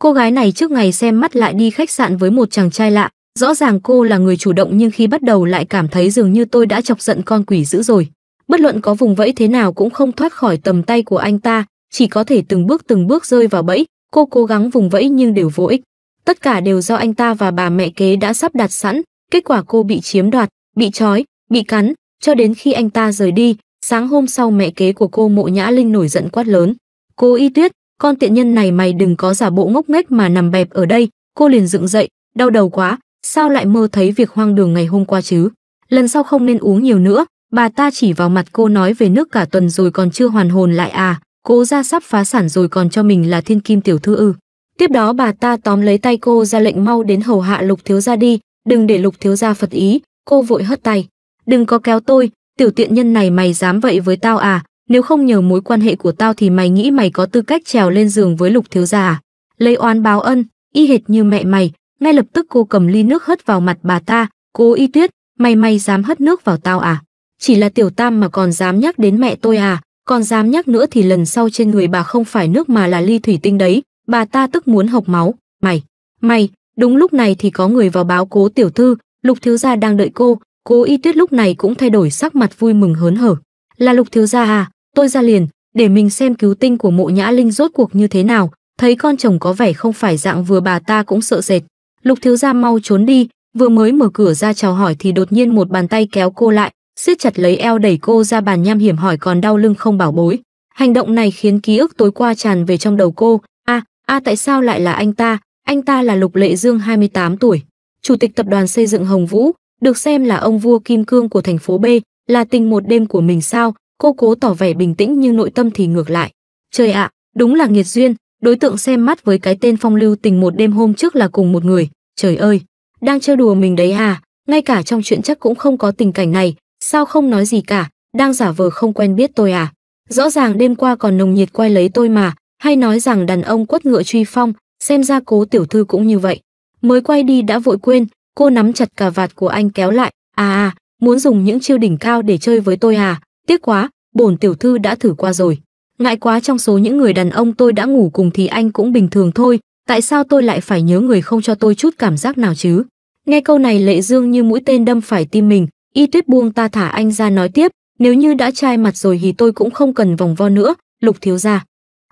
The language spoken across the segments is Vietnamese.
Cô gái này trước ngày xem mắt lại đi khách sạn với một chàng trai lạ, rõ ràng cô là người chủ động nhưng khi bắt đầu lại cảm thấy dường như tôi đã chọc giận con quỷ dữ rồi. Bất luận có vùng vẫy thế nào cũng không thoát khỏi tầm tay của anh ta, chỉ có thể từng bước từng bước rơi vào bẫy, cô cố gắng vùng vẫy nhưng đều vô ích. Tất cả đều do anh ta và bà mẹ kế đã sắp đặt sẵn, kết quả cô bị chiếm đoạt, bị trói, bị cắn, cho đến khi anh ta rời đi, sáng hôm sau mẹ kế của cô mộ nhã linh nổi giận quát lớn. Cô y tuyết, con tiện nhân này mày đừng có giả bộ ngốc nghếch mà nằm bẹp ở đây, cô liền dựng dậy, đau đầu quá, sao lại mơ thấy việc hoang đường ngày hôm qua chứ? Lần sau không nên uống nhiều nữa, bà ta chỉ vào mặt cô nói về nước cả tuần rồi còn chưa hoàn hồn lại à, cố ra sắp phá sản rồi còn cho mình là thiên kim tiểu thư ư. Tiếp đó bà ta tóm lấy tay cô ra lệnh mau đến hầu hạ lục thiếu gia đi, đừng để lục thiếu gia phật ý, cô vội hất tay. Đừng có kéo tôi, tiểu tiện nhân này mày dám vậy với tao à, nếu không nhờ mối quan hệ của tao thì mày nghĩ mày có tư cách trèo lên giường với lục thiếu gia à? Lấy oán báo ân, y hệt như mẹ mày. Ngay lập tức cô cầm ly nước hất vào mặt bà ta. Cô y tuyết, mày mày dám hất nước vào tao à? Chỉ là tiểu tam mà còn dám nhắc đến mẹ tôi à? Còn dám nhắc nữa thì lần sau trên người bà không phải nước mà là ly thủy tinh đấy. Bà ta tức muốn hộc máu. Mày, mày, đúng lúc này thì có người vào báo cố tiểu thư. Lục thiếu gia đang đợi cô. Cố y tuyết lúc này cũng thay đổi sắc mặt vui mừng hớn hở. Là lục thiếu gia à? tôi ra liền để mình xem cứu tinh của mộ nhã linh rốt cuộc như thế nào thấy con chồng có vẻ không phải dạng vừa bà ta cũng sợ sệt lục thiếu gia mau trốn đi vừa mới mở cửa ra chào hỏi thì đột nhiên một bàn tay kéo cô lại siết chặt lấy eo đẩy cô ra bàn nham hiểm hỏi còn đau lưng không bảo bối hành động này khiến ký ức tối qua tràn về trong đầu cô a à, a à, tại sao lại là anh ta anh ta là lục lệ dương 28 tuổi chủ tịch tập đoàn xây dựng hồng vũ được xem là ông vua kim cương của thành phố b là tình một đêm của mình sao cô cố tỏ vẻ bình tĩnh nhưng nội tâm thì ngược lại trời ạ đúng là nghiệt duyên đối tượng xem mắt với cái tên phong lưu tình một đêm hôm trước là cùng một người trời ơi đang chơi đùa mình đấy à ngay cả trong chuyện chắc cũng không có tình cảnh này sao không nói gì cả đang giả vờ không quen biết tôi à rõ ràng đêm qua còn nồng nhiệt quay lấy tôi mà hay nói rằng đàn ông quất ngựa truy phong xem ra cố tiểu thư cũng như vậy mới quay đi đã vội quên cô nắm chặt cà vạt của anh kéo lại à à muốn dùng những chiêu đỉnh cao để chơi với tôi à tiếc quá bổn tiểu thư đã thử qua rồi. Ngại quá trong số những người đàn ông tôi đã ngủ cùng thì anh cũng bình thường thôi, tại sao tôi lại phải nhớ người không cho tôi chút cảm giác nào chứ? Nghe câu này Lệ Dương như mũi tên đâm phải tim mình, y tuyết buông ta thả anh ra nói tiếp, nếu như đã trai mặt rồi thì tôi cũng không cần vòng vo nữa, lục thiếu gia.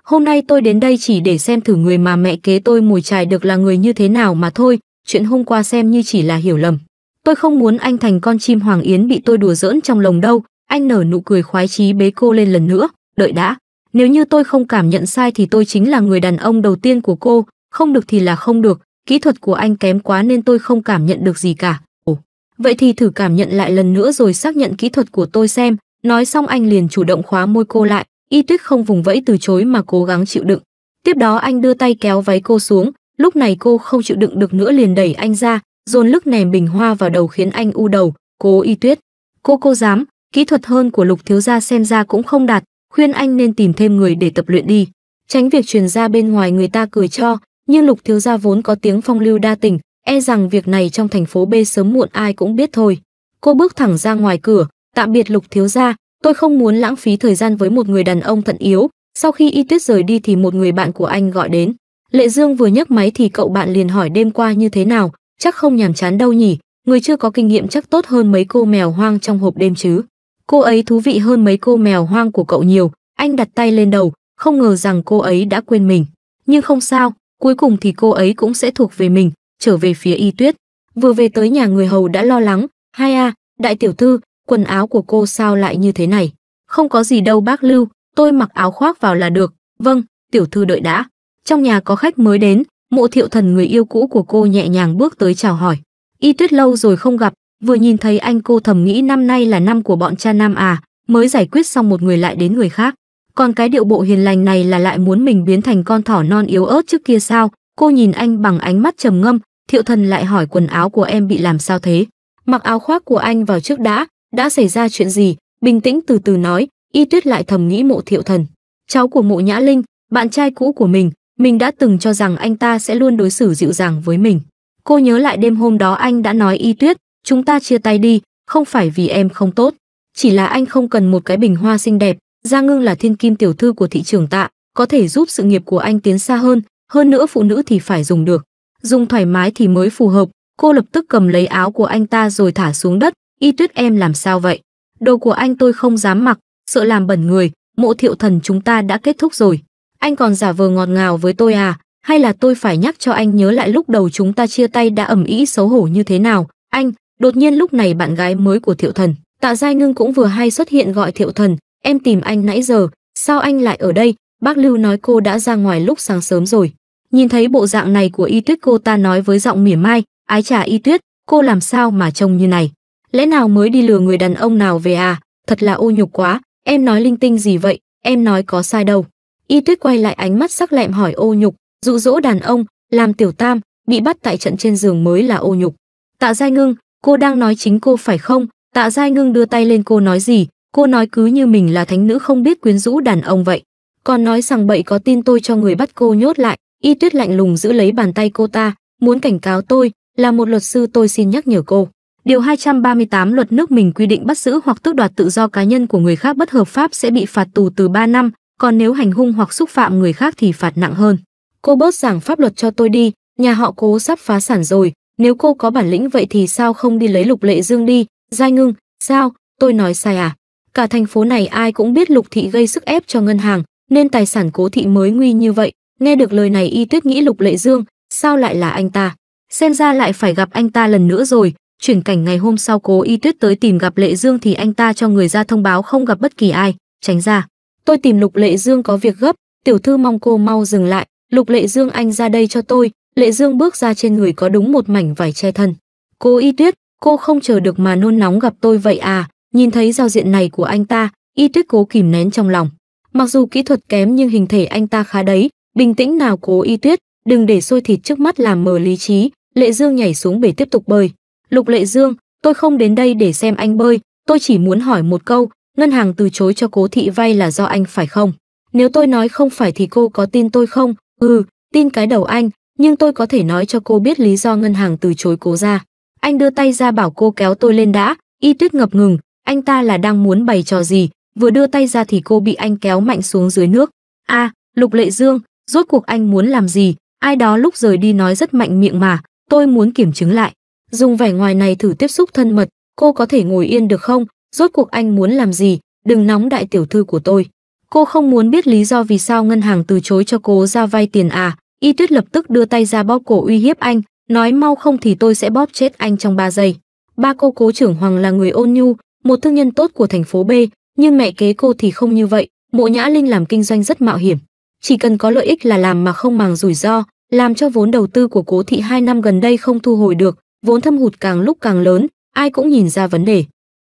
Hôm nay tôi đến đây chỉ để xem thử người mà mẹ kế tôi mùi trài được là người như thế nào mà thôi, chuyện hôm qua xem như chỉ là hiểu lầm. Tôi không muốn anh thành con chim hoàng yến bị tôi đùa giỡn trong lồng đâu, anh nở nụ cười khoái chí bế cô lên lần nữa đợi đã nếu như tôi không cảm nhận sai thì tôi chính là người đàn ông đầu tiên của cô không được thì là không được kỹ thuật của anh kém quá nên tôi không cảm nhận được gì cả ồ vậy thì thử cảm nhận lại lần nữa rồi xác nhận kỹ thuật của tôi xem nói xong anh liền chủ động khóa môi cô lại y tuyết không vùng vẫy từ chối mà cố gắng chịu đựng tiếp đó anh đưa tay kéo váy cô xuống lúc này cô không chịu đựng được nữa liền đẩy anh ra dồn lức nèm bình hoa vào đầu khiến anh u đầu Cô y tuyết cô cô dám kỹ thuật hơn của lục thiếu gia xem ra cũng không đạt, khuyên anh nên tìm thêm người để tập luyện đi. Tránh việc truyền ra bên ngoài người ta cười cho, nhưng lục thiếu gia vốn có tiếng phong lưu đa tình, e rằng việc này trong thành phố B sớm muộn ai cũng biết thôi. Cô bước thẳng ra ngoài cửa, tạm biệt lục thiếu gia, tôi không muốn lãng phí thời gian với một người đàn ông thận yếu. Sau khi y tuyết rời đi thì một người bạn của anh gọi đến. Lệ Dương vừa nhấc máy thì cậu bạn liền hỏi đêm qua như thế nào, chắc không nhàm chán đâu nhỉ, người chưa có kinh nghiệm chắc tốt hơn mấy cô mèo hoang trong hộp đêm chứ. Cô ấy thú vị hơn mấy cô mèo hoang của cậu nhiều, anh đặt tay lên đầu, không ngờ rằng cô ấy đã quên mình. Nhưng không sao, cuối cùng thì cô ấy cũng sẽ thuộc về mình, trở về phía y tuyết. Vừa về tới nhà người hầu đã lo lắng, hai a, à, đại tiểu thư, quần áo của cô sao lại như thế này? Không có gì đâu bác Lưu, tôi mặc áo khoác vào là được. Vâng, tiểu thư đợi đã. Trong nhà có khách mới đến, mộ thiệu thần người yêu cũ của cô nhẹ nhàng bước tới chào hỏi. Y tuyết lâu rồi không gặp, vừa nhìn thấy anh cô thầm nghĩ năm nay là năm của bọn cha nam à, mới giải quyết xong một người lại đến người khác. Còn cái điệu bộ hiền lành này là lại muốn mình biến thành con thỏ non yếu ớt trước kia sao? Cô nhìn anh bằng ánh mắt trầm ngâm, thiệu thần lại hỏi quần áo của em bị làm sao thế? Mặc áo khoác của anh vào trước đã, đã xảy ra chuyện gì? Bình tĩnh từ từ nói, y tuyết lại thầm nghĩ mộ thiệu thần. Cháu của mộ nhã linh, bạn trai cũ của mình, mình đã từng cho rằng anh ta sẽ luôn đối xử dịu dàng với mình. Cô nhớ lại đêm hôm đó anh đã nói y tuyết, Chúng ta chia tay đi, không phải vì em không tốt, chỉ là anh không cần một cái bình hoa xinh đẹp, Gia Ngưng là thiên kim tiểu thư của thị trường tạ, có thể giúp sự nghiệp của anh tiến xa hơn, hơn nữa phụ nữ thì phải dùng được, dùng thoải mái thì mới phù hợp. Cô lập tức cầm lấy áo của anh ta rồi thả xuống đất, "Y Tuyết em làm sao vậy? Đồ của anh tôi không dám mặc, sợ làm bẩn người, mộ thiệu thần chúng ta đã kết thúc rồi. Anh còn giả vờ ngọt ngào với tôi à, hay là tôi phải nhắc cho anh nhớ lại lúc đầu chúng ta chia tay đã ẩm ý xấu hổ như thế nào? Anh, Đột nhiên lúc này bạn gái mới của Thiệu Thần, Tạ Giai Ngưng cũng vừa hay xuất hiện gọi Thiệu Thần, em tìm anh nãy giờ, sao anh lại ở đây? Bác Lưu nói cô đã ra ngoài lúc sáng sớm rồi. Nhìn thấy bộ dạng này của Y Tuyết cô ta nói với giọng mỉa mai, ái trà Y Tuyết, cô làm sao mà trông như này? Lẽ nào mới đi lừa người đàn ông nào về à? Thật là ô nhục quá, em nói linh tinh gì vậy, em nói có sai đâu. Y Tuyết quay lại ánh mắt sắc lẹm hỏi ô nhục, dụ dỗ đàn ông, làm tiểu tam, bị bắt tại trận trên giường mới là ô nhục. Tạ Giai Ngưng, cô đang nói chính cô phải không? Tạ Giai Ngưng đưa tay lên cô nói gì? Cô nói cứ như mình là thánh nữ không biết quyến rũ đàn ông vậy. Còn nói rằng bậy có tin tôi cho người bắt cô nhốt lại. Y tuyết lạnh lùng giữ lấy bàn tay cô ta, muốn cảnh cáo tôi, là một luật sư tôi xin nhắc nhở cô. Điều 238 luật nước mình quy định bắt giữ hoặc tước đoạt tự do cá nhân của người khác bất hợp pháp sẽ bị phạt tù từ 3 năm, còn nếu hành hung hoặc xúc phạm người khác thì phạt nặng hơn. Cô bớt giảng pháp luật cho tôi đi, nhà họ cố sắp phá sản rồi, nếu cô có bản lĩnh vậy thì sao không đi lấy Lục Lệ Dương đi, Giai Ngưng, sao, tôi nói sai à? Cả thành phố này ai cũng biết Lục Thị gây sức ép cho ngân hàng, nên tài sản cố thị mới nguy như vậy. Nghe được lời này y tuyết nghĩ Lục Lệ Dương, sao lại là anh ta? Xem ra lại phải gặp anh ta lần nữa rồi. Chuyển cảnh ngày hôm sau cố y tuyết tới tìm gặp Lệ Dương thì anh ta cho người ra thông báo không gặp bất kỳ ai, tránh ra. Tôi tìm Lục Lệ Dương có việc gấp, tiểu thư mong cô mau dừng lại. Lục Lệ Dương anh ra đây cho tôi, Lệ Dương bước ra trên người có đúng một mảnh vải che thân. Cô Y Tuyết, cô không chờ được mà nôn nóng gặp tôi vậy à? Nhìn thấy giao diện này của anh ta, Y Tuyết cố kìm nén trong lòng. Mặc dù kỹ thuật kém nhưng hình thể anh ta khá đấy, bình tĩnh nào cố Y Tuyết, đừng để sôi thịt trước mắt làm mờ lý trí. Lệ Dương nhảy xuống bể tiếp tục bơi. Lục Lệ Dương, tôi không đến đây để xem anh bơi, tôi chỉ muốn hỏi một câu, ngân hàng từ chối cho cố thị vay là do anh phải không? Nếu tôi nói không phải thì cô có tin tôi không? Ừ, tin cái đầu anh, nhưng tôi có thể nói cho cô biết lý do ngân hàng từ chối cố ra. Anh đưa tay ra bảo cô kéo tôi lên đã, y tuyết ngập ngừng, anh ta là đang muốn bày trò gì, vừa đưa tay ra thì cô bị anh kéo mạnh xuống dưới nước. a à, Lục Lệ Dương, rốt cuộc anh muốn làm gì, ai đó lúc rời đi nói rất mạnh miệng mà, tôi muốn kiểm chứng lại. Dùng vẻ ngoài này thử tiếp xúc thân mật, cô có thể ngồi yên được không, rốt cuộc anh muốn làm gì, đừng nóng đại tiểu thư của tôi. Cô không muốn biết lý do vì sao ngân hàng từ chối cho cô ra vay tiền à, Y Tuyết lập tức đưa tay ra bóp cổ uy hiếp anh, nói mau không thì tôi sẽ bóp chết anh trong 3 giây. Ba cô cố trưởng Hoàng là người ôn nhu, một thương nhân tốt của thành phố B, nhưng mẹ kế cô thì không như vậy, Mộ Nhã Linh làm kinh doanh rất mạo hiểm, chỉ cần có lợi ích là làm mà không màng rủi ro, làm cho vốn đầu tư của Cố thị hai năm gần đây không thu hồi được, vốn thâm hụt càng lúc càng lớn, ai cũng nhìn ra vấn đề.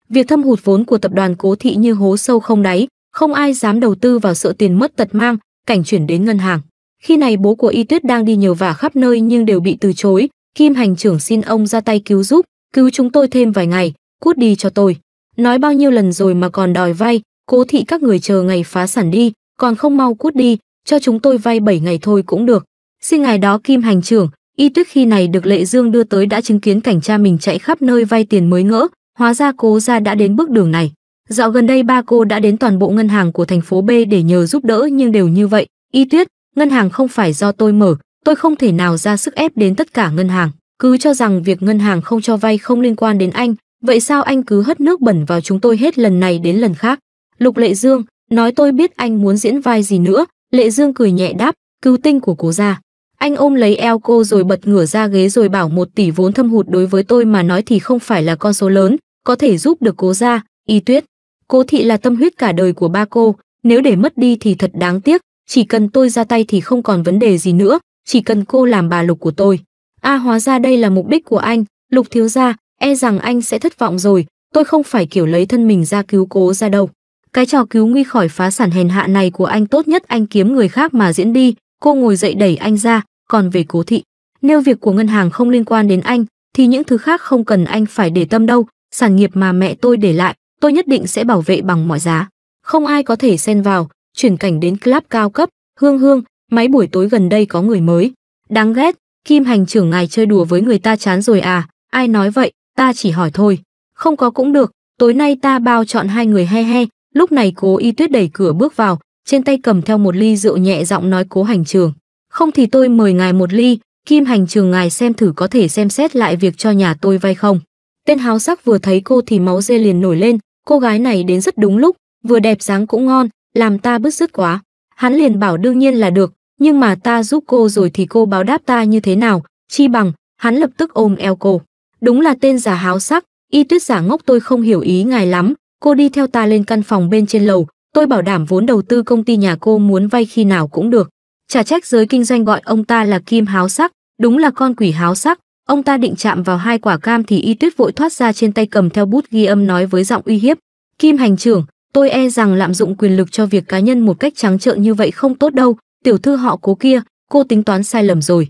Việc thâm hụt vốn của tập đoàn Cố thị như hố sâu không đáy, không ai dám đầu tư vào sợ tiền mất tật mang, cảnh chuyển đến ngân hàng. Khi này bố của Y Tuyết đang đi nhờ vả khắp nơi nhưng đều bị từ chối, Kim hành trưởng xin ông ra tay cứu giúp, cứu chúng tôi thêm vài ngày, cút đi cho tôi. Nói bao nhiêu lần rồi mà còn đòi vay, cố thị các người chờ ngày phá sản đi, còn không mau cút đi, cho chúng tôi vay 7 ngày thôi cũng được. Xin ngày đó Kim hành trưởng, Y Tuyết khi này được Lệ Dương đưa tới đã chứng kiến cảnh cha mình chạy khắp nơi vay tiền mới ngỡ, hóa ra cố ra đã đến bước đường này. Dạo gần đây ba cô đã đến toàn bộ ngân hàng của thành phố B để nhờ giúp đỡ nhưng đều như vậy, Y Tuyết, ngân hàng không phải do tôi mở, tôi không thể nào ra sức ép đến tất cả ngân hàng. Cứ cho rằng việc ngân hàng không cho vay không liên quan đến anh, vậy sao anh cứ hất nước bẩn vào chúng tôi hết lần này đến lần khác? Lục Lệ Dương, nói tôi biết anh muốn diễn vai gì nữa, Lệ Dương cười nhẹ đáp, cứu tinh của cố gia. Anh ôm lấy eo cô rồi bật ngửa ra ghế rồi bảo một tỷ vốn thâm hụt đối với tôi mà nói thì không phải là con số lớn, có thể giúp được cố gia, y tuyết. Cố thị là tâm huyết cả đời của ba cô, nếu để mất đi thì thật đáng tiếc, chỉ cần tôi ra tay thì không còn vấn đề gì nữa, chỉ cần cô làm bà Lục của tôi. A à, hóa ra đây là mục đích của anh, Lục thiếu gia, e rằng anh sẽ thất vọng rồi, tôi không phải kiểu lấy thân mình ra cứu cố ra đâu. Cái trò cứu nguy khỏi phá sản hèn hạ này của anh tốt nhất anh kiếm người khác mà diễn đi, cô ngồi dậy đẩy anh ra, còn về cố thị. Nếu việc của ngân hàng không liên quan đến anh, thì những thứ khác không cần anh phải để tâm đâu, sản nghiệp mà mẹ tôi để lại, tôi nhất định sẽ bảo vệ bằng mọi giá. Không ai có thể xen vào, chuyển cảnh đến club cao cấp, hương hương, máy buổi tối gần đây có người mới. Đáng ghét, Kim hành trưởng ngài chơi đùa với người ta chán rồi à, ai nói vậy, ta chỉ hỏi thôi. Không có cũng được, tối nay ta bao chọn hai người he he, lúc này cố y tuyết đẩy cửa bước vào, trên tay cầm theo một ly rượu nhẹ giọng nói cố hành trường. Không thì tôi mời ngài một ly, Kim hành trường ngài xem thử có thể xem xét lại việc cho nhà tôi vay không. Tên háo sắc vừa thấy cô thì máu dê liền nổi lên, cô gái này đến rất đúng lúc, vừa đẹp dáng cũng ngon, làm ta bứt rứt quá. Hắn liền bảo đương nhiên là được, nhưng mà ta giúp cô rồi thì cô báo đáp ta như thế nào, chi bằng, hắn lập tức ôm eo cô. Đúng là tên giả háo sắc, y tuyết giả ngốc tôi không hiểu ý ngài lắm, cô đi theo ta lên căn phòng bên trên lầu, tôi bảo đảm vốn đầu tư công ty nhà cô muốn vay khi nào cũng được. Chả trách giới kinh doanh gọi ông ta là kim háo sắc, đúng là con quỷ háo sắc, ông ta định chạm vào hai quả cam thì y tuyết vội thoát ra trên tay cầm theo bút ghi âm nói với giọng uy hiếp. Kim hành trưởng, Tôi e rằng lạm dụng quyền lực cho việc cá nhân một cách trắng trợn như vậy không tốt đâu, tiểu thư họ cố kia, cô tính toán sai lầm rồi.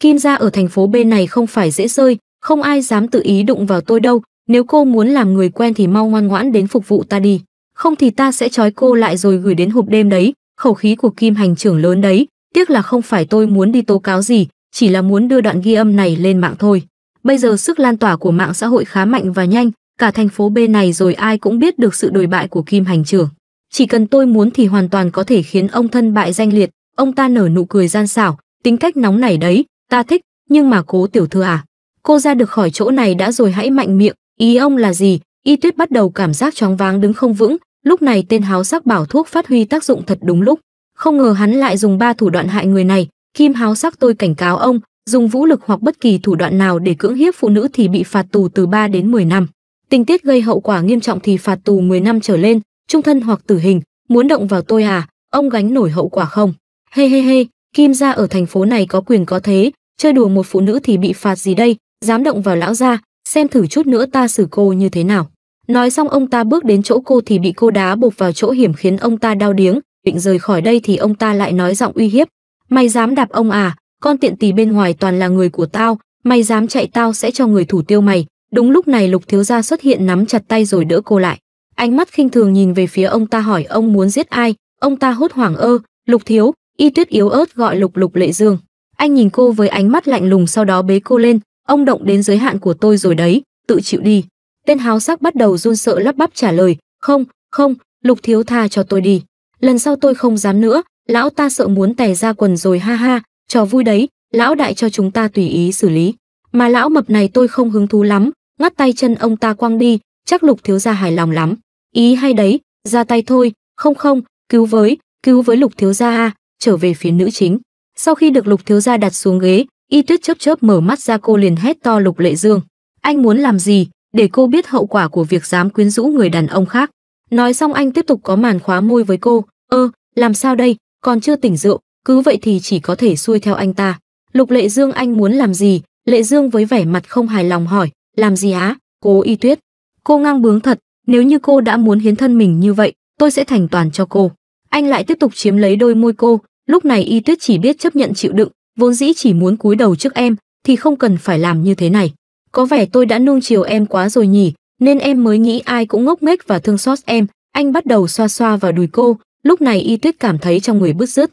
Kim gia ở thành phố B này không phải dễ rơi, không ai dám tự ý đụng vào tôi đâu, nếu cô muốn làm người quen thì mau ngoan ngoãn đến phục vụ ta đi, không thì ta sẽ trói cô lại rồi gửi đến hộp đêm đấy, khẩu khí của Kim hành trưởng lớn đấy, tiếc là không phải tôi muốn đi tố cáo gì, chỉ là muốn đưa đoạn ghi âm này lên mạng thôi. Bây giờ sức lan tỏa của mạng xã hội khá mạnh và nhanh, Cả thành phố B này rồi ai cũng biết được sự đổi bại của Kim Hành trưởng. Chỉ cần tôi muốn thì hoàn toàn có thể khiến ông thân bại danh liệt, ông ta nở nụ cười gian xảo, tính cách nóng này đấy, ta thích, nhưng mà cố tiểu thư à, cô ra được khỏi chỗ này đã rồi hãy mạnh miệng, ý ông là gì? Y Tuyết bắt đầu cảm giác chóng váng đứng không vững, lúc này tên háo sắc bảo thuốc phát huy tác dụng thật đúng lúc. Không ngờ hắn lại dùng ba thủ đoạn hại người này, Kim háo sắc tôi cảnh cáo ông, dùng vũ lực hoặc bất kỳ thủ đoạn nào để cưỡng hiếp phụ nữ thì bị phạt tù từ 3 đến 10 năm tình tiết gây hậu quả nghiêm trọng thì phạt tù 10 năm trở lên, trung thân hoặc tử hình, muốn động vào tôi à, ông gánh nổi hậu quả không? Hê hê hê, Kim gia ở thành phố này có quyền có thế, chơi đùa một phụ nữ thì bị phạt gì đây, dám động vào lão gia, xem thử chút nữa ta xử cô như thế nào. Nói xong ông ta bước đến chỗ cô thì bị cô đá buộc vào chỗ hiểm khiến ông ta đau điếng, định rời khỏi đây thì ông ta lại nói giọng uy hiếp. Mày dám đạp ông à, con tiện tì bên ngoài toàn là người của tao, mày dám chạy tao sẽ cho người thủ tiêu mày, Đúng lúc này Lục Thiếu Gia xuất hiện nắm chặt tay rồi đỡ cô lại. Ánh mắt khinh thường nhìn về phía ông ta hỏi ông muốn giết ai, ông ta hốt hoảng ơ, Lục Thiếu, y tuyết yếu ớt gọi Lục Lục Lệ Dương. Anh nhìn cô với ánh mắt lạnh lùng sau đó bế cô lên, ông động đến giới hạn của tôi rồi đấy, tự chịu đi. Tên háo sắc bắt đầu run sợ lắp bắp trả lời, không, không, Lục Thiếu tha cho tôi đi. Lần sau tôi không dám nữa, lão ta sợ muốn tè ra quần rồi ha ha, trò vui đấy, lão đại cho chúng ta tùy ý xử lý. Mà lão mập này tôi không hứng thú lắm, ngắt tay chân ông ta quăng đi, chắc lục thiếu gia hài lòng lắm. Ý hay đấy, ra tay thôi, không không, cứu với, cứu với lục thiếu gia trở về phía nữ chính. Sau khi được lục thiếu gia đặt xuống ghế, y tuyết chớp chớp mở mắt ra cô liền hét to lục lệ dương. Anh muốn làm gì, để cô biết hậu quả của việc dám quyến rũ người đàn ông khác. Nói xong anh tiếp tục có màn khóa môi với cô, ơ, ờ, làm sao đây, còn chưa tỉnh rượu, cứ vậy thì chỉ có thể xuôi theo anh ta. Lục lệ dương anh muốn làm gì, lệ dương với vẻ mặt không hài lòng hỏi, làm gì á cố y tuyết cô ngang bướng thật nếu như cô đã muốn hiến thân mình như vậy tôi sẽ thành toàn cho cô anh lại tiếp tục chiếm lấy đôi môi cô lúc này y tuyết chỉ biết chấp nhận chịu đựng vốn dĩ chỉ muốn cúi đầu trước em thì không cần phải làm như thế này có vẻ tôi đã nuông chiều em quá rồi nhỉ nên em mới nghĩ ai cũng ngốc nghếch và thương xót em anh bắt đầu xoa xoa vào đùi cô lúc này y tuyết cảm thấy trong người bứt rứt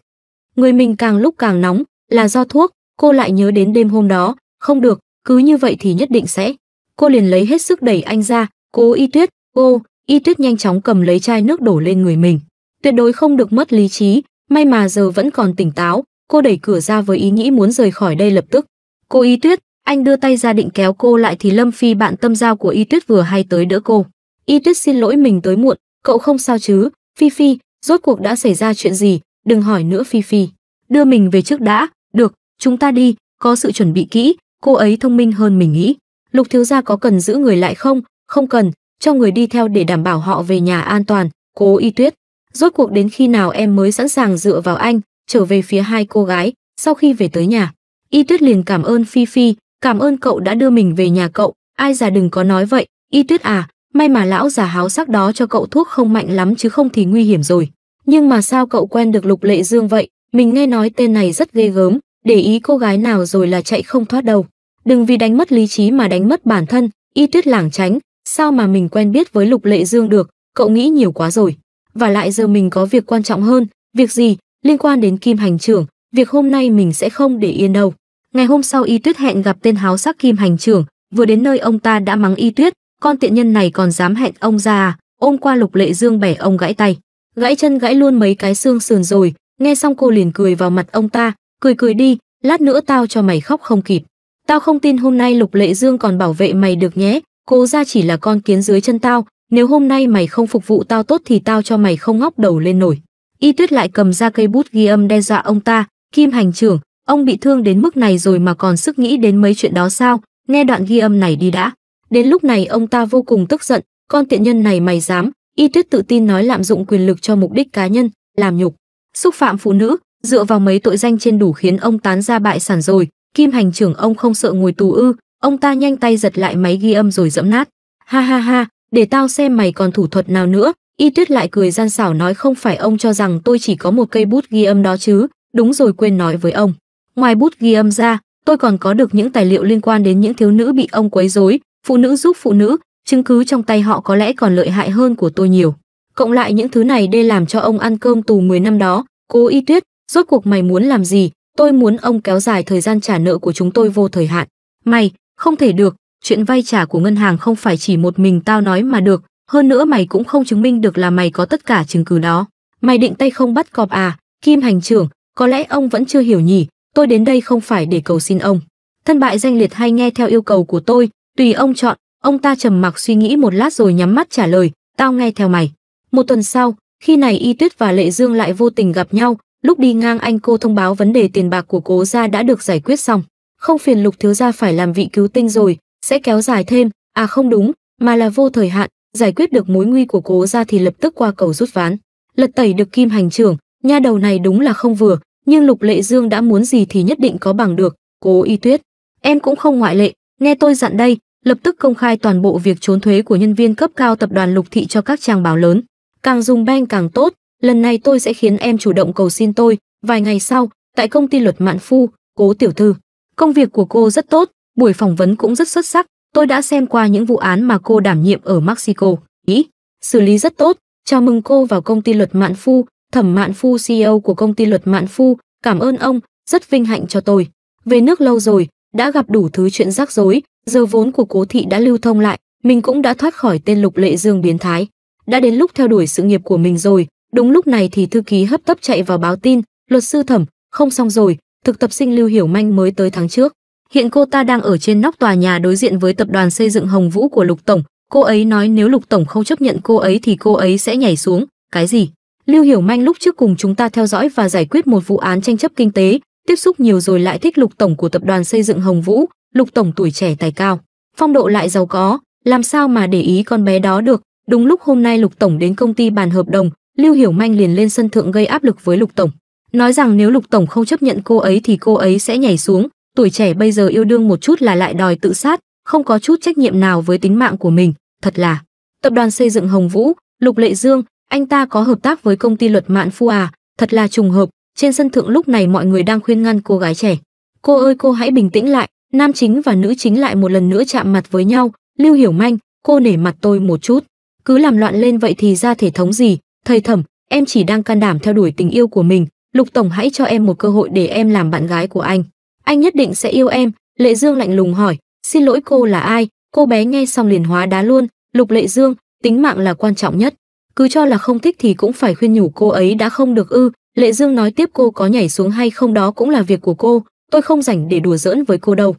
người mình càng lúc càng nóng là do thuốc cô lại nhớ đến đêm hôm đó không được cứ như vậy thì nhất định sẽ cô liền lấy hết sức đẩy anh ra cố y tuyết cô y tuyết nhanh chóng cầm lấy chai nước đổ lên người mình tuyệt đối không được mất lý trí may mà giờ vẫn còn tỉnh táo cô đẩy cửa ra với ý nghĩ muốn rời khỏi đây lập tức cô y tuyết anh đưa tay ra định kéo cô lại thì lâm phi bạn tâm giao của y tuyết vừa hay tới đỡ cô y tuyết xin lỗi mình tới muộn cậu không sao chứ phi phi rốt cuộc đã xảy ra chuyện gì đừng hỏi nữa phi phi đưa mình về trước đã được chúng ta đi có sự chuẩn bị kỹ cô ấy thông minh hơn mình nghĩ lục thiếu gia có cần giữ người lại không không cần cho người đi theo để đảm bảo họ về nhà an toàn cố y tuyết rốt cuộc đến khi nào em mới sẵn sàng dựa vào anh trở về phía hai cô gái sau khi về tới nhà y tuyết liền cảm ơn phi phi cảm ơn cậu đã đưa mình về nhà cậu ai già đừng có nói vậy y tuyết à may mà lão già háo sắc đó cho cậu thuốc không mạnh lắm chứ không thì nguy hiểm rồi nhưng mà sao cậu quen được lục lệ dương vậy mình nghe nói tên này rất ghê gớm để ý cô gái nào rồi là chạy không thoát đâu đừng vì đánh mất lý trí mà đánh mất bản thân y tuyết lảng tránh sao mà mình quen biết với lục lệ dương được cậu nghĩ nhiều quá rồi và lại giờ mình có việc quan trọng hơn việc gì liên quan đến kim hành trưởng việc hôm nay mình sẽ không để yên đâu ngày hôm sau y tuyết hẹn gặp tên háo sắc kim hành trưởng vừa đến nơi ông ta đã mắng y tuyết con tiện nhân này còn dám hẹn ông ra à ôm qua lục lệ dương bẻ ông gãy tay gãy chân gãy luôn mấy cái xương sườn rồi nghe xong cô liền cười vào mặt ông ta cười cười đi lát nữa tao cho mày khóc không kịp Tao không tin hôm nay Lục Lệ Dương còn bảo vệ mày được nhé, cô ra chỉ là con kiến dưới chân tao, nếu hôm nay mày không phục vụ tao tốt thì tao cho mày không ngóc đầu lên nổi. Y Tuyết lại cầm ra cây bút ghi âm đe dọa ông ta, Kim hành trưởng, ông bị thương đến mức này rồi mà còn sức nghĩ đến mấy chuyện đó sao, nghe đoạn ghi âm này đi đã. Đến lúc này ông ta vô cùng tức giận, con tiện nhân này mày dám, Y Tuyết tự tin nói lạm dụng quyền lực cho mục đích cá nhân, làm nhục, xúc phạm phụ nữ, dựa vào mấy tội danh trên đủ khiến ông tán ra bại sản rồi, Kim hành trưởng ông không sợ ngồi tù ư, ông ta nhanh tay giật lại máy ghi âm rồi dẫm nát. Ha ha ha, để tao xem mày còn thủ thuật nào nữa. Y tuyết lại cười gian xảo nói không phải ông cho rằng tôi chỉ có một cây bút ghi âm đó chứ, đúng rồi quên nói với ông. Ngoài bút ghi âm ra, tôi còn có được những tài liệu liên quan đến những thiếu nữ bị ông quấy rối, phụ nữ giúp phụ nữ, chứng cứ trong tay họ có lẽ còn lợi hại hơn của tôi nhiều. Cộng lại những thứ này để làm cho ông ăn cơm tù 10 năm đó, cô y tuyết, rốt cuộc mày muốn làm gì, Tôi muốn ông kéo dài thời gian trả nợ của chúng tôi vô thời hạn. Mày, không thể được, chuyện vay trả của ngân hàng không phải chỉ một mình tao nói mà được, hơn nữa mày cũng không chứng minh được là mày có tất cả chứng cứ đó. Mày định tay không bắt cọp à, Kim hành trưởng, có lẽ ông vẫn chưa hiểu nhỉ, tôi đến đây không phải để cầu xin ông. Thân bại danh liệt hay nghe theo yêu cầu của tôi, tùy ông chọn, ông ta trầm mặc suy nghĩ một lát rồi nhắm mắt trả lời, tao nghe theo mày. Một tuần sau, khi này Y Tuyết và Lệ Dương lại vô tình gặp nhau, lúc đi ngang anh cô thông báo vấn đề tiền bạc của cố gia đã được giải quyết xong không phiền lục thiếu gia phải làm vị cứu tinh rồi sẽ kéo dài thêm à không đúng mà là vô thời hạn giải quyết được mối nguy của cố gia thì lập tức qua cầu rút ván lật tẩy được kim hành trưởng nha đầu này đúng là không vừa nhưng lục lệ dương đã muốn gì thì nhất định có bằng được cố y tuyết em cũng không ngoại lệ nghe tôi dặn đây lập tức công khai toàn bộ việc trốn thuế của nhân viên cấp cao tập đoàn lục thị cho các trang báo lớn càng dùng beng càng tốt lần này tôi sẽ khiến em chủ động cầu xin tôi. Vài ngày sau, tại công ty luật Mạn Phu, cố tiểu thư. Công việc của cô rất tốt, buổi phỏng vấn cũng rất xuất sắc. Tôi đã xem qua những vụ án mà cô đảm nhiệm ở Mexico. Ý, xử lý rất tốt. Chào mừng cô vào công ty luật Mạn Phu, thẩm Mạn Phu CEO của công ty luật Mạn Phu. Cảm ơn ông, rất vinh hạnh cho tôi. Về nước lâu rồi, đã gặp đủ thứ chuyện rắc rối, giờ vốn của cố thị đã lưu thông lại, mình cũng đã thoát khỏi tên lục lệ dương biến thái. Đã đến lúc theo đuổi sự nghiệp của mình rồi, Đúng lúc này thì thư ký hấp tấp chạy vào báo tin, luật sư thẩm, không xong rồi, thực tập sinh Lưu Hiểu Manh mới tới tháng trước. Hiện cô ta đang ở trên nóc tòa nhà đối diện với tập đoàn xây dựng Hồng Vũ của Lục Tổng. Cô ấy nói nếu Lục Tổng không chấp nhận cô ấy thì cô ấy sẽ nhảy xuống. Cái gì? Lưu Hiểu Manh lúc trước cùng chúng ta theo dõi và giải quyết một vụ án tranh chấp kinh tế, tiếp xúc nhiều rồi lại thích Lục Tổng của tập đoàn xây dựng Hồng Vũ. Lục Tổng tuổi trẻ tài cao, phong độ lại giàu có, làm sao mà để ý con bé đó được. Đúng lúc hôm nay Lục Tổng đến công ty bàn hợp đồng, lưu hiểu manh liền lên sân thượng gây áp lực với lục tổng nói rằng nếu lục tổng không chấp nhận cô ấy thì cô ấy sẽ nhảy xuống tuổi trẻ bây giờ yêu đương một chút là lại đòi tự sát không có chút trách nhiệm nào với tính mạng của mình thật là tập đoàn xây dựng hồng vũ lục lệ dương anh ta có hợp tác với công ty luật mạn phu à thật là trùng hợp trên sân thượng lúc này mọi người đang khuyên ngăn cô gái trẻ cô ơi cô hãy bình tĩnh lại nam chính và nữ chính lại một lần nữa chạm mặt với nhau lưu hiểu manh cô nể mặt tôi một chút cứ làm loạn lên vậy thì ra thể thống gì thầy thẩm em chỉ đang can đảm theo đuổi tình yêu của mình lục tổng hãy cho em một cơ hội để em làm bạn gái của anh anh nhất định sẽ yêu em lệ dương lạnh lùng hỏi xin lỗi cô là ai cô bé nghe xong liền hóa đá luôn lục lệ dương tính mạng là quan trọng nhất cứ cho là không thích thì cũng phải khuyên nhủ cô ấy đã không được ư lệ dương nói tiếp cô có nhảy xuống hay không đó cũng là việc của cô tôi không rảnh để đùa giỡn với cô đâu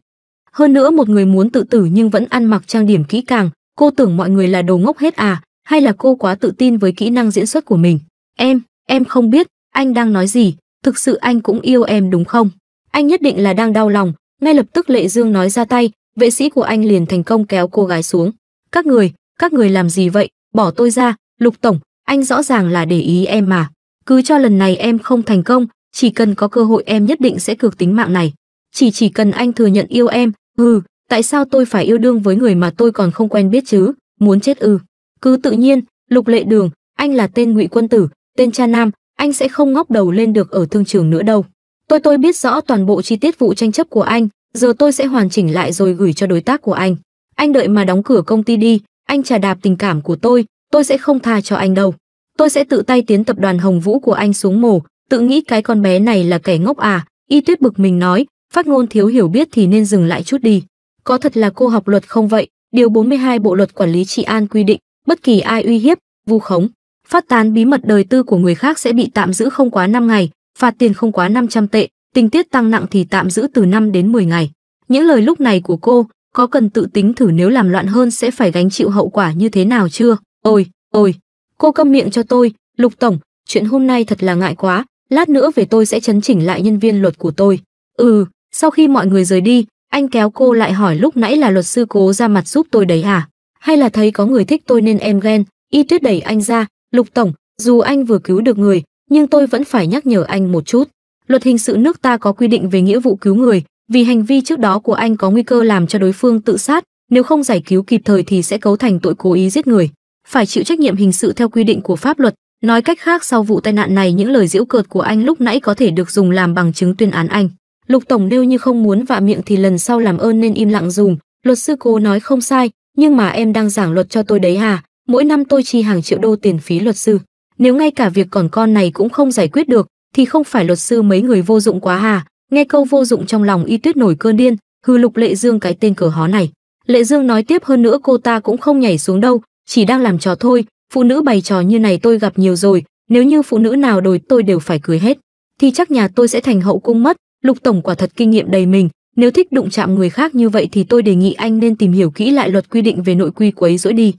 hơn nữa một người muốn tự tử nhưng vẫn ăn mặc trang điểm kỹ càng cô tưởng mọi người là đồ ngốc hết à hay là cô quá tự tin với kỹ năng diễn xuất của mình. Em, em không biết, anh đang nói gì, thực sự anh cũng yêu em đúng không? Anh nhất định là đang đau lòng, ngay lập tức Lệ Dương nói ra tay, vệ sĩ của anh liền thành công kéo cô gái xuống. Các người, các người làm gì vậy, bỏ tôi ra, Lục Tổng, anh rõ ràng là để ý em mà. Cứ cho lần này em không thành công, chỉ cần có cơ hội em nhất định sẽ cược tính mạng này. Chỉ chỉ cần anh thừa nhận yêu em, hừ, tại sao tôi phải yêu đương với người mà tôi còn không quen biết chứ, muốn chết ư. Cứ tự nhiên, Lục Lệ Đường, anh là tên ngụy quân tử, tên cha nam, anh sẽ không ngóc đầu lên được ở thương trường nữa đâu. Tôi tôi biết rõ toàn bộ chi tiết vụ tranh chấp của anh, giờ tôi sẽ hoàn chỉnh lại rồi gửi cho đối tác của anh. Anh đợi mà đóng cửa công ty đi, anh trà đạp tình cảm của tôi, tôi sẽ không tha cho anh đâu. Tôi sẽ tự tay tiến tập đoàn Hồng Vũ của anh xuống mồ, tự nghĩ cái con bé này là kẻ ngốc à, y tuyết bực mình nói, phát ngôn thiếu hiểu biết thì nên dừng lại chút đi. Có thật là cô học luật không vậy? Điều 42 Bộ luật quản lý trị an quy định, bất kỳ ai uy hiếp, vu khống, phát tán bí mật đời tư của người khác sẽ bị tạm giữ không quá 5 ngày, phạt tiền không quá 500 tệ, tình tiết tăng nặng thì tạm giữ từ 5 đến 10 ngày. Những lời lúc này của cô, có cần tự tính thử nếu làm loạn hơn sẽ phải gánh chịu hậu quả như thế nào chưa? Ôi, ôi, cô câm miệng cho tôi, Lục Tổng, chuyện hôm nay thật là ngại quá, lát nữa về tôi sẽ chấn chỉnh lại nhân viên luật của tôi. Ừ, sau khi mọi người rời đi, anh kéo cô lại hỏi lúc nãy là luật sư cố ra mặt giúp tôi đấy à? hay là thấy có người thích tôi nên em ghen y tuyết đẩy anh ra lục tổng dù anh vừa cứu được người nhưng tôi vẫn phải nhắc nhở anh một chút luật hình sự nước ta có quy định về nghĩa vụ cứu người vì hành vi trước đó của anh có nguy cơ làm cho đối phương tự sát nếu không giải cứu kịp thời thì sẽ cấu thành tội cố ý giết người phải chịu trách nhiệm hình sự theo quy định của pháp luật nói cách khác sau vụ tai nạn này những lời giễu cợt của anh lúc nãy có thể được dùng làm bằng chứng tuyên án anh lục tổng nêu như không muốn vạ miệng thì lần sau làm ơn nên im lặng dùng luật sư cố nói không sai nhưng mà em đang giảng luật cho tôi đấy hà mỗi năm tôi chi hàng triệu đô tiền phí luật sư nếu ngay cả việc còn con này cũng không giải quyết được thì không phải luật sư mấy người vô dụng quá hà nghe câu vô dụng trong lòng y tuyết nổi cơn điên hư lục lệ dương cái tên cờ hó này lệ dương nói tiếp hơn nữa cô ta cũng không nhảy xuống đâu chỉ đang làm trò thôi phụ nữ bày trò như này tôi gặp nhiều rồi nếu như phụ nữ nào đổi tôi đều phải cưới hết thì chắc nhà tôi sẽ thành hậu cung mất lục tổng quả thật kinh nghiệm đầy mình nếu thích đụng chạm người khác như vậy thì tôi đề nghị anh nên tìm hiểu kỹ lại luật quy định về nội quy quấy rỗi đi.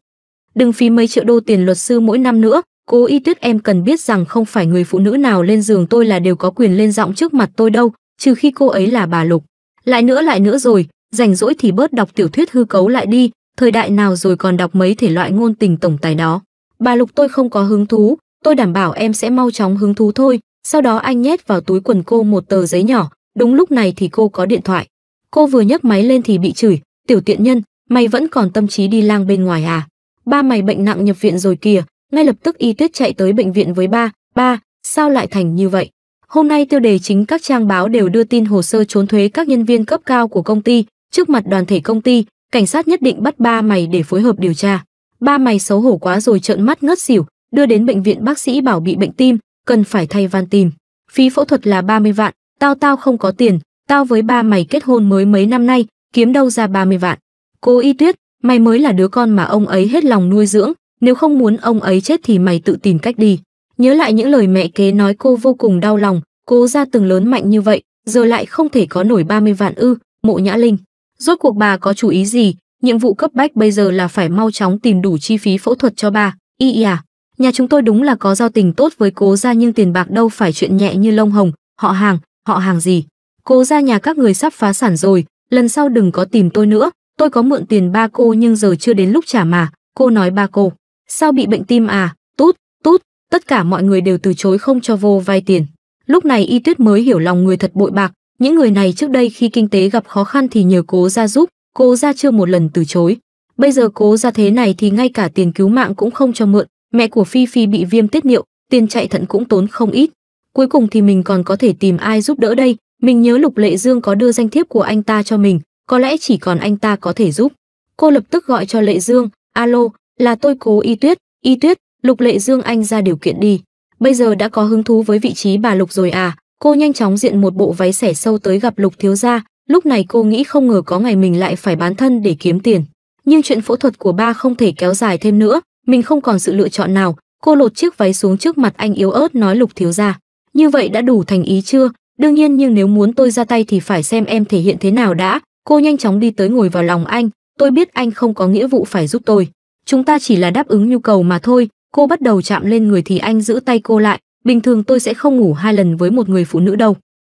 Đừng phí mấy triệu đô tiền luật sư mỗi năm nữa, cô y tuyết em cần biết rằng không phải người phụ nữ nào lên giường tôi là đều có quyền lên giọng trước mặt tôi đâu, trừ khi cô ấy là bà Lục. Lại nữa lại nữa rồi, rảnh rỗi thì bớt đọc tiểu thuyết hư cấu lại đi, thời đại nào rồi còn đọc mấy thể loại ngôn tình tổng tài đó. Bà Lục tôi không có hứng thú, tôi đảm bảo em sẽ mau chóng hứng thú thôi. Sau đó anh nhét vào túi quần cô một tờ giấy nhỏ, Đúng lúc này thì cô có điện thoại. Cô vừa nhấc máy lên thì bị chửi, "Tiểu tiện nhân, mày vẫn còn tâm trí đi lang bên ngoài à? Ba mày bệnh nặng nhập viện rồi kìa." Ngay lập tức Y Tuyết chạy tới bệnh viện với ba, "Ba, sao lại thành như vậy?" Hôm nay tiêu đề chính các trang báo đều đưa tin hồ sơ trốn thuế các nhân viên cấp cao của công ty, trước mặt đoàn thể công ty, cảnh sát nhất định bắt ba mày để phối hợp điều tra. Ba mày xấu hổ quá rồi trợn mắt ngất xỉu, đưa đến bệnh viện bác sĩ bảo bị bệnh tim, cần phải thay van tim. Phí phẫu thuật là 30 vạn, Tao tao không có tiền, tao với ba mày kết hôn mới mấy năm nay, kiếm đâu ra 30 vạn. Cô Y Tuyết, mày mới là đứa con mà ông ấy hết lòng nuôi dưỡng, nếu không muốn ông ấy chết thì mày tự tìm cách đi. Nhớ lại những lời mẹ kế nói cô vô cùng đau lòng, cô ra từng lớn mạnh như vậy, giờ lại không thể có nổi 30 vạn ư, mộ nhã linh. Rốt cuộc bà có chú ý gì, nhiệm vụ cấp bách bây giờ là phải mau chóng tìm đủ chi phí phẫu thuật cho bà, y à. Nhà chúng tôi đúng là có giao tình tốt với cố gia nhưng tiền bạc đâu phải chuyện nhẹ như lông hồng, họ hàng, họ hàng gì cố ra nhà các người sắp phá sản rồi lần sau đừng có tìm tôi nữa tôi có mượn tiền ba cô nhưng giờ chưa đến lúc trả mà cô nói ba cô sao bị bệnh tim à tút tút tất cả mọi người đều từ chối không cho vô vay tiền lúc này y tuyết mới hiểu lòng người thật bội bạc những người này trước đây khi kinh tế gặp khó khăn thì nhờ cố ra giúp cố ra chưa một lần từ chối bây giờ cố ra thế này thì ngay cả tiền cứu mạng cũng không cho mượn mẹ của phi phi bị viêm tiết niệu tiền chạy thận cũng tốn không ít cuối cùng thì mình còn có thể tìm ai giúp đỡ đây mình nhớ lục lệ dương có đưa danh thiếp của anh ta cho mình có lẽ chỉ còn anh ta có thể giúp cô lập tức gọi cho lệ dương alo là tôi cố y tuyết y tuyết lục lệ dương anh ra điều kiện đi bây giờ đã có hứng thú với vị trí bà lục rồi à cô nhanh chóng diện một bộ váy xẻ sâu tới gặp lục thiếu gia lúc này cô nghĩ không ngờ có ngày mình lại phải bán thân để kiếm tiền nhưng chuyện phẫu thuật của ba không thể kéo dài thêm nữa mình không còn sự lựa chọn nào cô lột chiếc váy xuống trước mặt anh yếu ớt nói lục thiếu gia như vậy đã đủ thành ý chưa đương nhiên nhưng nếu muốn tôi ra tay thì phải xem em thể hiện thế nào đã cô nhanh chóng đi tới ngồi vào lòng anh tôi biết anh không có nghĩa vụ phải giúp tôi chúng ta chỉ là đáp ứng nhu cầu mà thôi cô bắt đầu chạm lên người thì anh giữ tay cô lại bình thường tôi sẽ không ngủ hai lần với một người phụ nữ đâu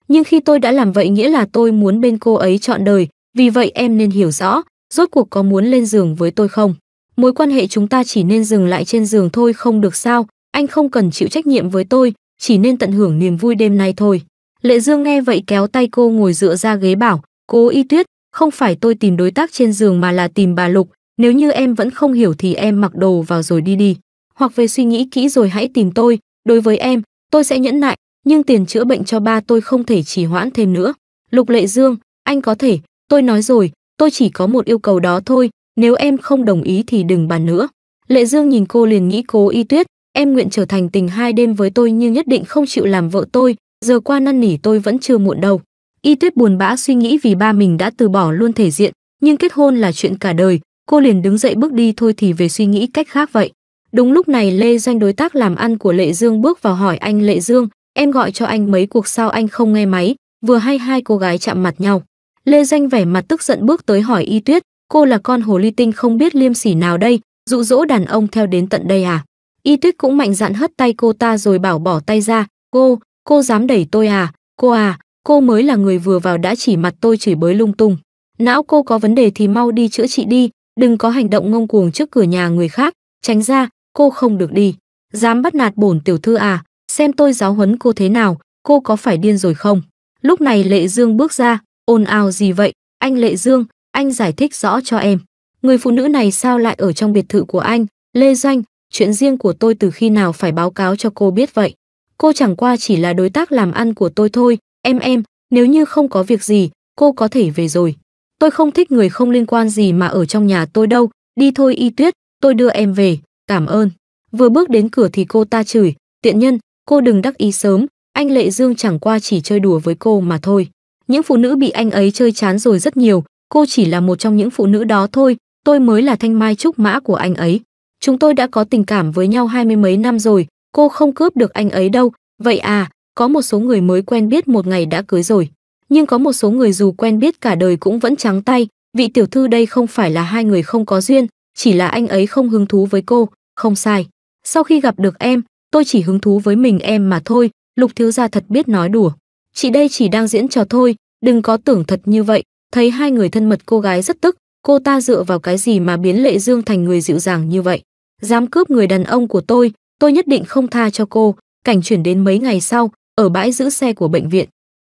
nhưng khi tôi đã làm vậy nghĩa là tôi muốn bên cô ấy chọn đời vì vậy em nên hiểu rõ rốt cuộc có muốn lên giường với tôi không mối quan hệ chúng ta chỉ nên dừng lại trên giường thôi không được sao anh không cần chịu trách nhiệm với tôi chỉ nên tận hưởng niềm vui đêm nay thôi. Lệ Dương nghe vậy kéo tay cô ngồi dựa ra ghế bảo, cô y tuyết, không phải tôi tìm đối tác trên giường mà là tìm bà Lục, nếu như em vẫn không hiểu thì em mặc đồ vào rồi đi đi. Hoặc về suy nghĩ kỹ rồi hãy tìm tôi, đối với em, tôi sẽ nhẫn nại, nhưng tiền chữa bệnh cho ba tôi không thể trì hoãn thêm nữa. Lục Lệ Dương, anh có thể, tôi nói rồi, tôi chỉ có một yêu cầu đó thôi, nếu em không đồng ý thì đừng bàn nữa. Lệ Dương nhìn cô liền nghĩ cố y tuyết, em nguyện trở thành tình hai đêm với tôi nhưng nhất định không chịu làm vợ tôi, giờ qua năn nỉ tôi vẫn chưa muộn đâu. Y Tuyết buồn bã suy nghĩ vì ba mình đã từ bỏ luôn thể diện, nhưng kết hôn là chuyện cả đời, cô liền đứng dậy bước đi thôi thì về suy nghĩ cách khác vậy. Đúng lúc này Lê Doanh đối tác làm ăn của Lệ Dương bước vào hỏi anh Lệ Dương, em gọi cho anh mấy cuộc sao anh không nghe máy, vừa hay hai cô gái chạm mặt nhau. Lê Doanh vẻ mặt tức giận bước tới hỏi Y Tuyết, cô là con hồ ly tinh không biết liêm sỉ nào đây, dụ dỗ đàn ông theo đến tận đây à? Y Tuyết cũng mạnh dạn hất tay cô ta rồi bảo bỏ tay ra, cô, cô dám đẩy tôi à, cô à, cô mới là người vừa vào đã chỉ mặt tôi chửi bới lung tung. Não cô có vấn đề thì mau đi chữa trị đi, đừng có hành động ngông cuồng trước cửa nhà người khác, tránh ra, cô không được đi. Dám bắt nạt bổn tiểu thư à, xem tôi giáo huấn cô thế nào, cô có phải điên rồi không? Lúc này Lệ Dương bước ra, ồn ào gì vậy? Anh Lệ Dương, anh giải thích rõ cho em. Người phụ nữ này sao lại ở trong biệt thự của anh? Lê Doanh, chuyện riêng của tôi từ khi nào phải báo cáo cho cô biết vậy? Cô chẳng qua chỉ là đối tác làm ăn của tôi thôi, em em, nếu như không có việc gì, cô có thể về rồi. Tôi không thích người không liên quan gì mà ở trong nhà tôi đâu, đi thôi y tuyết, tôi đưa em về, cảm ơn. Vừa bước đến cửa thì cô ta chửi, tiện nhân, cô đừng đắc ý sớm, anh Lệ Dương chẳng qua chỉ chơi đùa với cô mà thôi. Những phụ nữ bị anh ấy chơi chán rồi rất nhiều, cô chỉ là một trong những phụ nữ đó thôi, tôi mới là thanh mai trúc mã của anh ấy. Chúng tôi đã có tình cảm với nhau hai mươi mấy năm rồi, cô không cướp được anh ấy đâu. Vậy à, có một số người mới quen biết một ngày đã cưới rồi. Nhưng có một số người dù quen biết cả đời cũng vẫn trắng tay. Vị tiểu thư đây không phải là hai người không có duyên, chỉ là anh ấy không hứng thú với cô, không sai. Sau khi gặp được em, tôi chỉ hứng thú với mình em mà thôi, lục thiếu gia thật biết nói đùa. Chị đây chỉ đang diễn trò thôi, đừng có tưởng thật như vậy. Thấy hai người thân mật cô gái rất tức, cô ta dựa vào cái gì mà biến Lệ Dương thành người dịu dàng như vậy? Dám cướp người đàn ông của tôi, tôi nhất định không tha cho cô. Cảnh chuyển đến mấy ngày sau, ở bãi giữ xe của bệnh viện.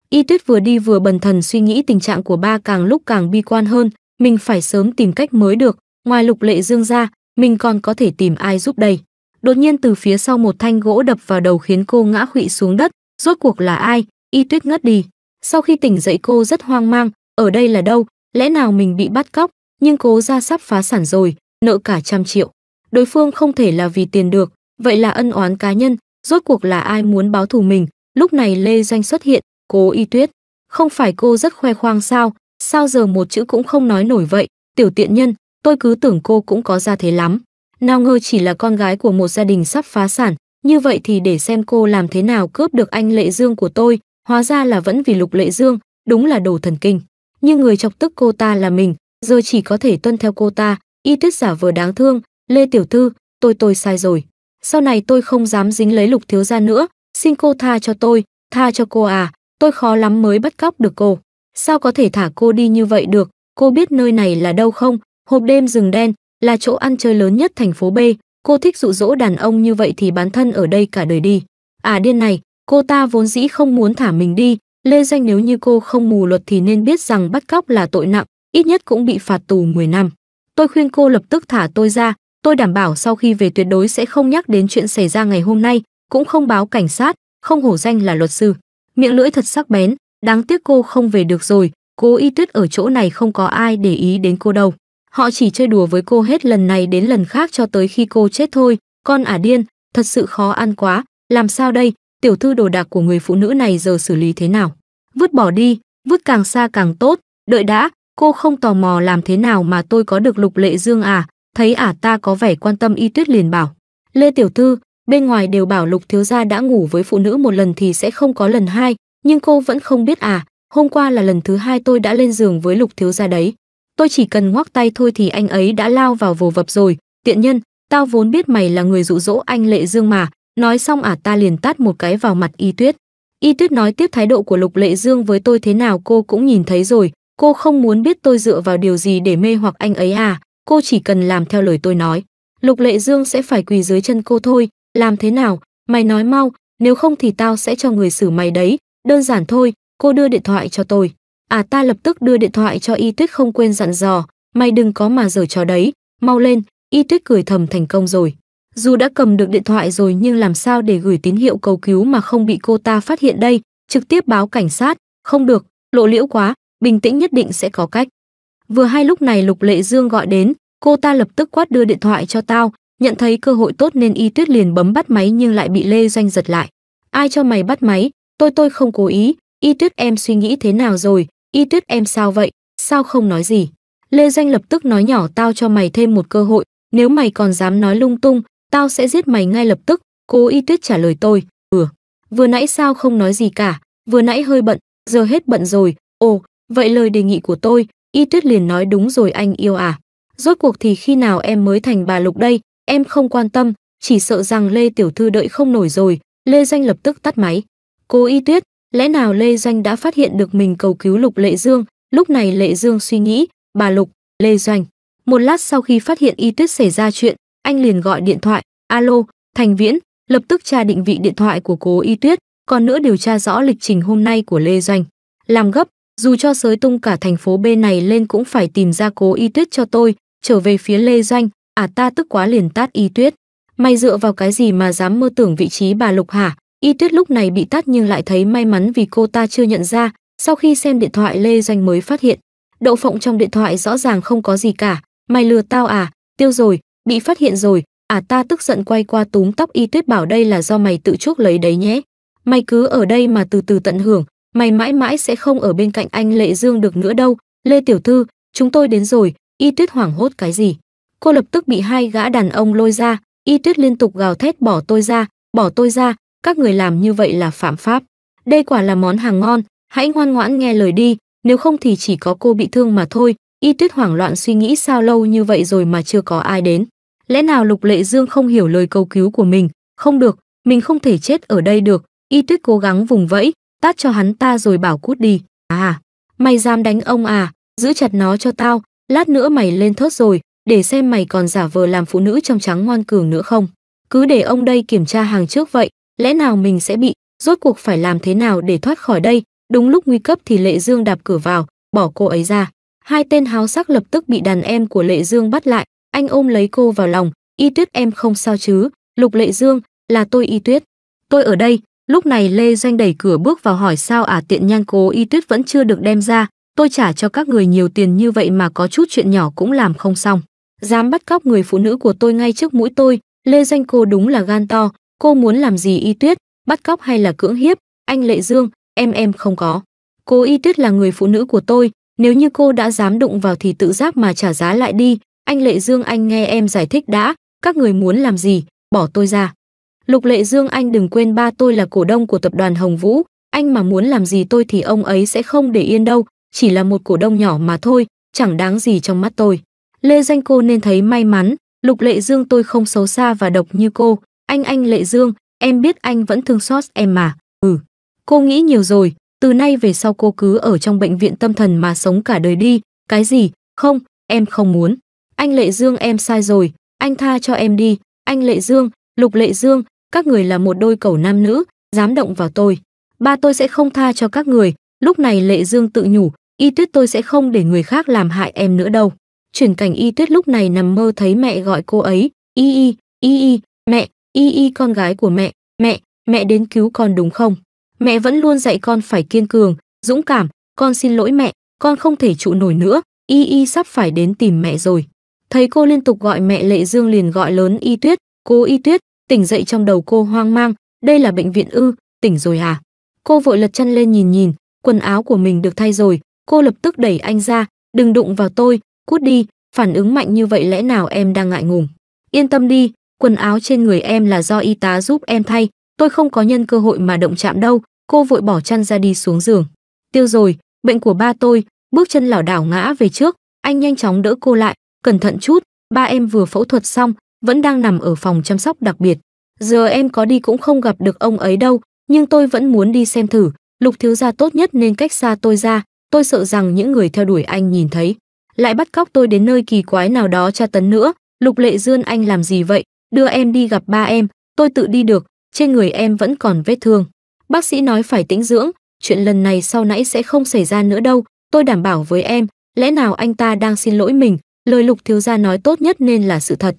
Y Tuyết vừa đi vừa bần thần suy nghĩ tình trạng của ba càng lúc càng bi quan hơn, mình phải sớm tìm cách mới được, ngoài Lục Lệ Dương ra, mình còn có thể tìm ai giúp đây. Đột nhiên từ phía sau một thanh gỗ đập vào đầu khiến cô ngã khuỵu xuống đất, rốt cuộc là ai? Y Tuyết ngất đi. Sau khi tỉnh dậy cô rất hoang mang, ở đây là đâu? Lẽ nào mình bị bắt cóc? nhưng cố ra sắp phá sản rồi, nợ cả trăm triệu. Đối phương không thể là vì tiền được, vậy là ân oán cá nhân, rốt cuộc là ai muốn báo thù mình. Lúc này Lê Doanh xuất hiện, cố y tuyết. Không phải cô rất khoe khoang sao, sao giờ một chữ cũng không nói nổi vậy, tiểu tiện nhân, tôi cứ tưởng cô cũng có ra thế lắm. Nào ngờ chỉ là con gái của một gia đình sắp phá sản, như vậy thì để xem cô làm thế nào cướp được anh Lệ Dương của tôi, hóa ra là vẫn vì Lục Lệ Dương, đúng là đồ thần kinh. Nhưng người chọc tức cô ta là mình, giờ chỉ có thể tuân theo cô ta y tuyết giả vừa đáng thương lê tiểu thư tôi tôi sai rồi sau này tôi không dám dính lấy lục thiếu gia nữa xin cô tha cho tôi tha cho cô à tôi khó lắm mới bắt cóc được cô sao có thể thả cô đi như vậy được cô biết nơi này là đâu không hộp đêm rừng đen là chỗ ăn chơi lớn nhất thành phố b cô thích dụ dỗ đàn ông như vậy thì bán thân ở đây cả đời đi à điên này cô ta vốn dĩ không muốn thả mình đi lê danh nếu như cô không mù luật thì nên biết rằng bắt cóc là tội nặng ít nhất cũng bị phạt tù 10 năm. Tôi khuyên cô lập tức thả tôi ra, tôi đảm bảo sau khi về tuyệt đối sẽ không nhắc đến chuyện xảy ra ngày hôm nay, cũng không báo cảnh sát, không hổ danh là luật sư. Miệng lưỡi thật sắc bén, đáng tiếc cô không về được rồi, cô y tuyết ở chỗ này không có ai để ý đến cô đâu. Họ chỉ chơi đùa với cô hết lần này đến lần khác cho tới khi cô chết thôi, con ả điên, thật sự khó ăn quá, làm sao đây, tiểu thư đồ đạc của người phụ nữ này giờ xử lý thế nào? Vứt bỏ đi, vứt càng xa càng tốt, đợi đã, Cô không tò mò làm thế nào mà tôi có được lục lệ dương à, thấy ả à ta có vẻ quan tâm y tuyết liền bảo. Lê Tiểu Thư, bên ngoài đều bảo lục thiếu gia đã ngủ với phụ nữ một lần thì sẽ không có lần hai, nhưng cô vẫn không biết à, hôm qua là lần thứ hai tôi đã lên giường với lục thiếu gia đấy. Tôi chỉ cần ngoắc tay thôi thì anh ấy đã lao vào vồ vập rồi, tiện nhân, tao vốn biết mày là người dụ dỗ anh Lệ Dương mà, nói xong ả à ta liền tát một cái vào mặt y tuyết. Y tuyết nói tiếp thái độ của lục Lệ Dương với tôi thế nào cô cũng nhìn thấy rồi, Cô không muốn biết tôi dựa vào điều gì để mê hoặc anh ấy à, cô chỉ cần làm theo lời tôi nói. Lục Lệ Dương sẽ phải quỳ dưới chân cô thôi, làm thế nào, mày nói mau, nếu không thì tao sẽ cho người xử mày đấy, đơn giản thôi, cô đưa điện thoại cho tôi. À ta lập tức đưa điện thoại cho Y Tuyết không quên dặn dò, mày đừng có mà giở trò đấy, mau lên, Y Tuyết cười thầm thành công rồi. Dù đã cầm được điện thoại rồi nhưng làm sao để gửi tín hiệu cầu cứu mà không bị cô ta phát hiện đây, trực tiếp báo cảnh sát, không được, lộ liễu quá, bình tĩnh nhất định sẽ có cách. Vừa hai lúc này Lục Lệ Dương gọi đến, cô ta lập tức quát đưa điện thoại cho tao, nhận thấy cơ hội tốt nên Y Tuyết liền bấm bắt máy nhưng lại bị Lê Doanh giật lại. Ai cho mày bắt máy? Tôi tôi không cố ý, Y Tuyết em suy nghĩ thế nào rồi? Y Tuyết em sao vậy? Sao không nói gì? Lê Doanh lập tức nói nhỏ tao cho mày thêm một cơ hội, nếu mày còn dám nói lung tung, tao sẽ giết mày ngay lập tức. Cố Y Tuyết trả lời tôi, "Ừ, vừa nãy sao không nói gì cả, vừa nãy hơi bận, giờ hết bận rồi." Ồ, Vậy lời đề nghị của tôi, Y Tuyết liền nói đúng rồi anh yêu à. Rốt cuộc thì khi nào em mới thành bà Lục đây, em không quan tâm, chỉ sợ rằng Lê Tiểu Thư đợi không nổi rồi, Lê Danh lập tức tắt máy. Cô Y Tuyết, lẽ nào Lê Danh đã phát hiện được mình cầu cứu Lục Lệ Dương, lúc này Lệ Dương suy nghĩ, bà Lục, Lê Doanh. Một lát sau khi phát hiện Y Tuyết xảy ra chuyện, anh liền gọi điện thoại, alo, Thành Viễn, lập tức tra định vị điện thoại của cô Y Tuyết, còn nữa điều tra rõ lịch trình hôm nay của Lê Doanh. Làm gấp, dù cho sới tung cả thành phố B này lên cũng phải tìm ra cố y tuyết cho tôi, trở về phía Lê Doanh, à ta tức quá liền tát y tuyết. Mày dựa vào cái gì mà dám mơ tưởng vị trí bà Lục hả? Y tuyết lúc này bị tát nhưng lại thấy may mắn vì cô ta chưa nhận ra, sau khi xem điện thoại Lê Doanh mới phát hiện. Đậu phộng trong điện thoại rõ ràng không có gì cả, mày lừa tao à, tiêu rồi, bị phát hiện rồi, à ta tức giận quay qua túm tóc y tuyết bảo đây là do mày tự chuốc lấy đấy nhé. Mày cứ ở đây mà từ từ tận hưởng, mày mãi mãi sẽ không ở bên cạnh anh Lệ Dương được nữa đâu. Lê Tiểu Thư, chúng tôi đến rồi, y tuyết hoảng hốt cái gì. Cô lập tức bị hai gã đàn ông lôi ra, y tuyết liên tục gào thét bỏ tôi ra, bỏ tôi ra, các người làm như vậy là phạm pháp. Đây quả là món hàng ngon, hãy ngoan ngoãn nghe lời đi, nếu không thì chỉ có cô bị thương mà thôi. Y tuyết hoảng loạn suy nghĩ sao lâu như vậy rồi mà chưa có ai đến. Lẽ nào Lục Lệ Dương không hiểu lời cầu cứu của mình, không được, mình không thể chết ở đây được. Y tuyết cố gắng vùng vẫy, tát cho hắn ta rồi bảo cút đi. À, mày dám đánh ông à, giữ chặt nó cho tao, lát nữa mày lên thớt rồi, để xem mày còn giả vờ làm phụ nữ trong trắng ngoan cường nữa không. Cứ để ông đây kiểm tra hàng trước vậy, lẽ nào mình sẽ bị, rốt cuộc phải làm thế nào để thoát khỏi đây. Đúng lúc nguy cấp thì Lệ Dương đạp cửa vào, bỏ cô ấy ra. Hai tên háo sắc lập tức bị đàn em của Lệ Dương bắt lại, anh ôm lấy cô vào lòng, y tuyết em không sao chứ, lục Lệ Dương, là tôi y tuyết. Tôi ở đây, Lúc này Lê Doanh đẩy cửa bước vào hỏi sao à tiện nhan cố y tuyết vẫn chưa được đem ra, tôi trả cho các người nhiều tiền như vậy mà có chút chuyện nhỏ cũng làm không xong. Dám bắt cóc người phụ nữ của tôi ngay trước mũi tôi, Lê Doanh cô đúng là gan to, cô muốn làm gì y tuyết, bắt cóc hay là cưỡng hiếp, anh Lệ Dương, em em không có. Cô y tuyết là người phụ nữ của tôi, nếu như cô đã dám đụng vào thì tự giác mà trả giá lại đi, anh Lệ Dương anh nghe em giải thích đã, các người muốn làm gì, bỏ tôi ra. Lục Lệ Dương anh đừng quên ba tôi là cổ đông của tập đoàn Hồng Vũ, anh mà muốn làm gì tôi thì ông ấy sẽ không để yên đâu, chỉ là một cổ đông nhỏ mà thôi, chẳng đáng gì trong mắt tôi. Lê Danh cô nên thấy may mắn, Lục Lệ Dương tôi không xấu xa và độc như cô, anh anh Lệ Dương, em biết anh vẫn thương xót em mà, ừ. Cô nghĩ nhiều rồi, từ nay về sau cô cứ ở trong bệnh viện tâm thần mà sống cả đời đi, cái gì, không, em không muốn. Anh Lệ Dương em sai rồi, anh tha cho em đi, anh Lệ Dương, Lục Lệ Dương, các người là một đôi cầu nam nữ, dám động vào tôi. Ba tôi sẽ không tha cho các người, lúc này lệ dương tự nhủ, y tuyết tôi sẽ không để người khác làm hại em nữa đâu. Chuyển cảnh y tuyết lúc này nằm mơ thấy mẹ gọi cô ấy, y y, y y, mẹ, y y con gái của mẹ, mẹ, mẹ đến cứu con đúng không? Mẹ vẫn luôn dạy con phải kiên cường, dũng cảm, con xin lỗi mẹ, con không thể trụ nổi nữa, y y sắp phải đến tìm mẹ rồi. Thấy cô liên tục gọi mẹ Lệ Dương liền gọi lớn y tuyết, cô y tuyết, Tỉnh dậy trong đầu cô hoang mang, đây là bệnh viện ư, tỉnh rồi à? Cô vội lật chân lên nhìn nhìn, quần áo của mình được thay rồi, cô lập tức đẩy anh ra, đừng đụng vào tôi, cút đi, phản ứng mạnh như vậy lẽ nào em đang ngại ngùng. Yên tâm đi, quần áo trên người em là do y tá giúp em thay, tôi không có nhân cơ hội mà động chạm đâu, cô vội bỏ chăn ra đi xuống giường. Tiêu rồi, bệnh của ba tôi, bước chân lảo đảo ngã về trước, anh nhanh chóng đỡ cô lại, cẩn thận chút, ba em vừa phẫu thuật xong, vẫn đang nằm ở phòng chăm sóc đặc biệt. Giờ em có đi cũng không gặp được ông ấy đâu, nhưng tôi vẫn muốn đi xem thử. Lục thiếu gia tốt nhất nên cách xa tôi ra, tôi sợ rằng những người theo đuổi anh nhìn thấy. Lại bắt cóc tôi đến nơi kỳ quái nào đó tra tấn nữa, lục lệ dương anh làm gì vậy, đưa em đi gặp ba em, tôi tự đi được, trên người em vẫn còn vết thương. Bác sĩ nói phải tĩnh dưỡng, chuyện lần này sau nãy sẽ không xảy ra nữa đâu, tôi đảm bảo với em, lẽ nào anh ta đang xin lỗi mình, lời lục thiếu gia nói tốt nhất nên là sự thật.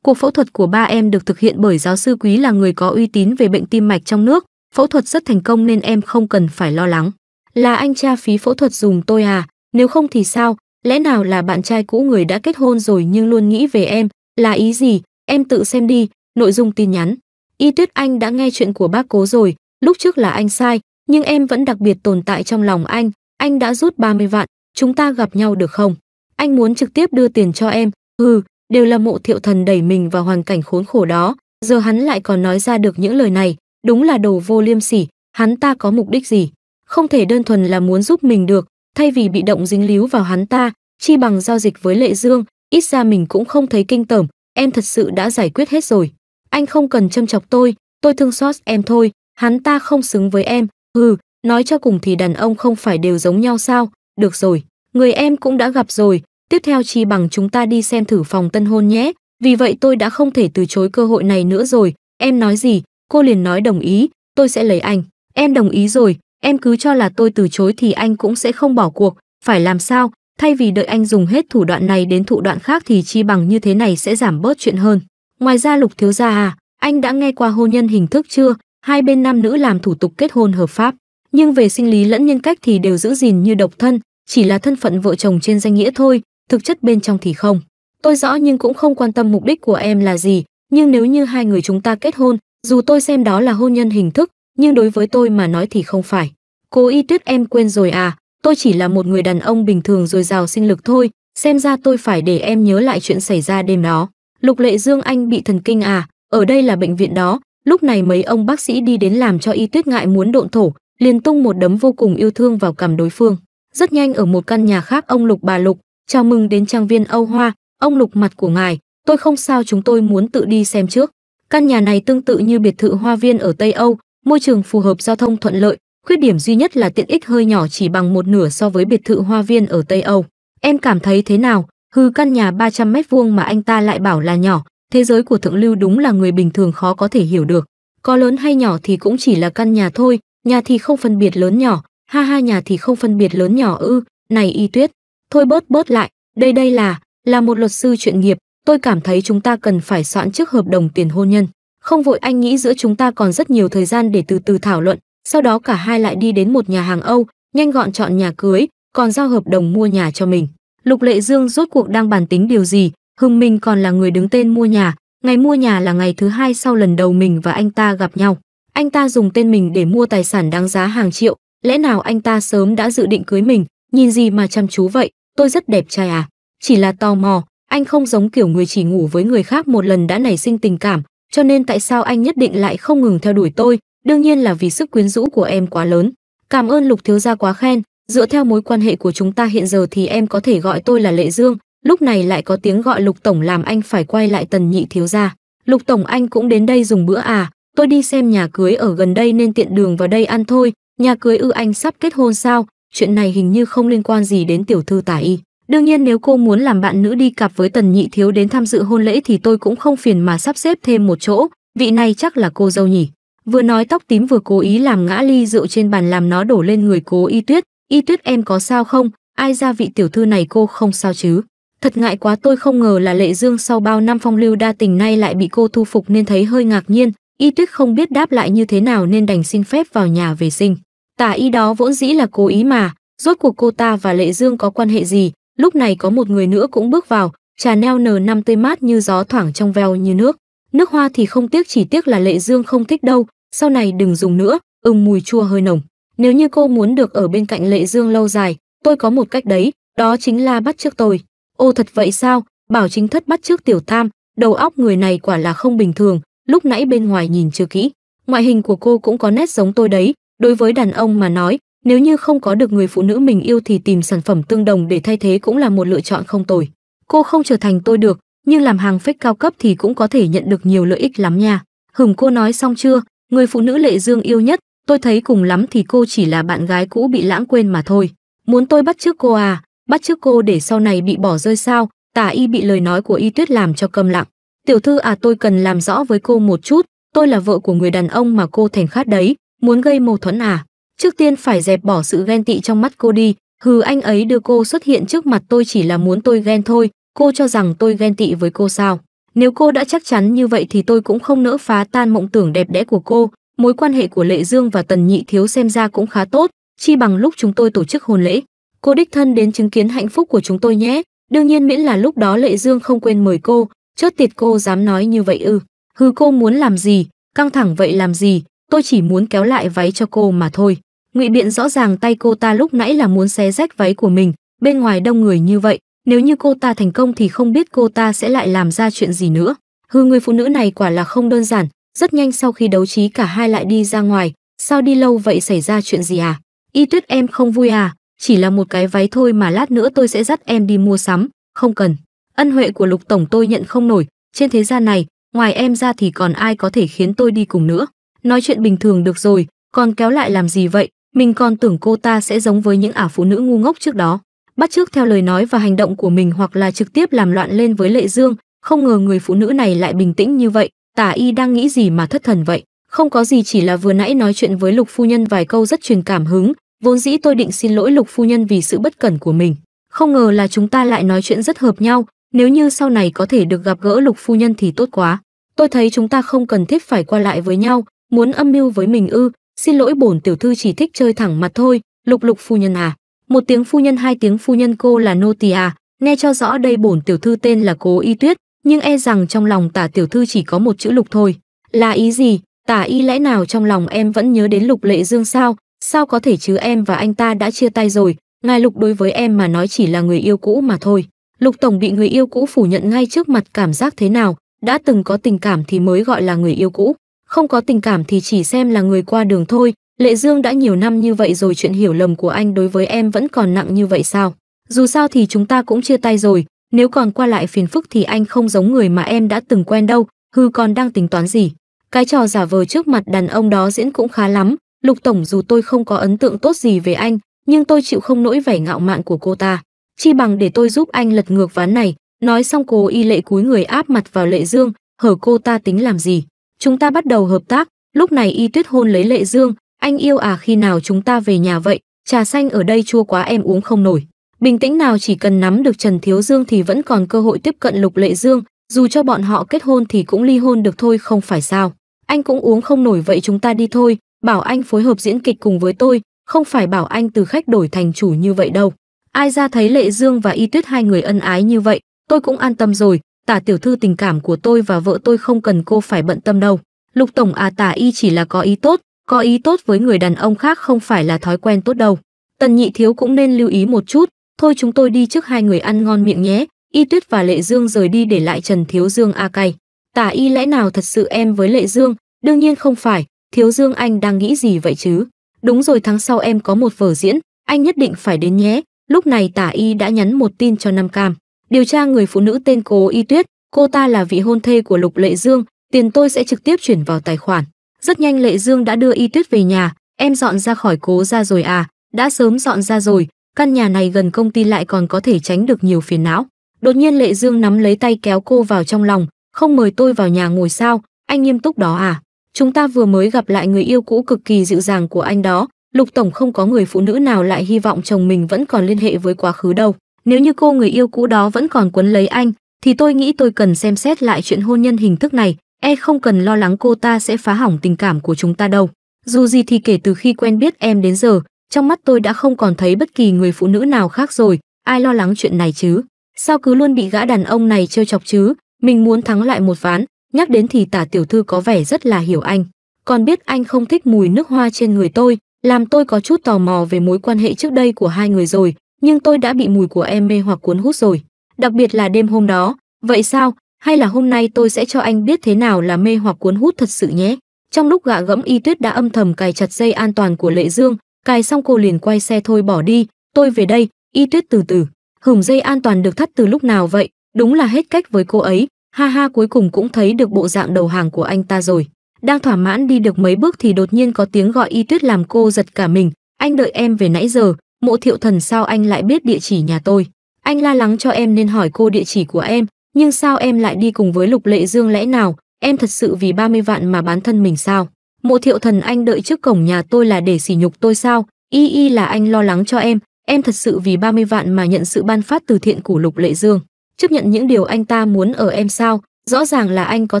Cuộc phẫu thuật của ba em được thực hiện bởi giáo sư Quý là người có uy tín về bệnh tim mạch trong nước, phẫu thuật rất thành công nên em không cần phải lo lắng. Là anh cha phí phẫu thuật dùng tôi à, nếu không thì sao, lẽ nào là bạn trai cũ người đã kết hôn rồi nhưng luôn nghĩ về em, là ý gì, em tự xem đi, nội dung tin nhắn. Y Tuyết Anh đã nghe chuyện của bác cố rồi, lúc trước là anh sai, nhưng em vẫn đặc biệt tồn tại trong lòng anh, anh đã rút 30 vạn, chúng ta gặp nhau được không? Anh muốn trực tiếp đưa tiền cho em, hừ, đều là mộ thiệu thần đẩy mình vào hoàn cảnh khốn khổ đó, giờ hắn lại còn nói ra được những lời này, đúng là đồ vô liêm sỉ, hắn ta có mục đích gì? Không thể đơn thuần là muốn giúp mình được, thay vì bị động dính líu vào hắn ta, chi bằng giao dịch với Lệ Dương, ít ra mình cũng không thấy kinh tởm, em thật sự đã giải quyết hết rồi. Anh không cần châm chọc tôi, tôi thương xót em thôi, hắn ta không xứng với em, hừ, nói cho cùng thì đàn ông không phải đều giống nhau sao, được rồi, người em cũng đã gặp rồi, Tiếp theo chi bằng chúng ta đi xem thử phòng tân hôn nhé, vì vậy tôi đã không thể từ chối cơ hội này nữa rồi. Em nói gì? Cô liền nói đồng ý, tôi sẽ lấy anh. Em đồng ý rồi, em cứ cho là tôi từ chối thì anh cũng sẽ không bỏ cuộc. Phải làm sao? Thay vì đợi anh dùng hết thủ đoạn này đến thủ đoạn khác thì chi bằng như thế này sẽ giảm bớt chuyện hơn. Ngoài ra Lục Thiếu Gia à, anh đã nghe qua hôn nhân hình thức chưa? Hai bên nam nữ làm thủ tục kết hôn hợp pháp. Nhưng về sinh lý lẫn nhân cách thì đều giữ gìn như độc thân, chỉ là thân phận vợ chồng trên danh nghĩa thôi, thực chất bên trong thì không. Tôi rõ nhưng cũng không quan tâm mục đích của em là gì, nhưng nếu như hai người chúng ta kết hôn, dù tôi xem đó là hôn nhân hình thức, nhưng đối với tôi mà nói thì không phải. Cô y tuyết em quên rồi à, tôi chỉ là một người đàn ông bình thường rồi giàu sinh lực thôi, xem ra tôi phải để em nhớ lại chuyện xảy ra đêm đó. Lục lệ Dương Anh bị thần kinh à, ở đây là bệnh viện đó, lúc này mấy ông bác sĩ đi đến làm cho y tuyết ngại muốn độn thổ, liền tung một đấm vô cùng yêu thương vào cằm đối phương. Rất nhanh ở một căn nhà khác ông Lục bà Lục, chào mừng đến trang viên Âu Hoa, ông lục mặt của ngài, tôi không sao chúng tôi muốn tự đi xem trước. Căn nhà này tương tự như biệt thự hoa viên ở Tây Âu, môi trường phù hợp giao thông thuận lợi, khuyết điểm duy nhất là tiện ích hơi nhỏ chỉ bằng một nửa so với biệt thự hoa viên ở Tây Âu. Em cảm thấy thế nào? Hư căn nhà 300 mét vuông mà anh ta lại bảo là nhỏ, thế giới của thượng lưu đúng là người bình thường khó có thể hiểu được. Có lớn hay nhỏ thì cũng chỉ là căn nhà thôi, nhà thì không phân biệt lớn nhỏ, ha ha nhà thì không phân biệt lớn nhỏ ư, này y tuyết, thôi bớt bớt lại, đây đây là, là một luật sư chuyện nghiệp, tôi cảm thấy chúng ta cần phải soạn trước hợp đồng tiền hôn nhân. Không vội anh nghĩ giữa chúng ta còn rất nhiều thời gian để từ từ thảo luận, sau đó cả hai lại đi đến một nhà hàng Âu, nhanh gọn chọn nhà cưới, còn giao hợp đồng mua nhà cho mình. Lục Lệ Dương rốt cuộc đang bàn tính điều gì, Hưng Minh còn là người đứng tên mua nhà, ngày mua nhà là ngày thứ hai sau lần đầu mình và anh ta gặp nhau. Anh ta dùng tên mình để mua tài sản đáng giá hàng triệu, lẽ nào anh ta sớm đã dự định cưới mình, nhìn gì mà chăm chú vậy, tôi rất đẹp trai à chỉ là tò mò anh không giống kiểu người chỉ ngủ với người khác một lần đã nảy sinh tình cảm cho nên tại sao anh nhất định lại không ngừng theo đuổi tôi đương nhiên là vì sức quyến rũ của em quá lớn cảm ơn lục thiếu gia quá khen dựa theo mối quan hệ của chúng ta hiện giờ thì em có thể gọi tôi là lệ dương lúc này lại có tiếng gọi lục tổng làm anh phải quay lại tần nhị thiếu gia lục tổng anh cũng đến đây dùng bữa à tôi đi xem nhà cưới ở gần đây nên tiện đường vào đây ăn thôi nhà cưới ư anh sắp kết hôn sao chuyện này hình như không liên quan gì đến tiểu thư tả y. Đương nhiên nếu cô muốn làm bạn nữ đi cặp với tần nhị thiếu đến tham dự hôn lễ thì tôi cũng không phiền mà sắp xếp thêm một chỗ, vị này chắc là cô dâu nhỉ. Vừa nói tóc tím vừa cố ý làm ngã ly rượu trên bàn làm nó đổ lên người cố y tuyết. Y tuyết em có sao không, ai ra vị tiểu thư này cô không sao chứ. Thật ngại quá tôi không ngờ là lệ dương sau bao năm phong lưu đa tình nay lại bị cô thu phục nên thấy hơi ngạc nhiên. Y tuyết không biết đáp lại như thế nào nên đành xin phép vào nhà vệ sinh. Tả y đó vốn dĩ là cố ý mà, rốt cuộc cô ta và Lệ Dương có quan hệ gì, lúc này có một người nữa cũng bước vào, trà neo n năm tươi mát như gió thoảng trong veo như nước. Nước hoa thì không tiếc chỉ tiếc là Lệ Dương không thích đâu, sau này đừng dùng nữa, ừm mùi chua hơi nồng. Nếu như cô muốn được ở bên cạnh Lệ Dương lâu dài, tôi có một cách đấy, đó chính là bắt trước tôi. Ô thật vậy sao, bảo chính thất bắt trước tiểu tam, đầu óc người này quả là không bình thường, lúc nãy bên ngoài nhìn chưa kỹ. Ngoại hình của cô cũng có nét giống tôi đấy, Đối với đàn ông mà nói, nếu như không có được người phụ nữ mình yêu thì tìm sản phẩm tương đồng để thay thế cũng là một lựa chọn không tồi. Cô không trở thành tôi được, nhưng làm hàng fake cao cấp thì cũng có thể nhận được nhiều lợi ích lắm nha. Hửm cô nói xong chưa, người phụ nữ Lệ Dương yêu nhất, tôi thấy cùng lắm thì cô chỉ là bạn gái cũ bị lãng quên mà thôi. Muốn tôi bắt trước cô à, bắt trước cô để sau này bị bỏ rơi sao, tả y bị lời nói của y tuyết làm cho câm lặng. Tiểu thư à tôi cần làm rõ với cô một chút, tôi là vợ của người đàn ông mà cô thèm khát đấy, muốn gây mâu thuẫn à? Trước tiên phải dẹp bỏ sự ghen tị trong mắt cô đi, hừ anh ấy đưa cô xuất hiện trước mặt tôi chỉ là muốn tôi ghen thôi, cô cho rằng tôi ghen tị với cô sao? Nếu cô đã chắc chắn như vậy thì tôi cũng không nỡ phá tan mộng tưởng đẹp đẽ của cô, mối quan hệ của Lệ Dương và Tần Nhị Thiếu xem ra cũng khá tốt, chi bằng lúc chúng tôi tổ chức hôn lễ. Cô đích thân đến chứng kiến hạnh phúc của chúng tôi nhé, đương nhiên miễn là lúc đó Lệ Dương không quên mời cô, chớt tiệt cô dám nói như vậy ư. Hừ cô muốn làm gì, căng thẳng vậy làm gì, tôi chỉ muốn kéo lại váy cho cô mà thôi ngụy biện rõ ràng tay cô ta lúc nãy là muốn xé rách váy của mình bên ngoài đông người như vậy nếu như cô ta thành công thì không biết cô ta sẽ lại làm ra chuyện gì nữa hư người phụ nữ này quả là không đơn giản rất nhanh sau khi đấu trí cả hai lại đi ra ngoài sao đi lâu vậy xảy ra chuyện gì à y tuyết em không vui à chỉ là một cái váy thôi mà lát nữa tôi sẽ dắt em đi mua sắm không cần ân huệ của lục tổng tôi nhận không nổi trên thế gian này ngoài em ra thì còn ai có thể khiến tôi đi cùng nữa nói chuyện bình thường được rồi, còn kéo lại làm gì vậy, mình còn tưởng cô ta sẽ giống với những ả phụ nữ ngu ngốc trước đó. Bắt chước theo lời nói và hành động của mình hoặc là trực tiếp làm loạn lên với Lệ Dương, không ngờ người phụ nữ này lại bình tĩnh như vậy, tả y đang nghĩ gì mà thất thần vậy. Không có gì chỉ là vừa nãy nói chuyện với Lục Phu Nhân vài câu rất truyền cảm hứng, vốn dĩ tôi định xin lỗi Lục Phu Nhân vì sự bất cẩn của mình. Không ngờ là chúng ta lại nói chuyện rất hợp nhau, nếu như sau này có thể được gặp gỡ Lục Phu Nhân thì tốt quá. Tôi thấy chúng ta không cần thiết phải qua lại với nhau, muốn âm mưu với mình ư xin lỗi bổn tiểu thư chỉ thích chơi thẳng mặt thôi lục lục phu nhân à một tiếng phu nhân hai tiếng phu nhân cô là nô tỳ à nghe cho rõ đây bổn tiểu thư tên là cố y tuyết nhưng e rằng trong lòng tả tiểu thư chỉ có một chữ lục thôi là ý gì tả y lẽ nào trong lòng em vẫn nhớ đến lục lệ dương sao sao có thể chứ em và anh ta đã chia tay rồi ngài lục đối với em mà nói chỉ là người yêu cũ mà thôi lục tổng bị người yêu cũ phủ nhận ngay trước mặt cảm giác thế nào đã từng có tình cảm thì mới gọi là người yêu cũ không có tình cảm thì chỉ xem là người qua đường thôi. Lệ Dương đã nhiều năm như vậy rồi chuyện hiểu lầm của anh đối với em vẫn còn nặng như vậy sao? Dù sao thì chúng ta cũng chia tay rồi, nếu còn qua lại phiền phức thì anh không giống người mà em đã từng quen đâu, hư còn đang tính toán gì? Cái trò giả vờ trước mặt đàn ông đó diễn cũng khá lắm, Lục Tổng dù tôi không có ấn tượng tốt gì về anh, nhưng tôi chịu không nỗi vẻ ngạo mạn của cô ta. Chi bằng để tôi giúp anh lật ngược ván này, nói xong cô y lệ cúi người áp mặt vào lệ dương, hở cô ta tính làm gì. Chúng ta bắt đầu hợp tác, lúc này y tuyết hôn lấy lệ dương, anh yêu à khi nào chúng ta về nhà vậy, trà xanh ở đây chua quá em uống không nổi. Bình tĩnh nào chỉ cần nắm được Trần Thiếu Dương thì vẫn còn cơ hội tiếp cận Lục Lệ Dương, dù cho bọn họ kết hôn thì cũng ly hôn được thôi không phải sao. Anh cũng uống không nổi vậy chúng ta đi thôi, bảo anh phối hợp diễn kịch cùng với tôi, không phải bảo anh từ khách đổi thành chủ như vậy đâu. Ai ra thấy Lệ Dương và Y Tuyết hai người ân ái như vậy, tôi cũng an tâm rồi, tả tiểu thư tình cảm của tôi và vợ tôi không cần cô phải bận tâm đâu. Lục Tổng à tả y chỉ là có ý tốt, có ý tốt với người đàn ông khác không phải là thói quen tốt đâu. Tần nhị thiếu cũng nên lưu ý một chút, thôi chúng tôi đi trước hai người ăn ngon miệng nhé, y tuyết và lệ dương rời đi để lại Trần Thiếu Dương a cay. Tả y lẽ nào thật sự em với lệ dương, đương nhiên không phải, Thiếu Dương anh đang nghĩ gì vậy chứ? Đúng rồi tháng sau em có một vở diễn, anh nhất định phải đến nhé. Lúc này tả y đã nhắn một tin cho Nam Cam. Điều tra người phụ nữ tên Cố Y Tuyết, cô ta là vị hôn thê của Lục Lệ Dương, tiền tôi sẽ trực tiếp chuyển vào tài khoản. Rất nhanh Lệ Dương đã đưa Y Tuyết về nhà, em dọn ra khỏi Cố ra rồi à, đã sớm dọn ra rồi, căn nhà này gần công ty lại còn có thể tránh được nhiều phiền não. Đột nhiên Lệ Dương nắm lấy tay kéo cô vào trong lòng, không mời tôi vào nhà ngồi sao, anh nghiêm túc đó à? Chúng ta vừa mới gặp lại người yêu cũ cực kỳ dịu dàng của anh đó, Lục Tổng không có người phụ nữ nào lại hy vọng chồng mình vẫn còn liên hệ với quá khứ đâu. Nếu như cô người yêu cũ đó vẫn còn quấn lấy anh, thì tôi nghĩ tôi cần xem xét lại chuyện hôn nhân hình thức này, e không cần lo lắng cô ta sẽ phá hỏng tình cảm của chúng ta đâu. Dù gì thì kể từ khi quen biết em đến giờ, trong mắt tôi đã không còn thấy bất kỳ người phụ nữ nào khác rồi, ai lo lắng chuyện này chứ? Sao cứ luôn bị gã đàn ông này trêu chọc chứ? Mình muốn thắng lại một ván, nhắc đến thì tả tiểu thư có vẻ rất là hiểu anh. Còn biết anh không thích mùi nước hoa trên người tôi, làm tôi có chút tò mò về mối quan hệ trước đây của hai người rồi, nhưng tôi đã bị mùi của em mê hoặc cuốn hút rồi, đặc biệt là đêm hôm đó. Vậy sao? Hay là hôm nay tôi sẽ cho anh biết thế nào là mê hoặc cuốn hút thật sự nhé. Trong lúc gạ gẫm y tuyết đã âm thầm cài chặt dây an toàn của Lệ Dương, cài xong cô liền quay xe thôi bỏ đi, tôi về đây, y tuyết từ từ. Hửm dây an toàn được thắt từ lúc nào vậy, đúng là hết cách với cô ấy, ha ha cuối cùng cũng thấy được bộ dạng đầu hàng của anh ta rồi. Đang thỏa mãn đi được mấy bước thì đột nhiên có tiếng gọi y tuyết làm cô giật cả mình, anh đợi em về nãy giờ, Mộ thiệu thần sao anh lại biết địa chỉ nhà tôi? Anh la lắng cho em nên hỏi cô địa chỉ của em, nhưng sao em lại đi cùng với Lục Lệ Dương lẽ nào? Em thật sự vì 30 vạn mà bán thân mình sao? Mộ thiệu thần anh đợi trước cổng nhà tôi là để sỉ nhục tôi sao? Y y là anh lo lắng cho em, em thật sự vì 30 vạn mà nhận sự ban phát từ thiện của Lục Lệ Dương. Chấp nhận những điều anh ta muốn ở em sao? Rõ ràng là anh có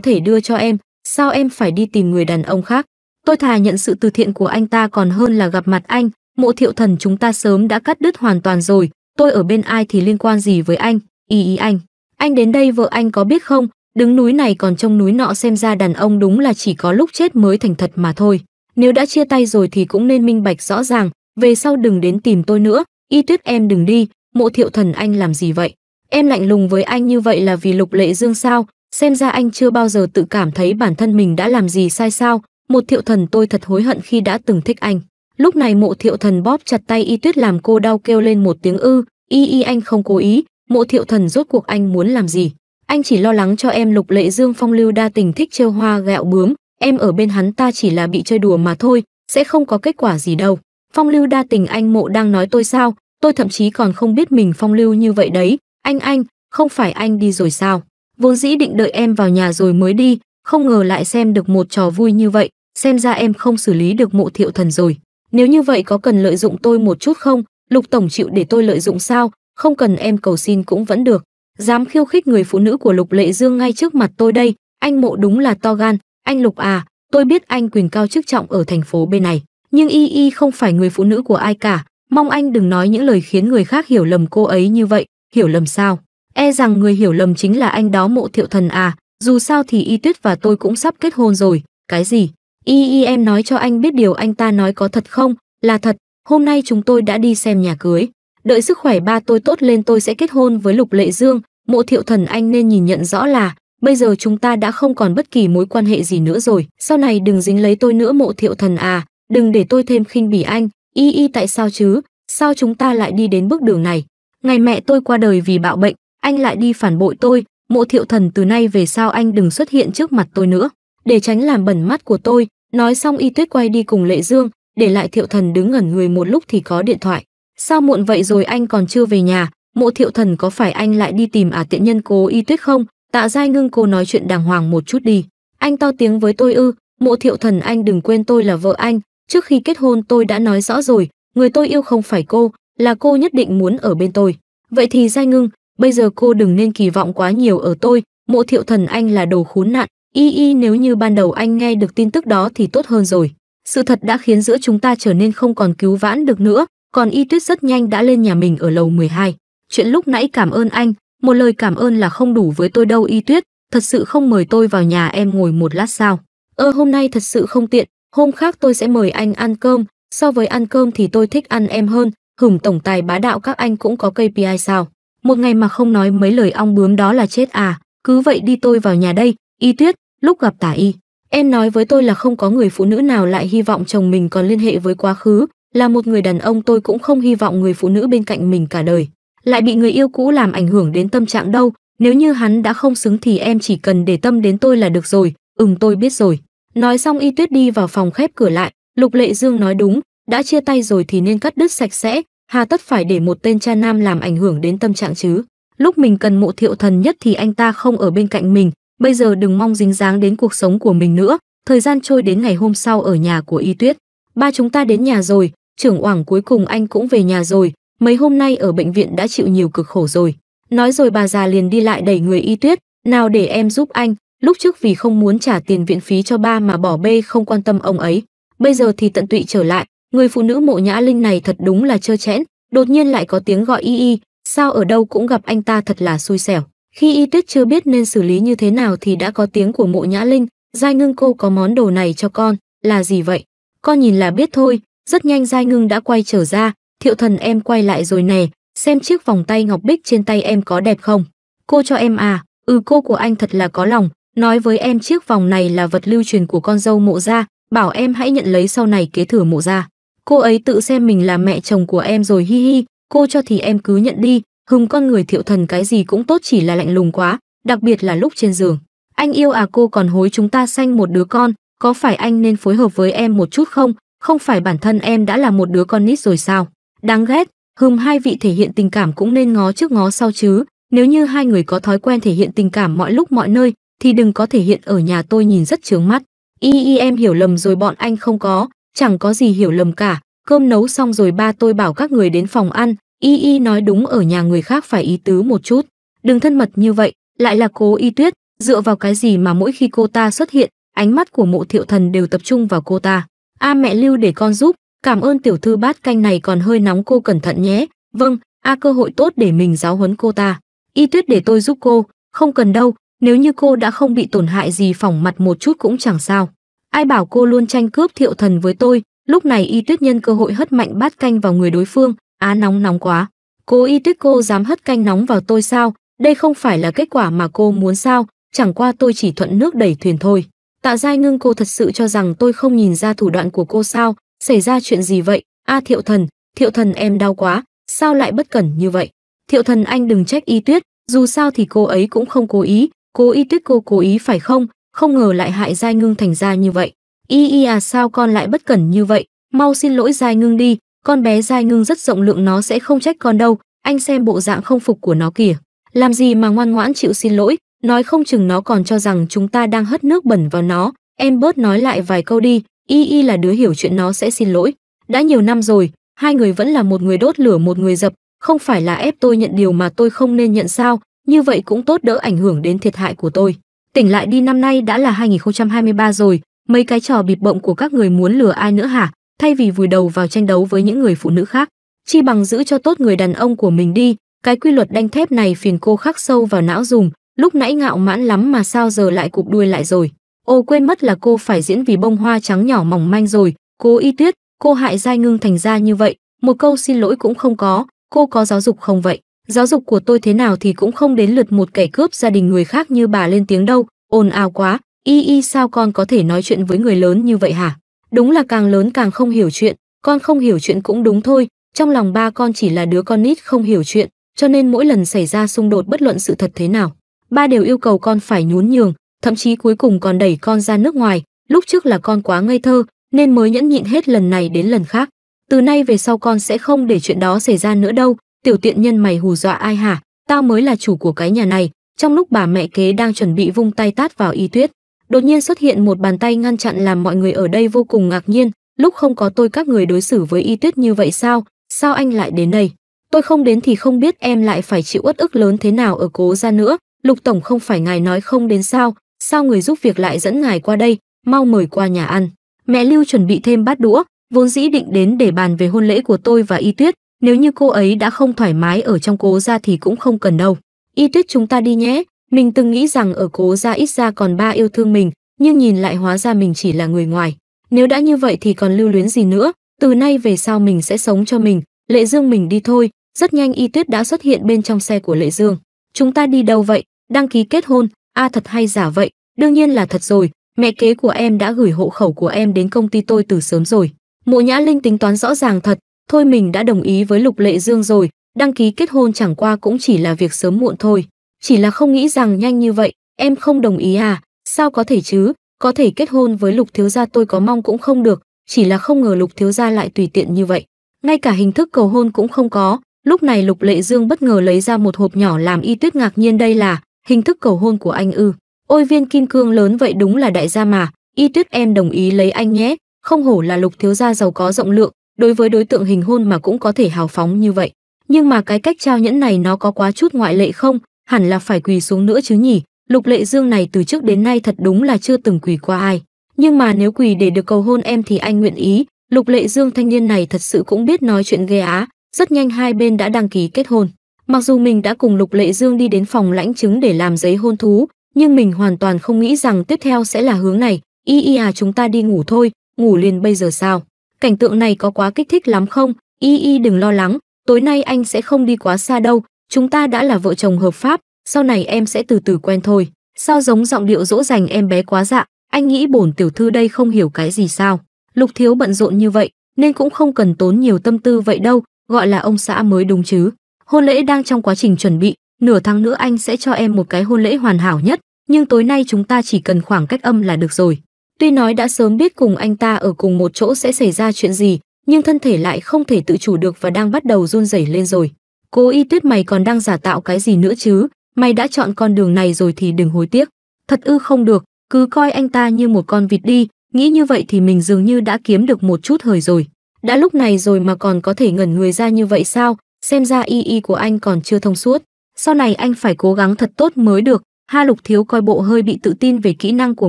thể đưa cho em, sao em phải đi tìm người đàn ông khác? Tôi thà nhận sự từ thiện của anh ta còn hơn là gặp mặt anh, mộ thiệu thần chúng ta sớm đã cắt đứt hoàn toàn rồi, tôi ở bên ai thì liên quan gì với anh, ý ý anh. Anh đến đây vợ anh có biết không, đứng núi này còn trông núi nọ xem ra đàn ông đúng là chỉ có lúc chết mới thành thật mà thôi. Nếu đã chia tay rồi thì cũng nên minh bạch rõ ràng, về sau đừng đến tìm tôi nữa, y tuyết em đừng đi, mộ thiệu thần anh làm gì vậy? Em lạnh lùng với anh như vậy là vì lục lệ dương sao, xem ra anh chưa bao giờ tự cảm thấy bản thân mình đã làm gì sai sao, một thiệu thần tôi thật hối hận khi đã từng thích anh. Lúc này mộ thiệu thần bóp chặt tay y tuyết làm cô đau kêu lên một tiếng ư, y y anh không cố ý, mộ thiệu thần rốt cuộc anh muốn làm gì. Anh chỉ lo lắng cho em lục lệ dương phong lưu đa tình thích trêu hoa gạo bướm, em ở bên hắn ta chỉ là bị chơi đùa mà thôi, sẽ không có kết quả gì đâu. Phong lưu đa tình anh mộ đang nói tôi sao, tôi thậm chí còn không biết mình phong lưu như vậy đấy. Anh anh, không phải anh đi rồi sao? Vốn dĩ định đợi em vào nhà rồi mới đi, không ngờ lại xem được một trò vui như vậy, xem ra em không xử lý được mộ thiệu thần rồi. Nếu như vậy có cần lợi dụng tôi một chút không? Lục Tổng chịu để tôi lợi dụng sao? Không cần em cầu xin cũng vẫn được. Dám khiêu khích người phụ nữ của Lục Lệ Dương ngay trước mặt tôi đây. Anh mộ đúng là to gan. Anh Lục à, tôi biết anh quyền cao chức trọng ở thành phố bên này. Nhưng Y Y không phải người phụ nữ của ai cả. Mong anh đừng nói những lời khiến người khác hiểu lầm cô ấy như vậy. Hiểu lầm sao? E rằng người hiểu lầm chính là anh đó mộ thiệu thần à. Dù sao thì Y Tuyết và tôi cũng sắp kết hôn rồi. Cái gì? Y y em nói cho anh biết điều anh ta nói có thật không, là thật, hôm nay chúng tôi đã đi xem nhà cưới. Đợi sức khỏe ba tôi tốt lên tôi sẽ kết hôn với Lục Lệ Dương, mộ thiệu thần anh nên nhìn nhận rõ là bây giờ chúng ta đã không còn bất kỳ mối quan hệ gì nữa rồi. Sau này đừng dính lấy tôi nữa mộ thiệu thần à, đừng để tôi thêm khinh bỉ anh. Y y tại sao chứ, sao chúng ta lại đi đến bước đường này? Ngày mẹ tôi qua đời vì bạo bệnh, anh lại đi phản bội tôi, mộ thiệu thần từ nay về sau anh đừng xuất hiện trước mặt tôi nữa. Để tránh làm bẩn mắt của tôi, Nói xong y tuyết quay đi cùng Lệ Dương, để lại thiệu thần đứng ngẩn người một lúc thì có điện thoại. Sao muộn vậy rồi anh còn chưa về nhà, mộ thiệu thần có phải anh lại đi tìm à tiện nhân cố y tuyết không? Tạ giai ngưng cô nói chuyện đàng hoàng một chút đi. Anh to tiếng với tôi ư, mộ thiệu thần anh đừng quên tôi là vợ anh. Trước khi kết hôn tôi đã nói rõ rồi, người tôi yêu không phải cô, là cô nhất định muốn ở bên tôi. Vậy thì giai ngưng, bây giờ cô đừng nên kỳ vọng quá nhiều ở tôi, mộ thiệu thần anh là đồ khốn nạn, Y y nếu như ban đầu anh nghe được tin tức đó thì tốt hơn rồi. Sự thật đã khiến giữa chúng ta trở nên không còn cứu vãn được nữa, còn y tuyết rất nhanh đã lên nhà mình ở lầu 12. Chuyện lúc nãy cảm ơn anh, một lời cảm ơn là không đủ với tôi đâu y tuyết, thật sự không mời tôi vào nhà em ngồi một lát sao. Ơ hôm nay thật sự không tiện, hôm khác tôi sẽ mời anh ăn cơm, so với ăn cơm thì tôi thích ăn em hơn, hửng tổng tài bá đạo các anh cũng có KPI sao. Một ngày mà không nói mấy lời ong bướm đó là chết à, cứ vậy đi tôi vào nhà đây, y tuyết, lúc gặp tả y em nói với tôi là không có người phụ nữ nào lại hy vọng chồng mình còn liên hệ với quá khứ là một người đàn ông tôi cũng không hy vọng người phụ nữ bên cạnh mình cả đời lại bị người yêu cũ làm ảnh hưởng đến tâm trạng đâu nếu như hắn đã không xứng thì em chỉ cần để tâm đến tôi là được rồi ừm tôi biết rồi nói xong y tuyết đi vào phòng khép cửa lại lục lệ dương nói đúng đã chia tay rồi thì nên cắt đứt sạch sẽ hà tất phải để một tên cha nam làm ảnh hưởng đến tâm trạng chứ lúc mình cần mộ thiệu thần nhất thì anh ta không ở bên cạnh mình Bây giờ đừng mong dính dáng đến cuộc sống của mình nữa. Thời gian trôi đến ngày hôm sau ở nhà của Y Tuyết. Ba chúng ta đến nhà rồi, trưởng oảng cuối cùng anh cũng về nhà rồi. Mấy hôm nay ở bệnh viện đã chịu nhiều cực khổ rồi. Nói rồi bà già liền đi lại đẩy người Y Tuyết. Nào để em giúp anh, lúc trước vì không muốn trả tiền viện phí cho ba mà bỏ bê không quan tâm ông ấy. Bây giờ thì tận tụy trở lại, người phụ nữ mộ nhã linh này thật đúng là trơ chẽn, đột nhiên lại có tiếng gọi y y, sao ở đâu cũng gặp anh ta thật là xui xẻo. Khi y tuyết chưa biết nên xử lý như thế nào thì đã có tiếng của mộ nhã linh, Giai ngưng cô có món đồ này cho con, là gì vậy? Con nhìn là biết thôi, rất nhanh Giai ngưng đã quay trở ra, thiệu thần em quay lại rồi nè, xem chiếc vòng tay ngọc bích trên tay em có đẹp không? Cô cho em à, ừ cô của anh thật là có lòng, nói với em chiếc vòng này là vật lưu truyền của con dâu mộ gia, bảo em hãy nhận lấy sau này kế thừa mộ gia. Cô ấy tự xem mình là mẹ chồng của em rồi hi hi, cô cho thì em cứ nhận đi, Hùng con người thiệu thần cái gì cũng tốt chỉ là lạnh lùng quá, đặc biệt là lúc trên giường. Anh yêu à cô còn hối chúng ta sanh một đứa con, có phải anh nên phối hợp với em một chút không? Không phải bản thân em đã là một đứa con nít rồi sao? Đáng ghét, hùng hai vị thể hiện tình cảm cũng nên ngó trước ngó sau chứ. Nếu như hai người có thói quen thể hiện tình cảm mọi lúc mọi nơi, thì đừng có thể hiện ở nhà tôi nhìn rất chướng mắt. Y y em hiểu lầm rồi bọn anh không có, chẳng có gì hiểu lầm cả. Cơm nấu xong rồi ba tôi bảo các người đến phòng ăn, Y y nói đúng ở nhà người khác phải ý tứ một chút, đừng thân mật như vậy, lại là cố y tuyết, dựa vào cái gì mà mỗi khi cô ta xuất hiện, ánh mắt của mộ thiệu thần đều tập trung vào cô ta. A mẹ lưu để con giúp, cảm ơn tiểu thư bát canh này còn hơi nóng cô cẩn thận nhé. Vâng, A cơ hội tốt để mình giáo huấn cô ta. Y tuyết để tôi giúp cô, không cần đâu, nếu như cô đã không bị tổn hại gì phỏng mặt một chút cũng chẳng sao. Ai bảo cô luôn tranh cướp thiệu thần với tôi, lúc này y tuyết nhân cơ hội hất mạnh bát canh vào người đối phương, Á à, nóng nóng quá. Cô y tuyết cô dám hất canh nóng vào tôi sao? Đây không phải là kết quả mà cô muốn sao? Chẳng qua tôi chỉ thuận nước đẩy thuyền thôi. Tạ Giai Ngưng cô thật sự cho rằng tôi không nhìn ra thủ đoạn của cô sao? Xảy ra chuyện gì vậy? A à, Thiệu Thần, Thiệu Thần em đau quá. Sao lại bất cẩn như vậy? Thiệu Thần anh đừng trách y tuyết. Dù sao thì cô ấy cũng không cố ý. Cô y tuyết cô cố ý phải không? Không ngờ lại hại Giai Ngưng thành ra như vậy. Y y à sao con lại bất cẩn như vậy? Mau xin lỗi Giai Ngưng đi con bé dai ngưng rất rộng lượng nó sẽ không trách con đâu, anh xem bộ dạng không phục của nó kìa. Làm gì mà ngoan ngoãn chịu xin lỗi, nói không chừng nó còn cho rằng chúng ta đang hất nước bẩn vào nó. Em bớt nói lại vài câu đi, y y là đứa hiểu chuyện nó sẽ xin lỗi. Đã nhiều năm rồi, hai người vẫn là một người đốt lửa một người dập, không phải là ép tôi nhận điều mà tôi không nên nhận sao, như vậy cũng tốt đỡ ảnh hưởng đến thiệt hại của tôi. Tỉnh lại đi năm nay đã là 2023 rồi, mấy cái trò bịp bộng của các người muốn lừa ai nữa hả? thay vì vùi đầu vào tranh đấu với những người phụ nữ khác chi bằng giữ cho tốt người đàn ông của mình đi cái quy luật đanh thép này phiền cô khắc sâu vào não dùm lúc nãy ngạo mãn lắm mà sao giờ lại cụp đuôi lại rồi ô quên mất là cô phải diễn vì bông hoa trắng nhỏ mỏng manh rồi cô y tuyết cô hại dai ngưng thành ra như vậy một câu xin lỗi cũng không có cô có giáo dục không vậy giáo dục của tôi thế nào thì cũng không đến lượt một kẻ cướp gia đình người khác như bà lên tiếng đâu ồn ào quá y y sao con có thể nói chuyện với người lớn như vậy hả Đúng là càng lớn càng không hiểu chuyện, con không hiểu chuyện cũng đúng thôi, trong lòng ba con chỉ là đứa con nít không hiểu chuyện, cho nên mỗi lần xảy ra xung đột bất luận sự thật thế nào, ba đều yêu cầu con phải nhún nhường, thậm chí cuối cùng còn đẩy con ra nước ngoài, lúc trước là con quá ngây thơ nên mới nhẫn nhịn hết lần này đến lần khác. Từ nay về sau con sẽ không để chuyện đó xảy ra nữa đâu, tiểu tiện nhân mày hù dọa ai hả, tao mới là chủ của cái nhà này. Trong lúc bà mẹ kế đang chuẩn bị vung tay tát vào y tuyết, đột nhiên xuất hiện một bàn tay ngăn chặn làm mọi người ở đây vô cùng ngạc nhiên lúc không có tôi các người đối xử với y tuyết như vậy sao sao anh lại đến đây tôi không đến thì không biết em lại phải chịu uất ức lớn thế nào ở cố ra nữa lục tổng không phải ngài nói không đến sao sao người giúp việc lại dẫn ngài qua đây mau mời qua nhà ăn mẹ lưu chuẩn bị thêm bát đũa vốn dĩ định đến để bàn về hôn lễ của tôi và y tuyết nếu như cô ấy đã không thoải mái ở trong cố ra thì cũng không cần đâu y tuyết chúng ta đi nhé mình từng nghĩ rằng ở cố gia ít ra còn ba yêu thương mình, nhưng nhìn lại hóa ra mình chỉ là người ngoài. Nếu đã như vậy thì còn lưu luyến gì nữa, từ nay về sau mình sẽ sống cho mình, Lệ Dương mình đi thôi. Rất nhanh Y Tuyết đã xuất hiện bên trong xe của Lệ Dương. Chúng ta đi đâu vậy? Đăng ký kết hôn, a à, thật hay giả vậy? Đương nhiên là thật rồi, mẹ kế của em đã gửi hộ khẩu của em đến công ty tôi từ sớm rồi. Mộ Nhã Linh tính toán rõ ràng thật, thôi mình đã đồng ý với Lục Lệ Dương rồi, đăng ký kết hôn chẳng qua cũng chỉ là việc sớm muộn thôi chỉ là không nghĩ rằng nhanh như vậy, em không đồng ý à, sao có thể chứ, có thể kết hôn với lục thiếu gia tôi có mong cũng không được, chỉ là không ngờ lục thiếu gia lại tùy tiện như vậy. Ngay cả hình thức cầu hôn cũng không có, lúc này lục lệ dương bất ngờ lấy ra một hộp nhỏ làm y tuyết ngạc nhiên đây là hình thức cầu hôn của anh ư. Ôi viên kim cương lớn vậy đúng là đại gia mà, y tuyết em đồng ý lấy anh nhé, không hổ là lục thiếu gia giàu có rộng lượng, đối với đối tượng hình hôn mà cũng có thể hào phóng như vậy. Nhưng mà cái cách trao nhẫn này nó có quá chút ngoại lệ không, hẳn là phải quỳ xuống nữa chứ nhỉ lục lệ dương này từ trước đến nay thật đúng là chưa từng quỳ qua ai nhưng mà nếu quỳ để được cầu hôn em thì anh nguyện ý lục lệ dương thanh niên này thật sự cũng biết nói chuyện ghê á rất nhanh hai bên đã đăng ký kết hôn mặc dù mình đã cùng lục lệ dương đi đến phòng lãnh chứng để làm giấy hôn thú nhưng mình hoàn toàn không nghĩ rằng tiếp theo sẽ là hướng này y y à chúng ta đi ngủ thôi ngủ liền bây giờ sao cảnh tượng này có quá kích thích lắm không y y đừng lo lắng tối nay anh sẽ không đi quá xa đâu Chúng ta đã là vợ chồng hợp pháp, sau này em sẽ từ từ quen thôi. Sao giống giọng điệu dỗ dành em bé quá dạ, anh nghĩ bổn tiểu thư đây không hiểu cái gì sao. Lục thiếu bận rộn như vậy, nên cũng không cần tốn nhiều tâm tư vậy đâu, gọi là ông xã mới đúng chứ. Hôn lễ đang trong quá trình chuẩn bị, nửa tháng nữa anh sẽ cho em một cái hôn lễ hoàn hảo nhất, nhưng tối nay chúng ta chỉ cần khoảng cách âm là được rồi. Tuy nói đã sớm biết cùng anh ta ở cùng một chỗ sẽ xảy ra chuyện gì, nhưng thân thể lại không thể tự chủ được và đang bắt đầu run rẩy lên rồi. Cô y tuyết mày còn đang giả tạo cái gì nữa chứ, mày đã chọn con đường này rồi thì đừng hối tiếc. Thật ư không được, cứ coi anh ta như một con vịt đi, nghĩ như vậy thì mình dường như đã kiếm được một chút thời rồi. Đã lúc này rồi mà còn có thể ngẩn người ra như vậy sao, xem ra y y của anh còn chưa thông suốt. Sau này anh phải cố gắng thật tốt mới được, ha lục thiếu coi bộ hơi bị tự tin về kỹ năng của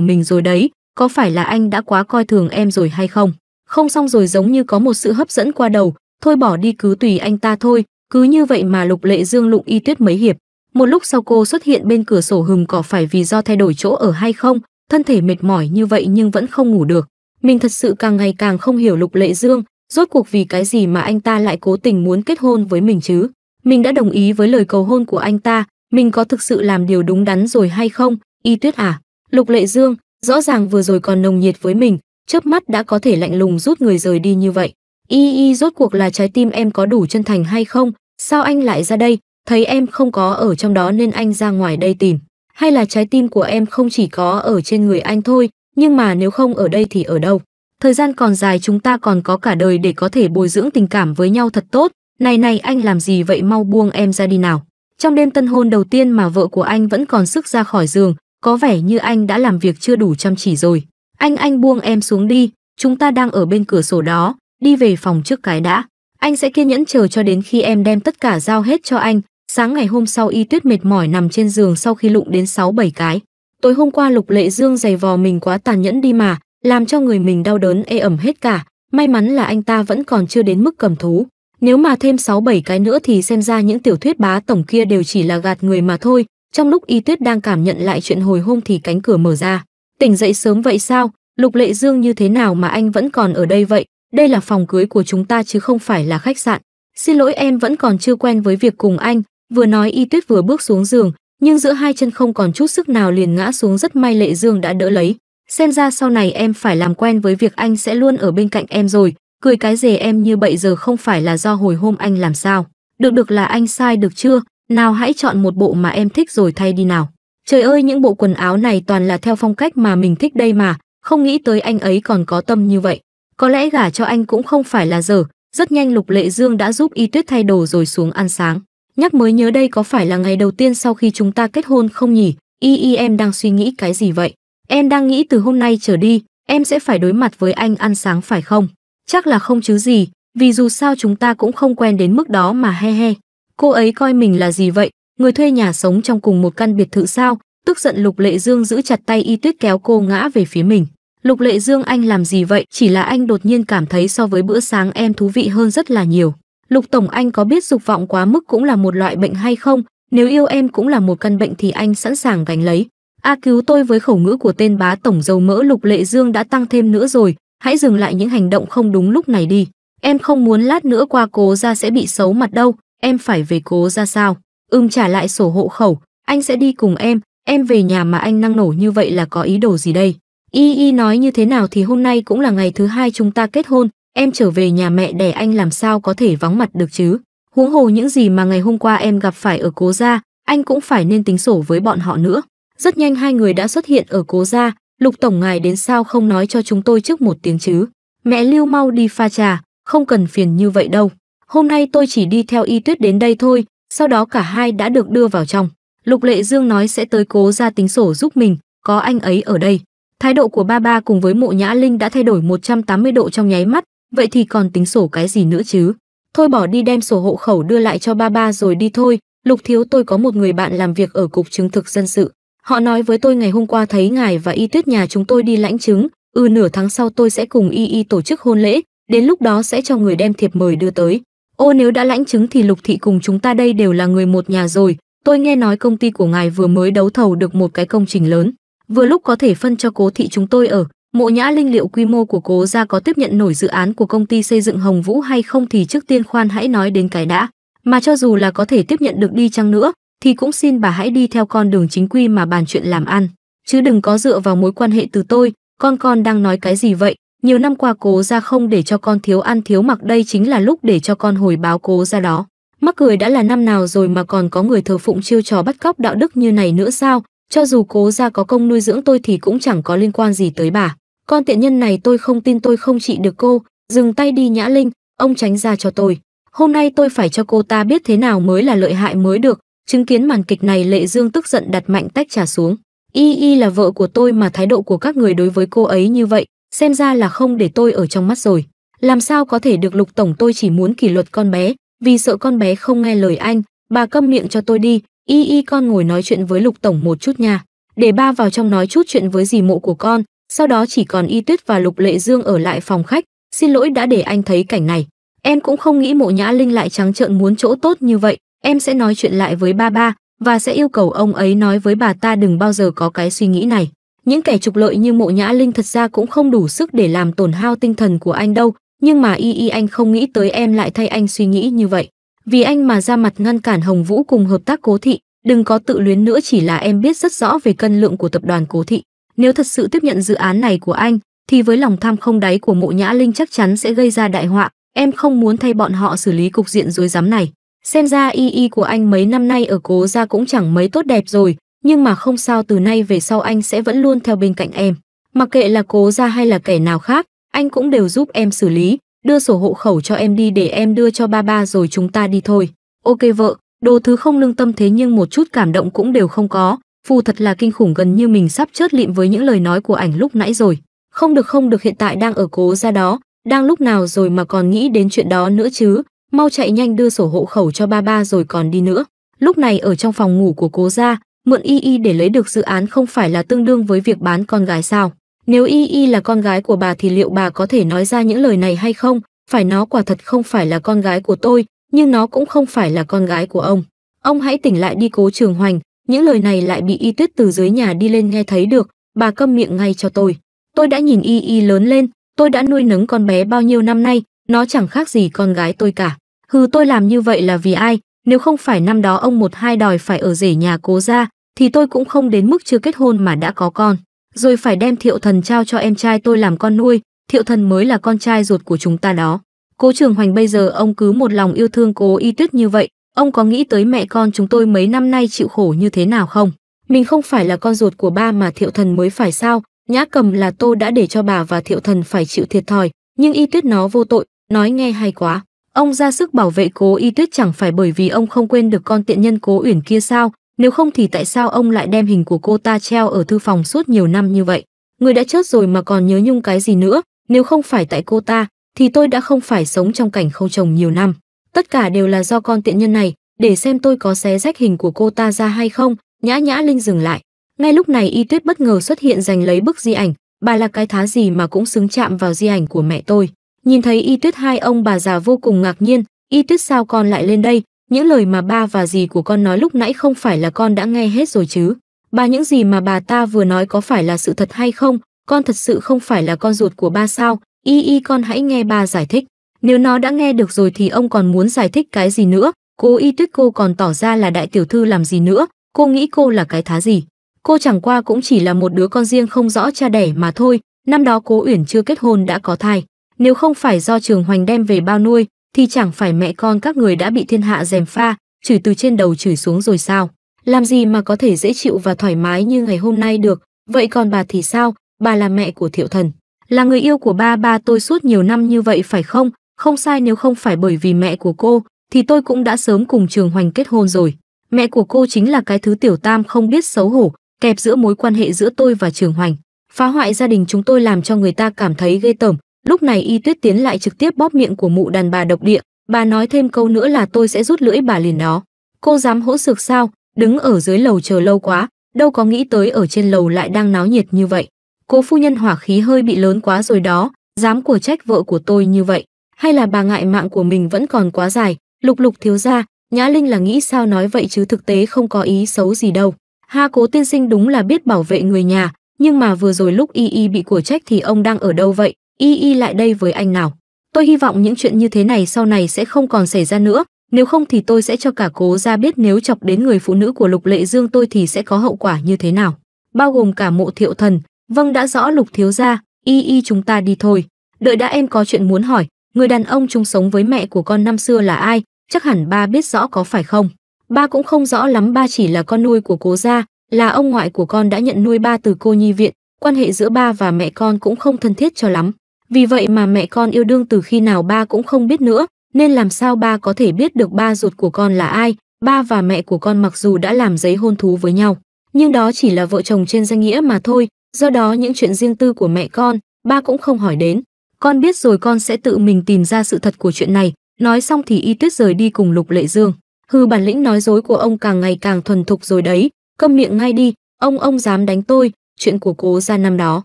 mình rồi đấy, có phải là anh đã quá coi thường em rồi hay không? Không xong rồi giống như có một sự hấp dẫn qua đầu, thôi bỏ đi cứ tùy anh ta thôi, cứ như vậy mà Lục Lệ Dương lụng y tuyết mấy hiệp, một lúc sau cô xuất hiện bên cửa sổ hùm có phải vì do thay đổi chỗ ở hay không, thân thể mệt mỏi như vậy nhưng vẫn không ngủ được. Mình thật sự càng ngày càng không hiểu Lục Lệ Dương, rốt cuộc vì cái gì mà anh ta lại cố tình muốn kết hôn với mình chứ? Mình đã đồng ý với lời cầu hôn của anh ta, mình có thực sự làm điều đúng đắn rồi hay không? Y Tuyết à? Lục Lệ Dương, rõ ràng vừa rồi còn nồng nhiệt với mình, chớp mắt đã có thể lạnh lùng rút người rời đi như vậy y y rốt cuộc là trái tim em có đủ chân thành hay không sao anh lại ra đây thấy em không có ở trong đó nên anh ra ngoài đây tìm hay là trái tim của em không chỉ có ở trên người anh thôi nhưng mà nếu không ở đây thì ở đâu thời gian còn dài chúng ta còn có cả đời để có thể bồi dưỡng tình cảm với nhau thật tốt này này anh làm gì vậy mau buông em ra đi nào trong đêm tân hôn đầu tiên mà vợ của anh vẫn còn sức ra khỏi giường có vẻ như anh đã làm việc chưa đủ chăm chỉ rồi anh anh buông em xuống đi chúng ta đang ở bên cửa sổ đó đi về phòng trước cái đã anh sẽ kiên nhẫn chờ cho đến khi em đem tất cả giao hết cho anh sáng ngày hôm sau y tuyết mệt mỏi nằm trên giường sau khi lụng đến sáu bảy cái tối hôm qua lục lệ dương giày vò mình quá tàn nhẫn đi mà làm cho người mình đau đớn ê ẩm hết cả may mắn là anh ta vẫn còn chưa đến mức cầm thú nếu mà thêm sáu bảy cái nữa thì xem ra những tiểu thuyết bá tổng kia đều chỉ là gạt người mà thôi trong lúc y tuyết đang cảm nhận lại chuyện hồi hôm thì cánh cửa mở ra tỉnh dậy sớm vậy sao lục lệ dương như thế nào mà anh vẫn còn ở đây vậy đây là phòng cưới của chúng ta chứ không phải là khách sạn. Xin lỗi em vẫn còn chưa quen với việc cùng anh, vừa nói y tuyết vừa bước xuống giường, nhưng giữa hai chân không còn chút sức nào liền ngã xuống rất may lệ dương đã đỡ lấy. Xem ra sau này em phải làm quen với việc anh sẽ luôn ở bên cạnh em rồi, cười cái rề em như bậy giờ không phải là do hồi hôm anh làm sao. Được được là anh sai được chưa, nào hãy chọn một bộ mà em thích rồi thay đi nào. Trời ơi những bộ quần áo này toàn là theo phong cách mà mình thích đây mà, không nghĩ tới anh ấy còn có tâm như vậy. Có lẽ gả cho anh cũng không phải là dở rất nhanh Lục Lệ Dương đã giúp Y Tuyết thay đồ rồi xuống ăn sáng. Nhắc mới nhớ đây có phải là ngày đầu tiên sau khi chúng ta kết hôn không nhỉ? Y y em đang suy nghĩ cái gì vậy? Em đang nghĩ từ hôm nay trở đi, em sẽ phải đối mặt với anh ăn sáng phải không? Chắc là không chứ gì, vì dù sao chúng ta cũng không quen đến mức đó mà he he. Cô ấy coi mình là gì vậy? Người thuê nhà sống trong cùng một căn biệt thự sao? Tức giận Lục Lệ Dương giữ chặt tay Y Tuyết kéo cô ngã về phía mình. Lục Lệ Dương anh làm gì vậy? Chỉ là anh đột nhiên cảm thấy so với bữa sáng em thú vị hơn rất là nhiều. Lục Tổng anh có biết dục vọng quá mức cũng là một loại bệnh hay không? Nếu yêu em cũng là một căn bệnh thì anh sẵn sàng gánh lấy. A cứu tôi với khẩu ngữ của tên bá tổng dầu mỡ Lục Lệ Dương đã tăng thêm nữa rồi. Hãy dừng lại những hành động không đúng lúc này đi. Em không muốn lát nữa qua cố ra sẽ bị xấu mặt đâu. Em phải về cố ra sao? Ưm trả lại sổ hộ khẩu. Anh sẽ đi cùng em. Em về nhà mà anh năng nổ như vậy là có ý đồ gì đây? Y Y nói như thế nào thì hôm nay cũng là ngày thứ hai chúng ta kết hôn, em trở về nhà mẹ đẻ anh làm sao có thể vắng mặt được chứ. Huống hồ những gì mà ngày hôm qua em gặp phải ở cố gia, anh cũng phải nên tính sổ với bọn họ nữa. Rất nhanh hai người đã xuất hiện ở cố gia, lục tổng ngài đến sao không nói cho chúng tôi trước một tiếng chứ. Mẹ lưu mau đi pha trà, không cần phiền như vậy đâu. Hôm nay tôi chỉ đi theo y tuyết đến đây thôi, sau đó cả hai đã được đưa vào trong. Lục Lệ Dương nói sẽ tới cố Gia tính sổ giúp mình, có anh ấy ở đây. Thái độ của ba ba cùng với mộ nhã linh đã thay đổi 180 độ trong nháy mắt, vậy thì còn tính sổ cái gì nữa chứ? Thôi bỏ đi đem sổ hộ khẩu đưa lại cho ba ba rồi đi thôi, lục thiếu tôi có một người bạn làm việc ở cục chứng thực dân sự. Họ nói với tôi ngày hôm qua thấy ngài và y tuyết nhà chúng tôi đi lãnh chứng, ừ nửa tháng sau tôi sẽ cùng y y tổ chức hôn lễ, đến lúc đó sẽ cho người đem thiệp mời đưa tới. Ô nếu đã lãnh chứng thì lục thị cùng chúng ta đây đều là người một nhà rồi, tôi nghe nói công ty của ngài vừa mới đấu thầu được một cái công trình lớn vừa lúc có thể phân cho cố thị chúng tôi ở mộ nhã linh liệu quy mô của cố gia có tiếp nhận nổi dự án của công ty xây dựng hồng vũ hay không thì trước tiên khoan hãy nói đến cái đã mà cho dù là có thể tiếp nhận được đi chăng nữa thì cũng xin bà hãy đi theo con đường chính quy mà bàn chuyện làm ăn chứ đừng có dựa vào mối quan hệ từ tôi con con đang nói cái gì vậy nhiều năm qua cố ra không để cho con thiếu ăn thiếu mặc đây chính là lúc để cho con hồi báo cố ra đó mắc cười đã là năm nào rồi mà còn có người thờ phụng chiêu trò bắt cóc đạo đức như này nữa sao cho dù cố ra có công nuôi dưỡng tôi thì cũng chẳng có liên quan gì tới bà. Con tiện nhân này tôi không tin tôi không trị được cô. Dừng tay đi Nhã Linh, ông tránh ra cho tôi. Hôm nay tôi phải cho cô ta biết thế nào mới là lợi hại mới được. Chứng kiến màn kịch này Lệ Dương tức giận đặt mạnh tách trà xuống. Y Y là vợ của tôi mà thái độ của các người đối với cô ấy như vậy, xem ra là không để tôi ở trong mắt rồi. Làm sao có thể được lục tổng tôi chỉ muốn kỷ luật con bé, vì sợ con bé không nghe lời anh, bà câm miệng cho tôi đi, y y con ngồi nói chuyện với lục tổng một chút nha để ba vào trong nói chút chuyện với dì mộ của con sau đó chỉ còn y tuyết và lục lệ dương ở lại phòng khách xin lỗi đã để anh thấy cảnh này em cũng không nghĩ mộ nhã linh lại trắng trợn muốn chỗ tốt như vậy em sẽ nói chuyện lại với ba ba và sẽ yêu cầu ông ấy nói với bà ta đừng bao giờ có cái suy nghĩ này những kẻ trục lợi như mộ nhã linh thật ra cũng không đủ sức để làm tổn hao tinh thần của anh đâu nhưng mà y y anh không nghĩ tới em lại thay anh suy nghĩ như vậy vì anh mà ra mặt ngăn cản Hồng Vũ cùng hợp tác cố thị, đừng có tự luyến nữa chỉ là em biết rất rõ về cân lượng của tập đoàn cố thị. Nếu thật sự tiếp nhận dự án này của anh, thì với lòng tham không đáy của mộ nhã linh chắc chắn sẽ gây ra đại họa, em không muốn thay bọn họ xử lý cục diện rối rắm này. Xem ra y y của anh mấy năm nay ở cố gia cũng chẳng mấy tốt đẹp rồi, nhưng mà không sao từ nay về sau anh sẽ vẫn luôn theo bên cạnh em. Mặc kệ là cố gia hay là kẻ nào khác, anh cũng đều giúp em xử lý, đưa sổ hộ khẩu cho em đi để em đưa cho ba ba rồi chúng ta đi thôi. Ok vợ, đồ thứ không lương tâm thế nhưng một chút cảm động cũng đều không có, phù thật là kinh khủng gần như mình sắp chớt lịm với những lời nói của ảnh lúc nãy rồi. Không được không được hiện tại đang ở cố ra đó, đang lúc nào rồi mà còn nghĩ đến chuyện đó nữa chứ, mau chạy nhanh đưa sổ hộ khẩu cho ba ba rồi còn đi nữa. Lúc này ở trong phòng ngủ của cố gia, mượn y y để lấy được dự án không phải là tương đương với việc bán con gái sao. Nếu Y Y là con gái của bà thì liệu bà có thể nói ra những lời này hay không? Phải nó quả thật không phải là con gái của tôi, nhưng nó cũng không phải là con gái của ông. Ông hãy tỉnh lại đi cố trường hoành. Những lời này lại bị Y Tuyết từ dưới nhà đi lên nghe thấy được. Bà câm miệng ngay cho tôi. Tôi đã nhìn Y Y lớn lên, tôi đã nuôi nấng con bé bao nhiêu năm nay, nó chẳng khác gì con gái tôi cả. Hừ tôi làm như vậy là vì ai, nếu không phải năm đó ông một hai đòi phải ở rể nhà cố ra, thì tôi cũng không đến mức chưa kết hôn mà đã có con rồi phải đem thiệu thần trao cho em trai tôi làm con nuôi, thiệu thần mới là con trai ruột của chúng ta đó. Cố Trường Hoành bây giờ ông cứ một lòng yêu thương cố y tuyết như vậy, ông có nghĩ tới mẹ con chúng tôi mấy năm nay chịu khổ như thế nào không? Mình không phải là con ruột của ba mà thiệu thần mới phải sao, nhã cầm là tôi đã để cho bà và thiệu thần phải chịu thiệt thòi, nhưng y tuyết nó vô tội, nói nghe hay quá. Ông ra sức bảo vệ cố y tuyết chẳng phải bởi vì ông không quên được con tiện nhân cố uyển kia sao, nếu không thì tại sao ông lại đem hình của cô ta treo ở thư phòng suốt nhiều năm như vậy? Người đã chết rồi mà còn nhớ nhung cái gì nữa? Nếu không phải tại cô ta, thì tôi đã không phải sống trong cảnh khâu chồng nhiều năm. Tất cả đều là do con tiện nhân này, để xem tôi có xé rách hình của cô ta ra hay không. Nhã Nhã Linh dừng lại. Ngay lúc này Y Tuyết bất ngờ xuất hiện giành lấy bức di ảnh. Bà là cái thá gì mà cũng xứng chạm vào di ảnh của mẹ tôi. Nhìn thấy Y Tuyết hai ông bà già vô cùng ngạc nhiên. Y Tuyết sao con lại lên đây? những lời mà ba và dì của con nói lúc nãy không phải là con đã nghe hết rồi chứ? Ba những gì mà bà ta vừa nói có phải là sự thật hay không? Con thật sự không phải là con ruột của ba sao? Y y con hãy nghe ba giải thích. Nếu nó đã nghe được rồi thì ông còn muốn giải thích cái gì nữa? Cô y tuyết cô còn tỏ ra là đại tiểu thư làm gì nữa? Cô nghĩ cô là cái thá gì? Cô chẳng qua cũng chỉ là một đứa con riêng không rõ cha đẻ mà thôi. Năm đó cố Uyển chưa kết hôn đã có thai. Nếu không phải do Trường Hoành đem về bao nuôi, thì chẳng phải mẹ con các người đã bị thiên hạ dèm pha, chửi từ trên đầu chửi xuống rồi sao? Làm gì mà có thể dễ chịu và thoải mái như ngày hôm nay được? Vậy còn bà thì sao? Bà là mẹ của Thiệu Thần, là người yêu của ba ba tôi suốt nhiều năm như vậy phải không? Không sai nếu không phải bởi vì mẹ của cô, thì tôi cũng đã sớm cùng Trường Hoành kết hôn rồi. Mẹ của cô chính là cái thứ tiểu tam không biết xấu hổ, kẹp giữa mối quan hệ giữa tôi và Trường Hoành. Phá hoại gia đình chúng tôi làm cho người ta cảm thấy ghê tởm, Lúc này Y Tuyết tiến lại trực tiếp bóp miệng của mụ đàn bà độc địa, bà nói thêm câu nữa là tôi sẽ rút lưỡi bà liền đó. Cô dám hỗ sược sao, đứng ở dưới lầu chờ lâu quá, đâu có nghĩ tới ở trên lầu lại đang náo nhiệt như vậy. Cố phu nhân hỏa khí hơi bị lớn quá rồi đó, dám của trách vợ của tôi như vậy. Hay là bà ngại mạng của mình vẫn còn quá dài, lục lục thiếu ra, Nhã Linh là nghĩ sao nói vậy chứ thực tế không có ý xấu gì đâu. Ha cố tiên sinh đúng là biết bảo vệ người nhà, nhưng mà vừa rồi lúc y y bị của trách thì ông đang ở đâu vậy, y y lại đây với anh nào tôi hy vọng những chuyện như thế này sau này sẽ không còn xảy ra nữa nếu không thì tôi sẽ cho cả cố ra biết nếu chọc đến người phụ nữ của lục lệ dương tôi thì sẽ có hậu quả như thế nào bao gồm cả mộ thiệu thần vâng đã rõ lục thiếu gia y y chúng ta đi thôi đợi đã em có chuyện muốn hỏi người đàn ông chung sống với mẹ của con năm xưa là ai chắc hẳn ba biết rõ có phải không ba cũng không rõ lắm ba chỉ là con nuôi của cố gia là ông ngoại của con đã nhận nuôi ba từ cô nhi viện quan hệ giữa ba và mẹ con cũng không thân thiết cho lắm vì vậy mà mẹ con yêu đương từ khi nào ba cũng không biết nữa, nên làm sao ba có thể biết được ba ruột của con là ai? Ba và mẹ của con mặc dù đã làm giấy hôn thú với nhau, nhưng đó chỉ là vợ chồng trên danh nghĩa mà thôi, do đó những chuyện riêng tư của mẹ con, ba cũng không hỏi đến. Con biết rồi con sẽ tự mình tìm ra sự thật của chuyện này, nói xong thì y tuyết rời đi cùng Lục Lệ Dương. Hư bản lĩnh nói dối của ông càng ngày càng thuần thục rồi đấy, câm miệng ngay đi, ông ông dám đánh tôi, chuyện của cố ra năm đó.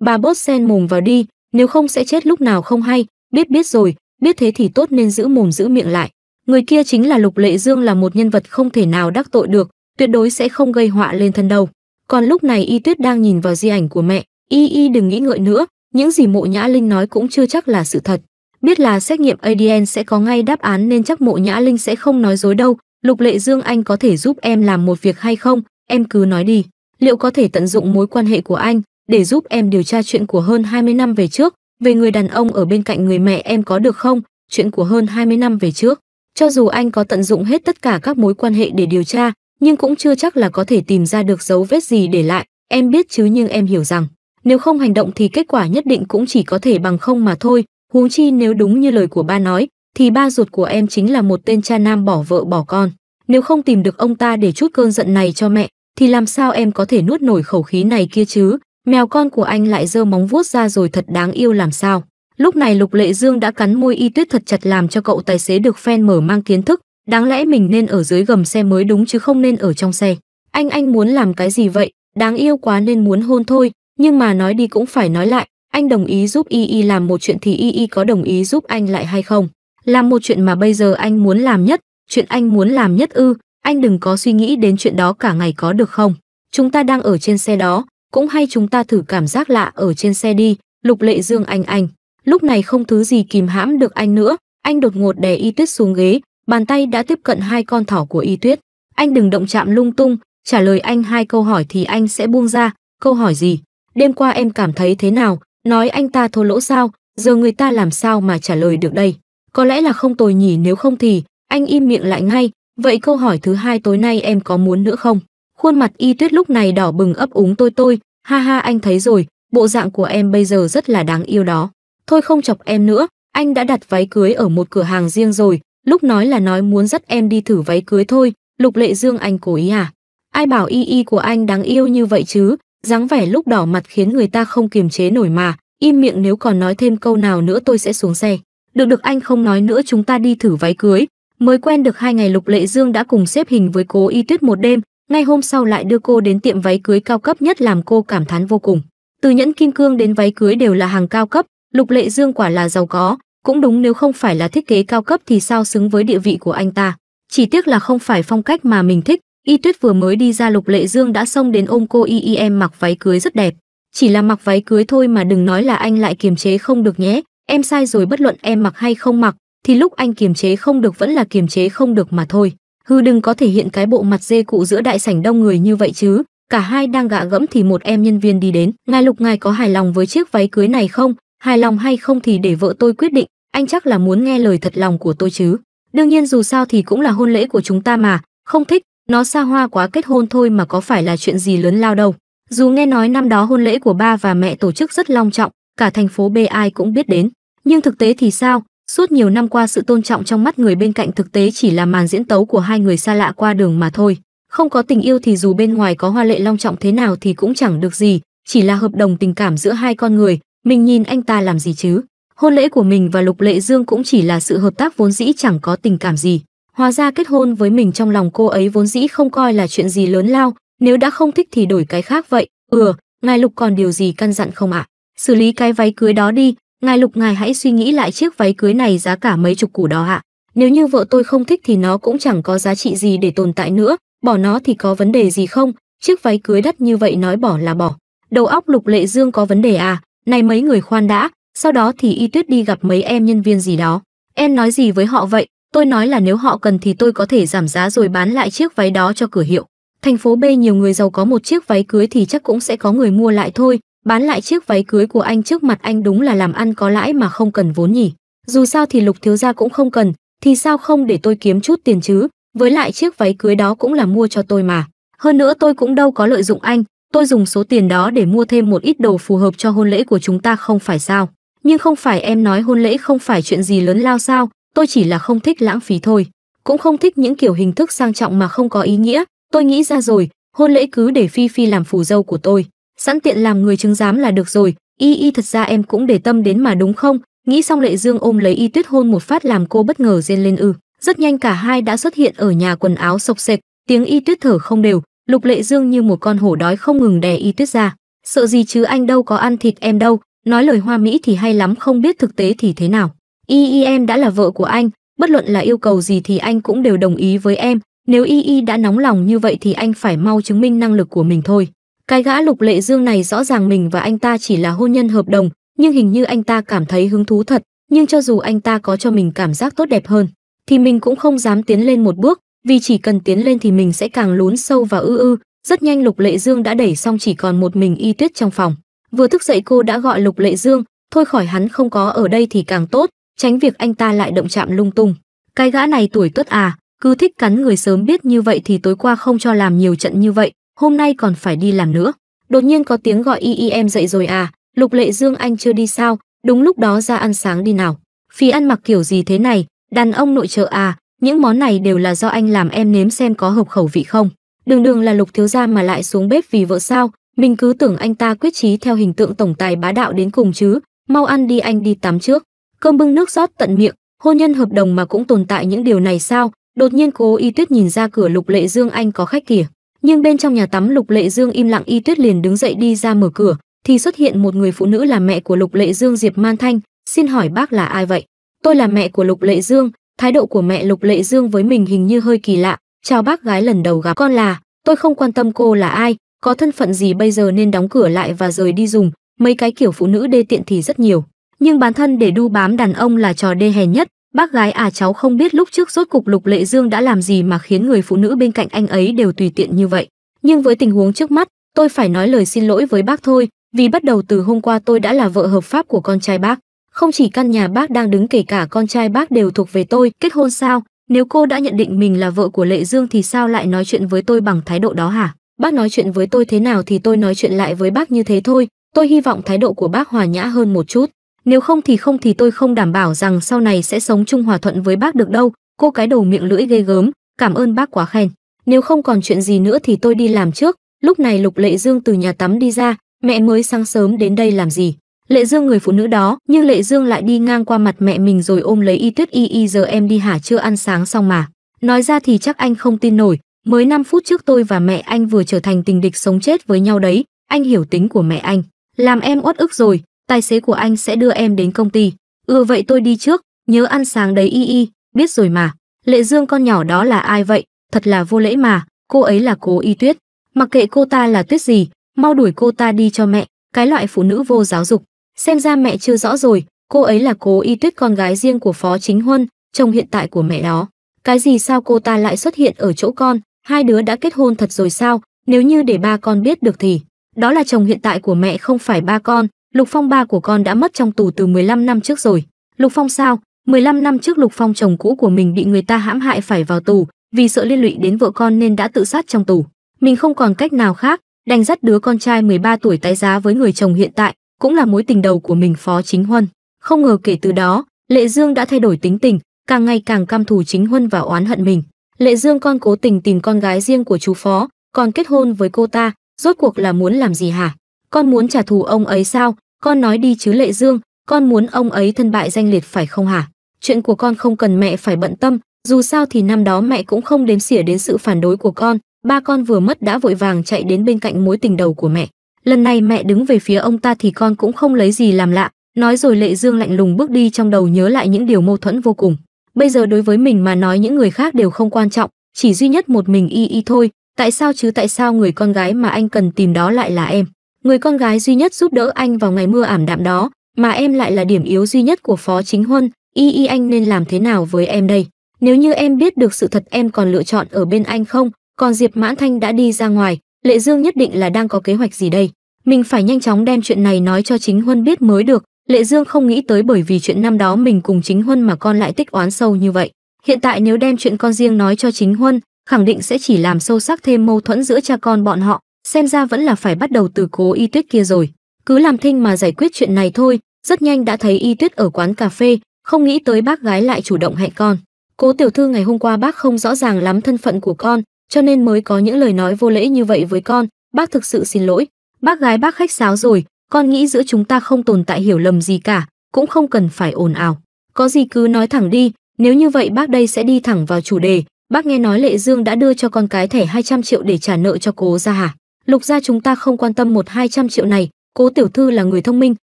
Bà bốt sen mồm vào đi, nếu không sẽ chết lúc nào không hay biết biết rồi biết thế thì tốt nên giữ mồm giữ miệng lại người kia chính là lục lệ dương là một nhân vật không thể nào đắc tội được tuyệt đối sẽ không gây họa lên thân đâu còn lúc này y tuyết đang nhìn vào di ảnh của mẹ y y đừng nghĩ ngợi nữa những gì mộ nhã linh nói cũng chưa chắc là sự thật biết là xét nghiệm adn sẽ có ngay đáp án nên chắc mộ nhã linh sẽ không nói dối đâu lục lệ dương anh có thể giúp em làm một việc hay không em cứ nói đi liệu có thể tận dụng mối quan hệ của anh để giúp em điều tra chuyện của hơn 20 năm về trước, về người đàn ông ở bên cạnh người mẹ em có được không, chuyện của hơn 20 năm về trước. Cho dù anh có tận dụng hết tất cả các mối quan hệ để điều tra, nhưng cũng chưa chắc là có thể tìm ra được dấu vết gì để lại, em biết chứ nhưng em hiểu rằng, nếu không hành động thì kết quả nhất định cũng chỉ có thể bằng không mà thôi, huống chi nếu đúng như lời của ba nói, thì ba ruột của em chính là một tên cha nam bỏ vợ bỏ con. Nếu không tìm được ông ta để chút cơn giận này cho mẹ, thì làm sao em có thể nuốt nổi khẩu khí này kia chứ? mèo con của anh lại giơ móng vuốt ra rồi thật đáng yêu làm sao. Lúc này Lục Lệ Dương đã cắn môi y tuyết thật chặt làm cho cậu tài xế được phen mở mang kiến thức, đáng lẽ mình nên ở dưới gầm xe mới đúng chứ không nên ở trong xe. Anh anh muốn làm cái gì vậy, đáng yêu quá nên muốn hôn thôi, nhưng mà nói đi cũng phải nói lại, anh đồng ý giúp y y làm một chuyện thì y y có đồng ý giúp anh lại hay không? Làm một chuyện mà bây giờ anh muốn làm nhất, chuyện anh muốn làm nhất ư, anh đừng có suy nghĩ đến chuyện đó cả ngày có được không? Chúng ta đang ở trên xe đó, cũng hay chúng ta thử cảm giác lạ ở trên xe đi, lục lệ dương anh anh. Lúc này không thứ gì kìm hãm được anh nữa, anh đột ngột đè y tuyết xuống ghế, bàn tay đã tiếp cận hai con thỏ của y tuyết. Anh đừng động chạm lung tung, trả lời anh hai câu hỏi thì anh sẽ buông ra, câu hỏi gì? Đêm qua em cảm thấy thế nào? Nói anh ta thô lỗ sao? Giờ người ta làm sao mà trả lời được đây? Có lẽ là không tồi nhỉ nếu không thì, anh im miệng lại ngay, vậy câu hỏi thứ hai tối nay em có muốn nữa không? Khuôn mặt y tuyết lúc này đỏ bừng ấp úng tôi tôi, ha ha anh thấy rồi, bộ dạng của em bây giờ rất là đáng yêu đó. Thôi không chọc em nữa, anh đã đặt váy cưới ở một cửa hàng riêng rồi, lúc nói là nói muốn dắt em đi thử váy cưới thôi, lục lệ dương anh cố ý à? Ai bảo y y của anh đáng yêu như vậy chứ, dáng vẻ lúc đỏ mặt khiến người ta không kiềm chế nổi mà, im miệng nếu còn nói thêm câu nào nữa tôi sẽ xuống xe. Được được anh không nói nữa chúng ta đi thử váy cưới. Mới quen được hai ngày Lục Lệ Dương đã cùng xếp hình với cố y tuyết một đêm, ngay hôm sau lại đưa cô đến tiệm váy cưới cao cấp nhất làm cô cảm thán vô cùng. Từ nhẫn kim cương đến váy cưới đều là hàng cao cấp, Lục Lệ Dương quả là giàu có, cũng đúng nếu không phải là thiết kế cao cấp thì sao xứng với địa vị của anh ta. Chỉ tiếc là không phải phong cách mà mình thích, Y Tuyết vừa mới đi ra Lục Lệ Dương đã xông đến ôm cô y y em mặc váy cưới rất đẹp. Chỉ là mặc váy cưới thôi mà đừng nói là anh lại kiềm chế không được nhé, em sai rồi bất luận em mặc hay không mặc, thì lúc anh kiềm chế không được vẫn là kiềm chế không được mà thôi hư đừng có thể hiện cái bộ mặt dê cụ giữa đại sảnh đông người như vậy chứ cả hai đang gạ gẫm thì một em nhân viên đi đến ngài lục ngài có hài lòng với chiếc váy cưới này không hài lòng hay không thì để vợ tôi quyết định anh chắc là muốn nghe lời thật lòng của tôi chứ đương nhiên dù sao thì cũng là hôn lễ của chúng ta mà không thích nó xa hoa quá kết hôn thôi mà có phải là chuyện gì lớn lao đâu dù nghe nói năm đó hôn lễ của ba và mẹ tổ chức rất long trọng cả thành phố b ai cũng biết đến nhưng thực tế thì sao Suốt nhiều năm qua sự tôn trọng trong mắt người bên cạnh thực tế chỉ là màn diễn tấu của hai người xa lạ qua đường mà thôi. Không có tình yêu thì dù bên ngoài có hoa lệ long trọng thế nào thì cũng chẳng được gì, chỉ là hợp đồng tình cảm giữa hai con người, mình nhìn anh ta làm gì chứ? Hôn lễ của mình và Lục Lệ Dương cũng chỉ là sự hợp tác vốn dĩ chẳng có tình cảm gì. Hóa ra kết hôn với mình trong lòng cô ấy vốn dĩ không coi là chuyện gì lớn lao, nếu đã không thích thì đổi cái khác vậy. Ừ, ngài Lục còn điều gì căn dặn không ạ? À? Xử lý cái váy cưới đó đi, Ngài Lục ngài hãy suy nghĩ lại chiếc váy cưới này giá cả mấy chục củ đó ạ. Nếu như vợ tôi không thích thì nó cũng chẳng có giá trị gì để tồn tại nữa, bỏ nó thì có vấn đề gì không? Chiếc váy cưới đắt như vậy nói bỏ là bỏ. Đầu óc Lục Lệ Dương có vấn đề à? Này mấy người khoan đã, sau đó thì Y Tuyết đi gặp mấy em nhân viên gì đó. Em nói gì với họ vậy? Tôi nói là nếu họ cần thì tôi có thể giảm giá rồi bán lại chiếc váy đó cho cửa hiệu. Thành phố B nhiều người giàu có một chiếc váy cưới thì chắc cũng sẽ có người mua lại thôi, Bán lại chiếc váy cưới của anh trước mặt anh đúng là làm ăn có lãi mà không cần vốn nhỉ. Dù sao thì lục thiếu gia cũng không cần, thì sao không để tôi kiếm chút tiền chứ, với lại chiếc váy cưới đó cũng là mua cho tôi mà. Hơn nữa tôi cũng đâu có lợi dụng anh, tôi dùng số tiền đó để mua thêm một ít đồ phù hợp cho hôn lễ của chúng ta không phải sao. Nhưng không phải em nói hôn lễ không phải chuyện gì lớn lao sao, tôi chỉ là không thích lãng phí thôi. Cũng không thích những kiểu hình thức sang trọng mà không có ý nghĩa, tôi nghĩ ra rồi, hôn lễ cứ để Phi Phi làm phù dâu của tôi sẵn tiện làm người chứng giám là được rồi y y thật ra em cũng để tâm đến mà đúng không nghĩ xong lệ dương ôm lấy y tuyết hôn một phát làm cô bất ngờ rên lên ư rất nhanh cả hai đã xuất hiện ở nhà quần áo sộc sệch tiếng y tuyết thở không đều lục lệ dương như một con hổ đói không ngừng đè y tuyết ra sợ gì chứ anh đâu có ăn thịt em đâu nói lời hoa mỹ thì hay lắm không biết thực tế thì thế nào y y em đã là vợ của anh bất luận là yêu cầu gì thì anh cũng đều đồng ý với em nếu y y đã nóng lòng như vậy thì anh phải mau chứng minh năng lực của mình thôi cái gã Lục Lệ Dương này rõ ràng mình và anh ta chỉ là hôn nhân hợp đồng, nhưng hình như anh ta cảm thấy hứng thú thật, nhưng cho dù anh ta có cho mình cảm giác tốt đẹp hơn, thì mình cũng không dám tiến lên một bước, vì chỉ cần tiến lên thì mình sẽ càng lún sâu và ư ư. Rất nhanh Lục Lệ Dương đã đẩy xong chỉ còn một mình Y Tuyết trong phòng. Vừa thức dậy cô đã gọi Lục Lệ Dương, thôi khỏi hắn không có ở đây thì càng tốt, tránh việc anh ta lại động chạm lung tung. Cái gã này tuổi tuất à, cứ thích cắn người sớm biết như vậy thì tối qua không cho làm nhiều trận như vậy, hôm nay còn phải đi làm nữa. Đột nhiên có tiếng gọi y e y em dậy rồi à, Lục Lệ Dương anh chưa đi sao, đúng lúc đó ra ăn sáng đi nào. Phí ăn mặc kiểu gì thế này, đàn ông nội trợ à, những món này đều là do anh làm em nếm xem có hợp khẩu vị không. Đường đường là Lục Thiếu Gia mà lại xuống bếp vì vợ sao, mình cứ tưởng anh ta quyết chí theo hình tượng tổng tài bá đạo đến cùng chứ, mau ăn đi anh đi tắm trước. Cơm bưng nước rót tận miệng, hôn nhân hợp đồng mà cũng tồn tại những điều này sao, đột nhiên cố y tuyết nhìn ra cửa Lục Lệ Dương anh có khách kìa nhưng bên trong nhà tắm lục lệ dương im lặng y tuyết liền đứng dậy đi ra mở cửa thì xuất hiện một người phụ nữ là mẹ của lục lệ dương diệp man thanh xin hỏi bác là ai vậy tôi là mẹ của lục lệ dương thái độ của mẹ lục lệ dương với mình hình như hơi kỳ lạ chào bác gái lần đầu gặp con là tôi không quan tâm cô là ai có thân phận gì bây giờ nên đóng cửa lại và rời đi dùng mấy cái kiểu phụ nữ đê tiện thì rất nhiều nhưng bản thân để đu bám đàn ông là trò đê hèn nhất Bác gái à cháu không biết lúc trước rốt cục Lục Lệ Dương đã làm gì mà khiến người phụ nữ bên cạnh anh ấy đều tùy tiện như vậy. Nhưng với tình huống trước mắt, tôi phải nói lời xin lỗi với bác thôi, vì bắt đầu từ hôm qua tôi đã là vợ hợp pháp của con trai bác. Không chỉ căn nhà bác đang đứng kể cả con trai bác đều thuộc về tôi, kết hôn sao? Nếu cô đã nhận định mình là vợ của Lệ Dương thì sao lại nói chuyện với tôi bằng thái độ đó hả? Bác nói chuyện với tôi thế nào thì tôi nói chuyện lại với bác như thế thôi, tôi hy vọng thái độ của bác hòa nhã hơn một chút nếu không thì không thì tôi không đảm bảo rằng sau này sẽ sống chung hòa thuận với bác được đâu cô cái đầu miệng lưỡi ghê gớm cảm ơn bác quá khen nếu không còn chuyện gì nữa thì tôi đi làm trước lúc này lục lệ dương từ nhà tắm đi ra mẹ mới sáng sớm đến đây làm gì lệ dương người phụ nữ đó nhưng lệ dương lại đi ngang qua mặt mẹ mình rồi ôm lấy y tuyết y y giờ em đi hả chưa ăn sáng xong mà nói ra thì chắc anh không tin nổi mới 5 phút trước tôi và mẹ anh vừa trở thành tình địch sống chết với nhau đấy anh hiểu tính của mẹ anh làm em uất ức rồi tài xế của anh sẽ đưa em đến công ty. Ừ vậy tôi đi trước, nhớ ăn sáng đấy y y, biết rồi mà. Lệ Dương con nhỏ đó là ai vậy, thật là vô lễ mà, cô ấy là cố y tuyết. Mặc kệ cô ta là tuyết gì, mau đuổi cô ta đi cho mẹ, cái loại phụ nữ vô giáo dục. Xem ra mẹ chưa rõ rồi, cô ấy là cố y tuyết con gái riêng của Phó Chính Huân, chồng hiện tại của mẹ đó. Cái gì sao cô ta lại xuất hiện ở chỗ con, hai đứa đã kết hôn thật rồi sao, nếu như để ba con biết được thì, đó là chồng hiện tại của mẹ không phải ba con, Lục Phong ba của con đã mất trong tù từ 15 năm trước rồi. Lục Phong sao? 15 năm trước Lục Phong chồng cũ của mình bị người ta hãm hại phải vào tù, vì sợ liên lụy đến vợ con nên đã tự sát trong tù. Mình không còn cách nào khác, đành dắt đứa con trai 13 tuổi tái giá với người chồng hiện tại, cũng là mối tình đầu của mình Phó Chính Huân. Không ngờ kể từ đó, Lệ Dương đã thay đổi tính tình, càng ngày càng căm thù Chính Huân và oán hận mình. Lệ Dương con cố tình tìm con gái riêng của chú Phó, còn kết hôn với cô ta, rốt cuộc là muốn làm gì hả? con muốn trả thù ông ấy sao con nói đi chứ lệ dương con muốn ông ấy thân bại danh liệt phải không hả chuyện của con không cần mẹ phải bận tâm dù sao thì năm đó mẹ cũng không đếm xỉa đến sự phản đối của con ba con vừa mất đã vội vàng chạy đến bên cạnh mối tình đầu của mẹ lần này mẹ đứng về phía ông ta thì con cũng không lấy gì làm lạ nói rồi lệ dương lạnh lùng bước đi trong đầu nhớ lại những điều mâu thuẫn vô cùng bây giờ đối với mình mà nói những người khác đều không quan trọng chỉ duy nhất một mình y y thôi tại sao chứ tại sao người con gái mà anh cần tìm đó lại là em người con gái duy nhất giúp đỡ anh vào ngày mưa ảm đạm đó mà em lại là điểm yếu duy nhất của phó chính huân y y anh nên làm thế nào với em đây nếu như em biết được sự thật em còn lựa chọn ở bên anh không còn diệp mãn thanh đã đi ra ngoài lệ dương nhất định là đang có kế hoạch gì đây mình phải nhanh chóng đem chuyện này nói cho chính huân biết mới được lệ dương không nghĩ tới bởi vì chuyện năm đó mình cùng chính huân mà con lại tích oán sâu như vậy hiện tại nếu đem chuyện con riêng nói cho chính huân khẳng định sẽ chỉ làm sâu sắc thêm mâu thuẫn giữa cha con bọn họ xem ra vẫn là phải bắt đầu từ cố y tuyết kia rồi cứ làm thinh mà giải quyết chuyện này thôi rất nhanh đã thấy y tuyết ở quán cà phê không nghĩ tới bác gái lại chủ động hẹn con cố tiểu thư ngày hôm qua bác không rõ ràng lắm thân phận của con cho nên mới có những lời nói vô lễ như vậy với con bác thực sự xin lỗi bác gái bác khách sáo rồi con nghĩ giữa chúng ta không tồn tại hiểu lầm gì cả cũng không cần phải ồn ào có gì cứ nói thẳng đi nếu như vậy bác đây sẽ đi thẳng vào chủ đề bác nghe nói lệ dương đã đưa cho con cái thẻ 200 triệu để trả nợ cho cố ra hả lục gia chúng ta không quan tâm một hai trăm triệu này cố tiểu thư là người thông minh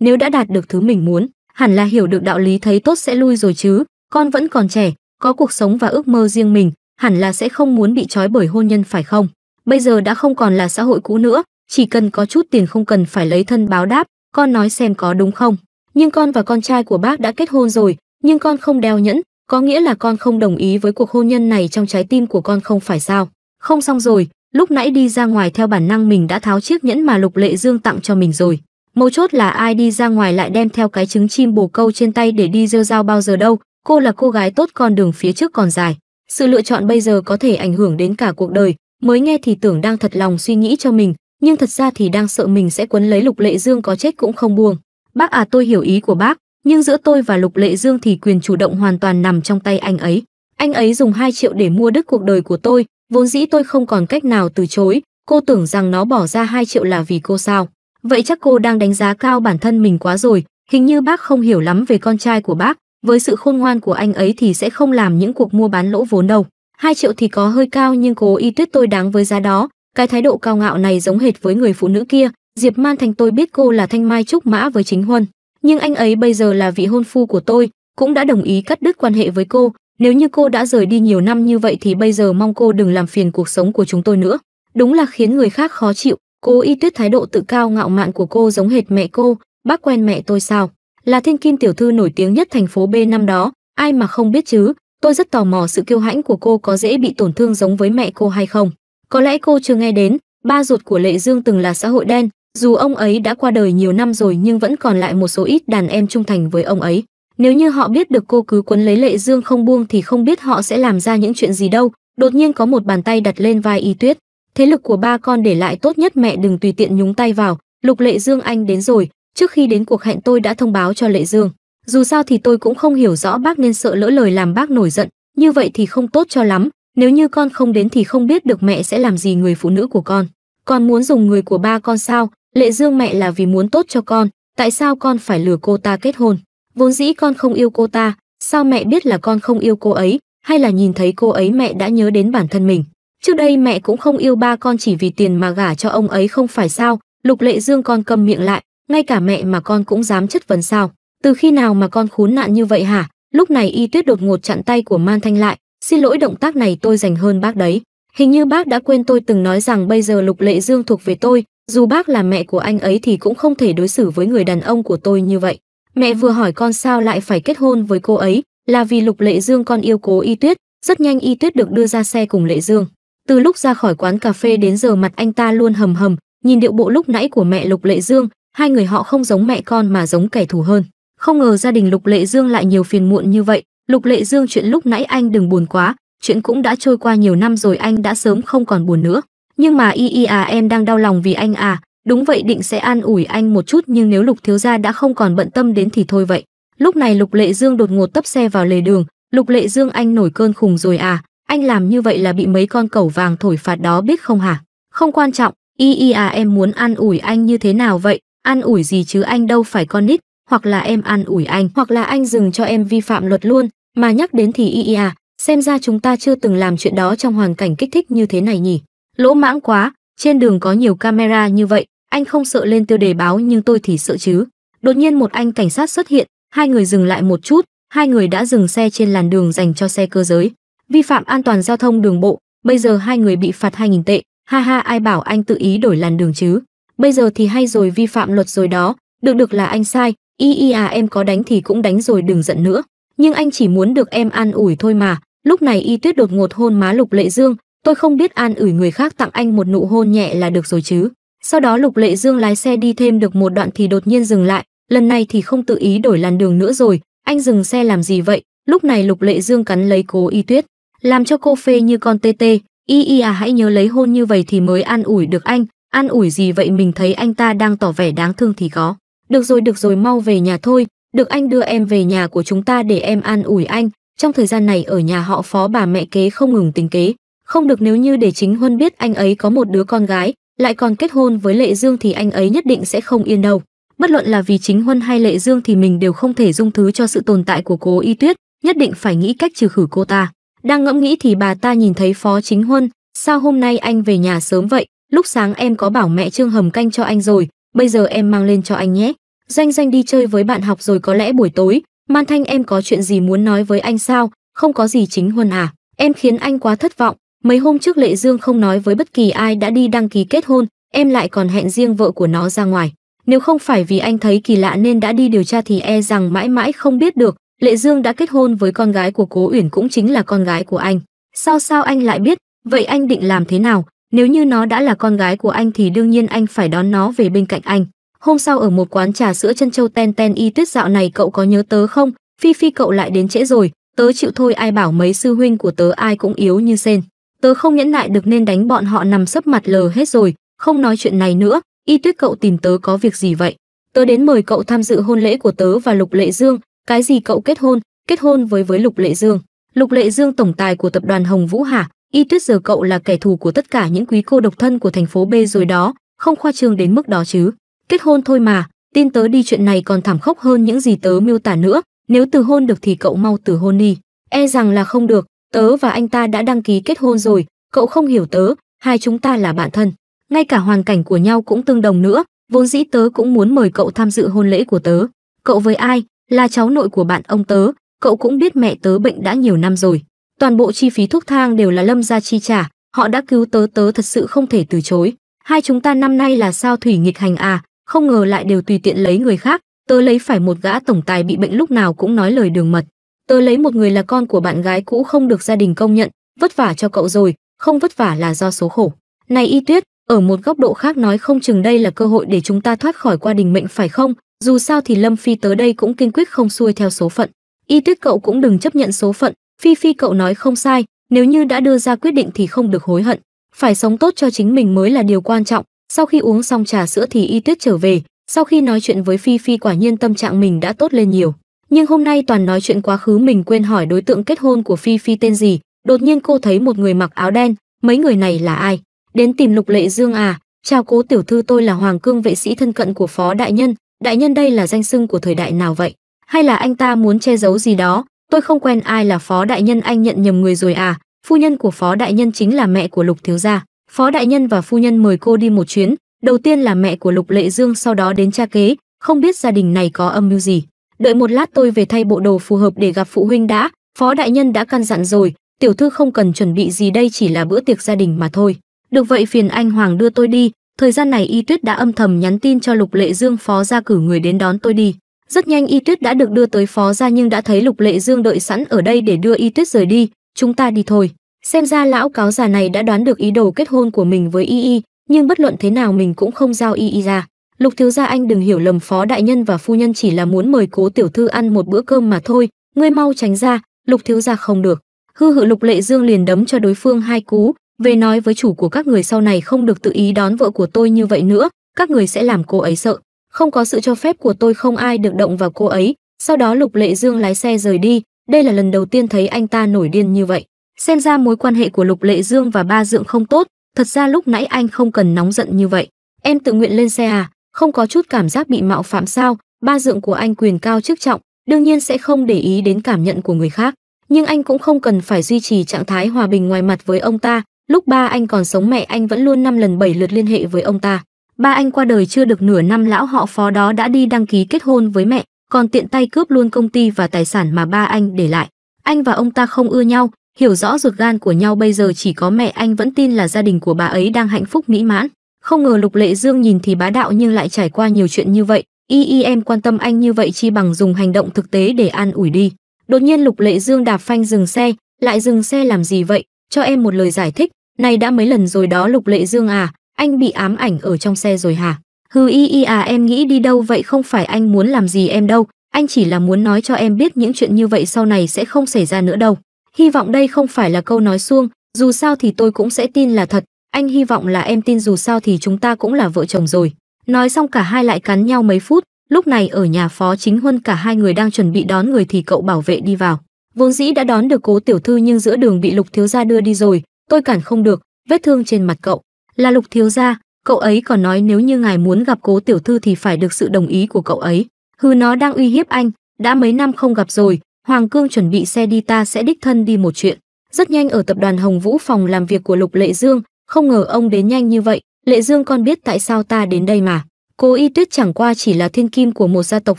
nếu đã đạt được thứ mình muốn hẳn là hiểu được đạo lý thấy tốt sẽ lui rồi chứ con vẫn còn trẻ có cuộc sống và ước mơ riêng mình hẳn là sẽ không muốn bị trói bởi hôn nhân phải không bây giờ đã không còn là xã hội cũ nữa chỉ cần có chút tiền không cần phải lấy thân báo đáp con nói xem có đúng không nhưng con và con trai của bác đã kết hôn rồi nhưng con không đeo nhẫn có nghĩa là con không đồng ý với cuộc hôn nhân này trong trái tim của con không phải sao không xong rồi lúc nãy đi ra ngoài theo bản năng mình đã tháo chiếc nhẫn mà Lục Lệ Dương tặng cho mình rồi. Mấu chốt là ai đi ra ngoài lại đem theo cái trứng chim bồ câu trên tay để đi rêu dao bao giờ đâu, cô là cô gái tốt con đường phía trước còn dài. Sự lựa chọn bây giờ có thể ảnh hưởng đến cả cuộc đời, mới nghe thì tưởng đang thật lòng suy nghĩ cho mình, nhưng thật ra thì đang sợ mình sẽ quấn lấy Lục Lệ Dương có chết cũng không buông. Bác à tôi hiểu ý của bác, nhưng giữa tôi và Lục Lệ Dương thì quyền chủ động hoàn toàn nằm trong tay anh ấy. Anh ấy dùng 2 triệu để mua đứt cuộc đời của tôi, Vốn dĩ tôi không còn cách nào từ chối, cô tưởng rằng nó bỏ ra 2 triệu là vì cô sao. Vậy chắc cô đang đánh giá cao bản thân mình quá rồi, hình như bác không hiểu lắm về con trai của bác, với sự khôn ngoan của anh ấy thì sẽ không làm những cuộc mua bán lỗ vốn đâu. 2 triệu thì có hơi cao nhưng cố Y tuyết tôi đáng với giá đó, cái thái độ cao ngạo này giống hệt với người phụ nữ kia, Diệp Man Thành tôi biết cô là thanh mai trúc mã với chính Huân, nhưng anh ấy bây giờ là vị hôn phu của tôi, cũng đã đồng ý cắt đứt quan hệ với cô, nếu như cô đã rời đi nhiều năm như vậy thì bây giờ mong cô đừng làm phiền cuộc sống của chúng tôi nữa. Đúng là khiến người khác khó chịu. Cô y tuyết thái độ tự cao ngạo mạn của cô giống hệt mẹ cô. Bác quen mẹ tôi sao? Là thiên kim tiểu thư nổi tiếng nhất thành phố B năm đó. Ai mà không biết chứ? Tôi rất tò mò sự kiêu hãnh của cô có dễ bị tổn thương giống với mẹ cô hay không. Có lẽ cô chưa nghe đến, ba ruột của Lệ Dương từng là xã hội đen, dù ông ấy đã qua đời nhiều năm rồi nhưng vẫn còn lại một số ít đàn em trung thành với ông ấy. Nếu như họ biết được cô cứ quấn lấy Lệ Dương không buông thì không biết họ sẽ làm ra những chuyện gì đâu. Đột nhiên có một bàn tay đặt lên vai Y Tuyết. Thế lực của ba con để lại tốt nhất mẹ đừng tùy tiện nhúng tay vào. Lục Lệ Dương anh đến rồi, trước khi đến cuộc hẹn tôi đã thông báo cho Lệ Dương. Dù sao thì tôi cũng không hiểu rõ bác nên sợ lỡ lời làm bác nổi giận, như vậy thì không tốt cho lắm, nếu như con không đến thì không biết được mẹ sẽ làm gì người phụ nữ của con. Con muốn dùng người của ba con sao? Lệ Dương mẹ là vì muốn tốt cho con, tại sao con phải lừa cô ta kết hôn? vốn dĩ con không yêu cô ta sao mẹ biết là con không yêu cô ấy hay là nhìn thấy cô ấy mẹ đã nhớ đến bản thân mình trước đây mẹ cũng không yêu ba con chỉ vì tiền mà gả cho ông ấy không phải sao lục lệ dương con cầm miệng lại ngay cả mẹ mà con cũng dám chất vấn sao từ khi nào mà con khốn nạn như vậy hả lúc này y tuyết đột ngột chặn tay của man thanh lại xin lỗi động tác này tôi dành hơn bác đấy hình như bác đã quên tôi từng nói rằng bây giờ lục lệ dương thuộc về tôi dù bác là mẹ của anh ấy thì cũng không thể đối xử với người đàn ông của tôi như vậy Mẹ vừa hỏi con sao lại phải kết hôn với cô ấy, là vì Lục Lệ Dương con yêu cố Y Tuyết, rất nhanh Y Tuyết được đưa ra xe cùng Lệ Dương. Từ lúc ra khỏi quán cà phê đến giờ mặt anh ta luôn hầm hầm, nhìn điệu bộ lúc nãy của mẹ Lục Lệ Dương, hai người họ không giống mẹ con mà giống kẻ thù hơn. Không ngờ gia đình Lục Lệ Dương lại nhiều phiền muộn như vậy, Lục Lệ Dương chuyện lúc nãy anh đừng buồn quá, chuyện cũng đã trôi qua nhiều năm rồi anh đã sớm không còn buồn nữa. Nhưng mà y y à em đang đau lòng vì anh à, Đúng vậy định sẽ an ủi anh một chút nhưng nếu Lục Thiếu Gia đã không còn bận tâm đến thì thôi vậy. Lúc này Lục Lệ Dương đột ngột tấp xe vào lề đường. Lục Lệ Dương anh nổi cơn khùng rồi à, anh làm như vậy là bị mấy con cẩu vàng thổi phạt đó biết không hả? Không quan trọng, y y à em muốn an ủi anh như thế nào vậy? An ủi gì chứ anh đâu phải con nít, hoặc là em an ủi anh, hoặc là anh dừng cho em vi phạm luật luôn. Mà nhắc đến thì y y à, xem ra chúng ta chưa từng làm chuyện đó trong hoàn cảnh kích thích như thế này nhỉ. Lỗ mãng quá, trên đường có nhiều camera như vậy, anh không sợ lên tiêu đề báo nhưng tôi thì sợ chứ. Đột nhiên một anh cảnh sát xuất hiện, hai người dừng lại một chút, hai người đã dừng xe trên làn đường dành cho xe cơ giới. Vi phạm an toàn giao thông đường bộ, bây giờ hai người bị phạt 2.000 tệ. Ha ha ai bảo anh tự ý đổi làn đường chứ. Bây giờ thì hay rồi vi phạm luật rồi đó, được được là anh sai, y y à em có đánh thì cũng đánh rồi đừng giận nữa. Nhưng anh chỉ muốn được em an ủi thôi mà. Lúc này y tuyết đột ngột hôn má lục lệ dương, tôi không biết an ủi người khác tặng anh một nụ hôn nhẹ là được rồi chứ. Sau đó Lục Lệ Dương lái xe đi thêm được một đoạn thì đột nhiên dừng lại, lần này thì không tự ý đổi làn đường nữa rồi, anh dừng xe làm gì vậy? Lúc này Lục Lệ Dương cắn lấy Cố Y Tuyết, làm cho cô phê như con tê tê, y y à hãy nhớ lấy hôn như vậy thì mới an ủi được anh, an ủi gì vậy mình thấy anh ta đang tỏ vẻ đáng thương thì có. Được rồi được rồi mau về nhà thôi, được anh đưa em về nhà của chúng ta để em an ủi anh, trong thời gian này ở nhà họ phó bà mẹ kế không ngừng tính kế, không được nếu như để chính Huân biết anh ấy có một đứa con gái, lại còn kết hôn với lệ dương thì anh ấy nhất định sẽ không yên đâu bất luận là vì chính huân hay lệ dương thì mình đều không thể dung thứ cho sự tồn tại của cố y tuyết nhất định phải nghĩ cách trừ khử cô ta đang ngẫm nghĩ thì bà ta nhìn thấy phó chính huân sao hôm nay anh về nhà sớm vậy lúc sáng em có bảo mẹ trương hầm canh cho anh rồi bây giờ em mang lên cho anh nhé doanh doanh đi chơi với bạn học rồi có lẽ buổi tối man thanh em có chuyện gì muốn nói với anh sao không có gì chính huân à em khiến anh quá thất vọng Mấy hôm trước Lệ Dương không nói với bất kỳ ai đã đi đăng ký kết hôn, em lại còn hẹn riêng vợ của nó ra ngoài. Nếu không phải vì anh thấy kỳ lạ nên đã đi điều tra thì e rằng mãi mãi không biết được, Lệ Dương đã kết hôn với con gái của Cố Uyển cũng chính là con gái của anh. Sao sao anh lại biết? Vậy anh định làm thế nào? Nếu như nó đã là con gái của anh thì đương nhiên anh phải đón nó về bên cạnh anh. Hôm sau ở một quán trà sữa chân châu ten ten y tuyết dạo này cậu có nhớ tớ không? Phi Phi cậu lại đến trễ rồi, tớ chịu thôi ai bảo mấy sư huynh của tớ ai cũng yếu như sen tớ không nhẫn nại được nên đánh bọn họ nằm sấp mặt lờ hết rồi, không nói chuyện này nữa, y tuyết cậu tìm tớ có việc gì vậy? Tớ đến mời cậu tham dự hôn lễ của tớ và Lục Lệ Dương, cái gì cậu kết hôn, kết hôn với với Lục Lệ Dương. Lục Lệ Dương tổng tài của tập đoàn Hồng Vũ hà Y tuyết giờ cậu là kẻ thù của tất cả những quý cô độc thân của thành phố B rồi đó, không khoa trương đến mức đó chứ. Kết hôn thôi mà, tin tớ đi chuyện này còn thảm khốc hơn những gì tớ miêu tả nữa, nếu từ hôn được thì cậu mau từ hôn đi. E rằng là không được, tớ và anh ta đã đăng ký kết hôn rồi, cậu không hiểu tớ, hai chúng ta là bạn thân. Ngay cả hoàn cảnh của nhau cũng tương đồng nữa, vốn dĩ tớ cũng muốn mời cậu tham dự hôn lễ của tớ. Cậu với ai? Là cháu nội của bạn ông tớ, cậu cũng biết mẹ tớ bệnh đã nhiều năm rồi. Toàn bộ chi phí thuốc thang đều là Lâm gia chi trả, họ đã cứu tớ tớ thật sự không thể từ chối. Hai chúng ta năm nay là sao thủy nghịch hành à, không ngờ lại đều tùy tiện lấy người khác, tớ lấy phải một gã tổng tài bị bệnh lúc nào cũng nói lời đường mật tớ lấy một người là con của bạn gái cũ không được gia đình công nhận vất vả cho cậu rồi không vất vả là do số khổ này y tuyết ở một góc độ khác nói không chừng đây là cơ hội để chúng ta thoát khỏi qua đình mệnh phải không dù sao thì lâm phi tới đây cũng kiên quyết không xuôi theo số phận y tuyết cậu cũng đừng chấp nhận số phận phi phi cậu nói không sai nếu như đã đưa ra quyết định thì không được hối hận phải sống tốt cho chính mình mới là điều quan trọng sau khi uống xong trà sữa thì y tuyết trở về sau khi nói chuyện với phi phi quả nhiên tâm trạng mình đã tốt lên nhiều nhưng hôm nay toàn nói chuyện quá khứ mình quên hỏi đối tượng kết hôn của phi phi tên gì đột nhiên cô thấy một người mặc áo đen mấy người này là ai đến tìm lục lệ dương à chào cố tiểu thư tôi là hoàng cương vệ sĩ thân cận của phó đại nhân đại nhân đây là danh xưng của thời đại nào vậy hay là anh ta muốn che giấu gì đó tôi không quen ai là phó đại nhân anh nhận nhầm người rồi à phu nhân của phó đại nhân chính là mẹ của lục thiếu gia phó đại nhân và phu nhân mời cô đi một chuyến đầu tiên là mẹ của lục lệ dương sau đó đến cha kế không biết gia đình này có âm mưu gì đợi một lát tôi về thay bộ đồ phù hợp để gặp phụ huynh đã phó đại nhân đã căn dặn rồi tiểu thư không cần chuẩn bị gì đây chỉ là bữa tiệc gia đình mà thôi được vậy phiền anh hoàng đưa tôi đi thời gian này y tuyết đã âm thầm nhắn tin cho lục lệ dương phó ra cử người đến đón tôi đi rất nhanh y tuyết đã được đưa tới phó ra nhưng đã thấy lục lệ dương đợi sẵn ở đây để đưa y tuyết rời đi chúng ta đi thôi xem ra lão cáo già này đã đoán được ý đồ kết hôn của mình với y y nhưng bất luận thế nào mình cũng không giao y y ra Lục thiếu gia anh đừng hiểu lầm phó đại nhân và phu nhân chỉ là muốn mời cố tiểu thư ăn một bữa cơm mà thôi, ngươi mau tránh ra, lục thiếu gia không được. Hư hự lục lệ dương liền đấm cho đối phương hai cú, về nói với chủ của các người sau này không được tự ý đón vợ của tôi như vậy nữa, các người sẽ làm cô ấy sợ. Không có sự cho phép của tôi không ai được động vào cô ấy. Sau đó lục lệ dương lái xe rời đi, đây là lần đầu tiên thấy anh ta nổi điên như vậy. Xem ra mối quan hệ của lục lệ dương và ba dượng không tốt, thật ra lúc nãy anh không cần nóng giận như vậy. Em tự nguyện lên xe à, không có chút cảm giác bị mạo phạm sao ba dượng của anh quyền cao chức trọng đương nhiên sẽ không để ý đến cảm nhận của người khác nhưng anh cũng không cần phải duy trì trạng thái hòa bình ngoài mặt với ông ta lúc ba anh còn sống mẹ anh vẫn luôn năm lần bảy lượt liên hệ với ông ta ba anh qua đời chưa được nửa năm lão họ phó đó đã đi đăng ký kết hôn với mẹ còn tiện tay cướp luôn công ty và tài sản mà ba anh để lại anh và ông ta không ưa nhau hiểu rõ ruột gan của nhau bây giờ chỉ có mẹ anh vẫn tin là gia đình của bà ấy đang hạnh phúc mỹ mãn không ngờ Lục Lệ Dương nhìn thì bá đạo nhưng lại trải qua nhiều chuyện như vậy, y y em quan tâm anh như vậy chi bằng dùng hành động thực tế để an ủi đi. Đột nhiên Lục Lệ Dương đạp phanh dừng xe, lại dừng xe làm gì vậy, cho em một lời giải thích, này đã mấy lần rồi đó Lục Lệ Dương à, anh bị ám ảnh ở trong xe rồi hả? Hừ y y à em nghĩ đi đâu vậy không phải anh muốn làm gì em đâu, anh chỉ là muốn nói cho em biết những chuyện như vậy sau này sẽ không xảy ra nữa đâu. Hy vọng đây không phải là câu nói suông, dù sao thì tôi cũng sẽ tin là thật, anh hy vọng là em tin dù sao thì chúng ta cũng là vợ chồng rồi. Nói xong cả hai lại cắn nhau mấy phút, lúc này ở nhà phó chính huân cả hai người đang chuẩn bị đón người thì cậu bảo vệ đi vào. Vốn dĩ đã đón được cố tiểu thư nhưng giữa đường bị lục thiếu gia đưa đi rồi, tôi cản không được, vết thương trên mặt cậu. Là lục thiếu gia, cậu ấy còn nói nếu như ngài muốn gặp cố tiểu thư thì phải được sự đồng ý của cậu ấy. Hừ nó đang uy hiếp anh, đã mấy năm không gặp rồi, Hoàng Cương chuẩn bị xe đi ta sẽ đích thân đi một chuyện. Rất nhanh ở tập đoàn Hồng Vũ phòng làm việc của Lục Lệ Dương, không ngờ ông đến nhanh như vậy, Lệ Dương con biết tại sao ta đến đây mà. Cô Y Tuyết chẳng qua chỉ là thiên kim của một gia tộc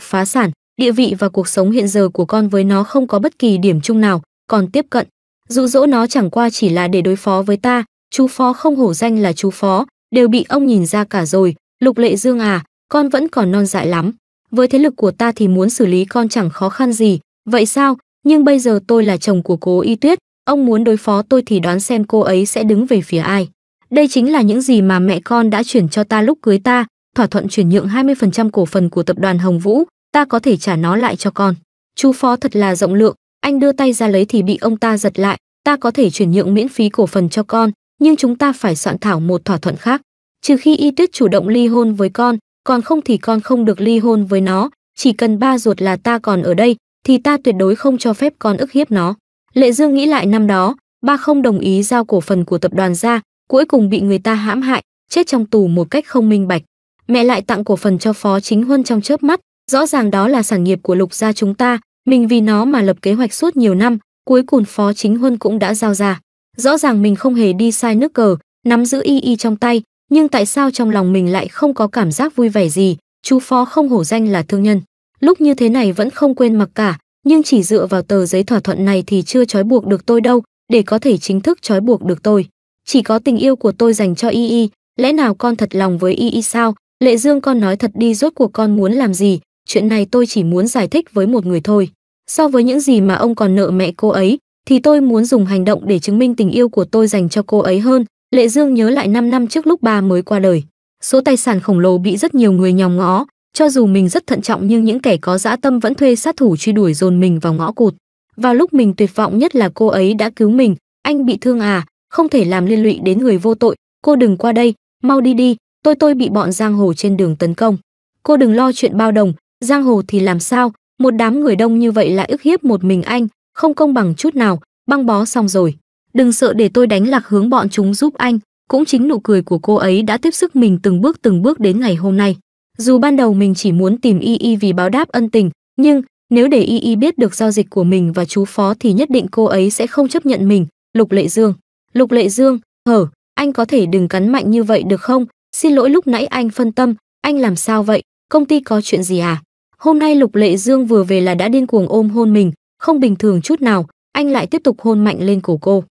phá sản, địa vị và cuộc sống hiện giờ của con với nó không có bất kỳ điểm chung nào, còn tiếp cận. Dụ dỗ nó chẳng qua chỉ là để đối phó với ta, chú phó không hổ danh là chú phó, đều bị ông nhìn ra cả rồi, Lục Lệ Dương à, con vẫn còn non dại lắm. Với thế lực của ta thì muốn xử lý con chẳng khó khăn gì, vậy sao? Nhưng bây giờ tôi là chồng của cô Y Tuyết, ông muốn đối phó tôi thì đoán xem cô ấy sẽ đứng về phía ai. Đây chính là những gì mà mẹ con đã chuyển cho ta lúc cưới ta, thỏa thuận chuyển nhượng 20% cổ phần của tập đoàn Hồng Vũ, ta có thể trả nó lại cho con. Chú Phó thật là rộng lượng, anh đưa tay ra lấy thì bị ông ta giật lại, ta có thể chuyển nhượng miễn phí cổ phần cho con, nhưng chúng ta phải soạn thảo một thỏa thuận khác. Trừ khi Y Tuyết chủ động ly hôn với con, còn không thì con không được ly hôn với nó, chỉ cần ba ruột là ta còn ở đây, thì ta tuyệt đối không cho phép con ức hiếp nó. Lệ Dương nghĩ lại năm đó, ba không đồng ý giao cổ phần của tập đoàn ra, cuối cùng bị người ta hãm hại, chết trong tù một cách không minh bạch. Mẹ lại tặng cổ phần cho Phó Chính Huân trong chớp mắt, rõ ràng đó là sản nghiệp của Lục gia chúng ta, mình vì nó mà lập kế hoạch suốt nhiều năm, cuối cùng Phó Chính Huân cũng đã giao ra. Rõ ràng mình không hề đi sai nước cờ, nắm giữ y y trong tay, nhưng tại sao trong lòng mình lại không có cảm giác vui vẻ gì, chú Phó không hổ danh là thương nhân. Lúc như thế này vẫn không quên mặc cả, nhưng chỉ dựa vào tờ giấy thỏa thuận này thì chưa trói buộc được tôi đâu, để có thể chính thức trói buộc được tôi chỉ có tình yêu của tôi dành cho y y, lẽ nào con thật lòng với y y sao? Lệ Dương con nói thật đi rốt cuộc con muốn làm gì, chuyện này tôi chỉ muốn giải thích với một người thôi. So với những gì mà ông còn nợ mẹ cô ấy, thì tôi muốn dùng hành động để chứng minh tình yêu của tôi dành cho cô ấy hơn. Lệ Dương nhớ lại 5 năm trước lúc bà mới qua đời. Số tài sản khổng lồ bị rất nhiều người nhòm ngó, cho dù mình rất thận trọng nhưng những kẻ có dã tâm vẫn thuê sát thủ truy đuổi dồn mình vào ngõ cụt. Vào lúc mình tuyệt vọng nhất là cô ấy đã cứu mình, anh bị thương à, không thể làm liên lụy đến người vô tội cô đừng qua đây mau đi đi tôi tôi bị bọn giang hồ trên đường tấn công cô đừng lo chuyện bao đồng giang hồ thì làm sao một đám người đông như vậy lại ức hiếp một mình anh không công bằng chút nào băng bó xong rồi đừng sợ để tôi đánh lạc hướng bọn chúng giúp anh cũng chính nụ cười của cô ấy đã tiếp sức mình từng bước từng bước đến ngày hôm nay dù ban đầu mình chỉ muốn tìm y y vì báo đáp ân tình nhưng nếu để y y biết được giao dịch của mình và chú phó thì nhất định cô ấy sẽ không chấp nhận mình lục lệ dương Lục Lệ Dương, hở, anh có thể đừng cắn mạnh như vậy được không? Xin lỗi lúc nãy anh phân tâm, anh làm sao vậy? Công ty có chuyện gì à? Hôm nay Lục Lệ Dương vừa về là đã điên cuồng ôm hôn mình, không bình thường chút nào, anh lại tiếp tục hôn mạnh lên cổ cô.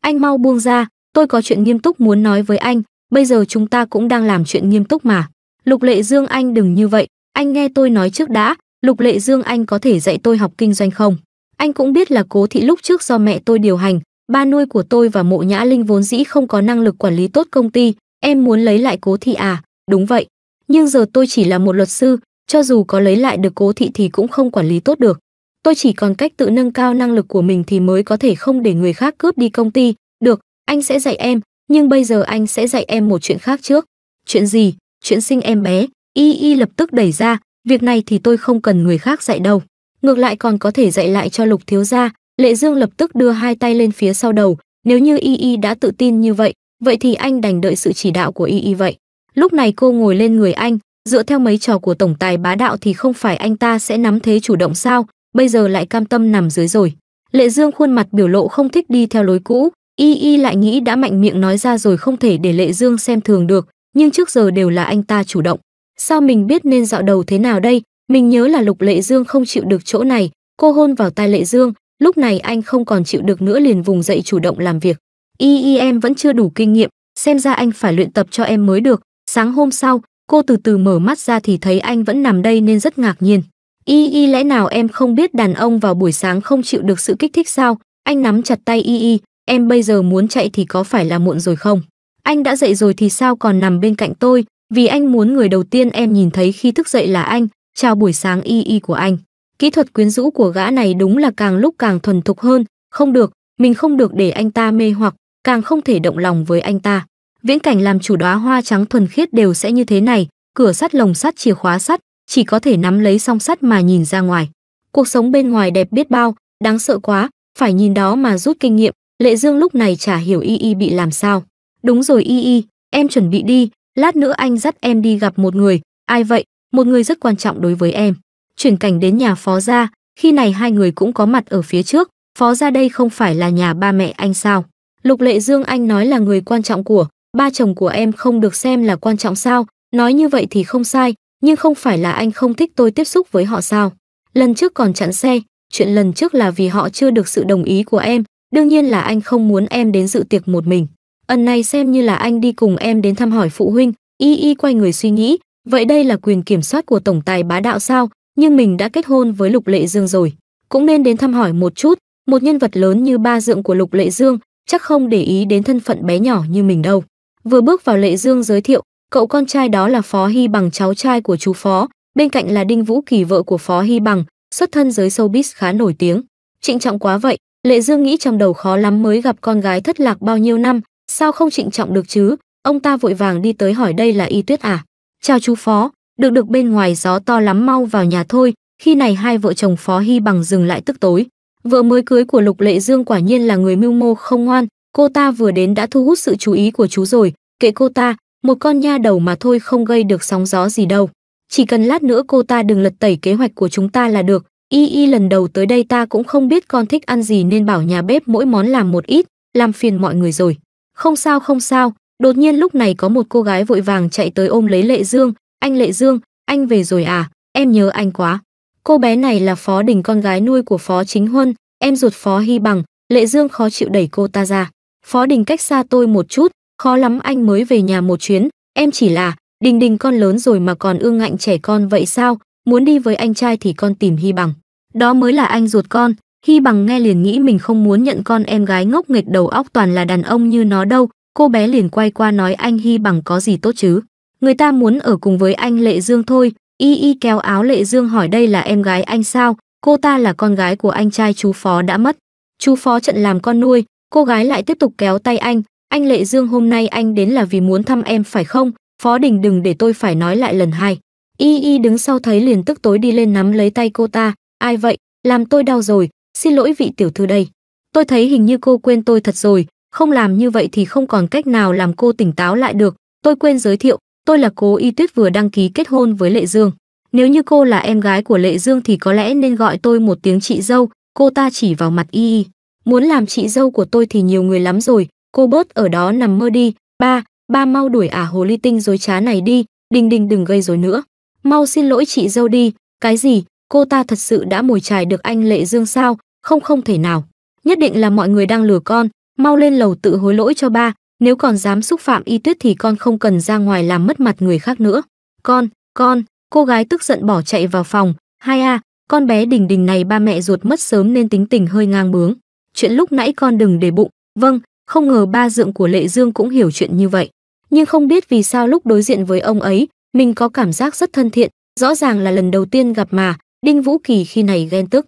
Anh mau buông ra, tôi có chuyện nghiêm túc muốn nói với anh, bây giờ chúng ta cũng đang làm chuyện nghiêm túc mà. Lục Lệ Dương anh đừng như vậy, anh nghe tôi nói trước đã, Lục Lệ Dương anh có thể dạy tôi học kinh doanh không? Anh cũng biết là cố thị lúc trước do mẹ tôi điều hành, ba nuôi của tôi và mộ nhã linh vốn dĩ không có năng lực quản lý tốt công ty, em muốn lấy lại cố thị à, đúng vậy. Nhưng giờ tôi chỉ là một luật sư, cho dù có lấy lại được cố thị thì cũng không quản lý tốt được. Tôi chỉ còn cách tự nâng cao năng lực của mình thì mới có thể không để người khác cướp đi công ty. Được, anh sẽ dạy em, nhưng bây giờ anh sẽ dạy em một chuyện khác trước. Chuyện gì? Chuyện sinh em bé. Y Y lập tức đẩy ra, việc này thì tôi không cần người khác dạy đâu. Ngược lại còn có thể dạy lại cho Lục Thiếu Gia, Lệ Dương lập tức đưa hai tay lên phía sau đầu, nếu như Y Y đã tự tin như vậy, vậy thì anh đành đợi sự chỉ đạo của Y Y vậy. Lúc này cô ngồi lên người anh, dựa theo mấy trò của tổng tài bá đạo thì không phải anh ta sẽ nắm thế chủ động sao, bây giờ lại cam tâm nằm dưới rồi. Lệ Dương khuôn mặt biểu lộ không thích đi theo lối cũ, Y Y lại nghĩ đã mạnh miệng nói ra rồi không thể để Lệ Dương xem thường được, nhưng trước giờ đều là anh ta chủ động. Sao mình biết nên dạo đầu thế nào đây? Mình nhớ là Lục Lệ Dương không chịu được chỗ này, cô hôn vào tai Lệ Dương, Lúc này anh không còn chịu được nữa liền vùng dậy chủ động làm việc. Y e y em vẫn chưa đủ kinh nghiệm, xem ra anh phải luyện tập cho em mới được. Sáng hôm sau, cô từ từ mở mắt ra thì thấy anh vẫn nằm đây nên rất ngạc nhiên. Y e y e, lẽ nào em không biết đàn ông vào buổi sáng không chịu được sự kích thích sao? Anh nắm chặt tay y y, em bây giờ muốn chạy thì có phải là muộn rồi không? Anh đã dậy rồi thì sao còn nằm bên cạnh tôi, vì anh muốn người đầu tiên em nhìn thấy khi thức dậy là anh, chào buổi sáng y y của anh. Kỹ thuật quyến rũ của gã này đúng là càng lúc càng thuần thục hơn, không được, mình không được để anh ta mê hoặc, càng không thể động lòng với anh ta. Viễn cảnh làm chủ đóa hoa trắng thuần khiết đều sẽ như thế này, cửa sắt lồng sắt chìa khóa sắt, chỉ có thể nắm lấy song sắt mà nhìn ra ngoài. Cuộc sống bên ngoài đẹp biết bao, đáng sợ quá, phải nhìn đó mà rút kinh nghiệm, Lệ Dương lúc này chả hiểu Y Y bị làm sao. Đúng rồi Y Y, em chuẩn bị đi, lát nữa anh dắt em đi gặp một người, ai vậy? Một người rất quan trọng đối với em. Chuyển cảnh đến nhà phó gia, khi này hai người cũng có mặt ở phía trước, phó gia đây không phải là nhà ba mẹ anh sao? Lục Lệ Dương anh nói là người quan trọng của, ba chồng của em không được xem là quan trọng sao? Nói như vậy thì không sai, nhưng không phải là anh không thích tôi tiếp xúc với họ sao? Lần trước còn chặn xe, chuyện lần trước là vì họ chưa được sự đồng ý của em, đương nhiên là anh không muốn em đến dự tiệc một mình. ân này xem như là anh đi cùng em đến thăm hỏi phụ huynh, y y quay người suy nghĩ, vậy đây là quyền kiểm soát của tổng tài bá đạo sao? nhưng mình đã kết hôn với Lục Lệ Dương rồi, cũng nên đến thăm hỏi một chút, một nhân vật lớn như ba dượng của Lục Lệ Dương, chắc không để ý đến thân phận bé nhỏ như mình đâu. Vừa bước vào Lệ Dương giới thiệu, cậu con trai đó là Phó Hy Bằng cháu trai của chú Phó, bên cạnh là Đinh Vũ Kỳ vợ của Phó Hy Bằng, xuất thân giới showbiz khá nổi tiếng. Trịnh trọng quá vậy, Lệ Dương nghĩ trong đầu khó lắm mới gặp con gái thất lạc bao nhiêu năm, sao không trịnh trọng được chứ? Ông ta vội vàng đi tới hỏi đây là Y Tuyết à? Chào chú Phó, được được bên ngoài gió to lắm mau vào nhà thôi, khi này hai vợ chồng Phó Hy bằng dừng lại tức tối. Vợ mới cưới của Lục Lệ Dương quả nhiên là người mưu mô không ngoan, cô ta vừa đến đã thu hút sự chú ý của chú rồi, kệ cô ta, một con nha đầu mà thôi không gây được sóng gió gì đâu. Chỉ cần lát nữa cô ta đừng lật tẩy kế hoạch của chúng ta là được, y y lần đầu tới đây ta cũng không biết con thích ăn gì nên bảo nhà bếp mỗi món làm một ít, làm phiền mọi người rồi. Không sao không sao, đột nhiên lúc này có một cô gái vội vàng chạy tới ôm lấy Lệ Dương, anh Lệ Dương, anh về rồi à, em nhớ anh quá. Cô bé này là Phó Đình con gái nuôi của Phó Chính Huân, em ruột Phó Hy Bằng, Lệ Dương khó chịu đẩy cô ta ra. Phó Đình cách xa tôi một chút, khó lắm anh mới về nhà một chuyến, em chỉ là, Đình Đình con lớn rồi mà còn ương ngạnh trẻ con vậy sao, muốn đi với anh trai thì con tìm Hy Bằng. Đó mới là anh ruột con, Hy Bằng nghe liền nghĩ mình không muốn nhận con em gái ngốc nghệch đầu óc toàn là đàn ông như nó đâu, cô bé liền quay qua nói anh Hy Bằng có gì tốt chứ người ta muốn ở cùng với anh Lệ Dương thôi. Y y kéo áo Lệ Dương hỏi đây là em gái anh sao, cô ta là con gái của anh trai chú Phó đã mất. Chú Phó trận làm con nuôi, cô gái lại tiếp tục kéo tay anh. Anh Lệ Dương hôm nay anh đến là vì muốn thăm em phải không? Phó Đình đừng để tôi phải nói lại lần hai. Y y đứng sau thấy liền tức tối đi lên nắm lấy tay cô ta. Ai vậy? Làm tôi đau rồi. Xin lỗi vị tiểu thư đây. Tôi thấy hình như cô quên tôi thật rồi. Không làm như vậy thì không còn cách nào làm cô tỉnh táo lại được. Tôi quên giới thiệu. Tôi là Cố Y Tuyết vừa đăng ký kết hôn với Lệ Dương. Nếu như cô là em gái của Lệ Dương thì có lẽ nên gọi tôi một tiếng chị dâu, cô ta chỉ vào mặt Y Y. Muốn làm chị dâu của tôi thì nhiều người lắm rồi, cô bớt ở đó nằm mơ đi, ba, ba mau đuổi ả à hồ ly tinh dối trá này đi, đình đình đừng gây rối nữa. Mau xin lỗi chị dâu đi, cái gì, cô ta thật sự đã mồi trài được anh Lệ Dương sao, không không thể nào. Nhất định là mọi người đang lừa con, mau lên lầu tự hối lỗi cho ba, nếu còn dám xúc phạm y tuyết thì con không cần ra ngoài làm mất mặt người khác nữa. Con, con, cô gái tức giận bỏ chạy vào phòng. Hai a, à, con bé đình đình này ba mẹ ruột mất sớm nên tính tình hơi ngang bướng. Chuyện lúc nãy con đừng để bụng. Vâng, không ngờ ba dượng của Lệ Dương cũng hiểu chuyện như vậy. Nhưng không biết vì sao lúc đối diện với ông ấy, mình có cảm giác rất thân thiện, rõ ràng là lần đầu tiên gặp mà, Đinh Vũ Kỳ khi này ghen tức.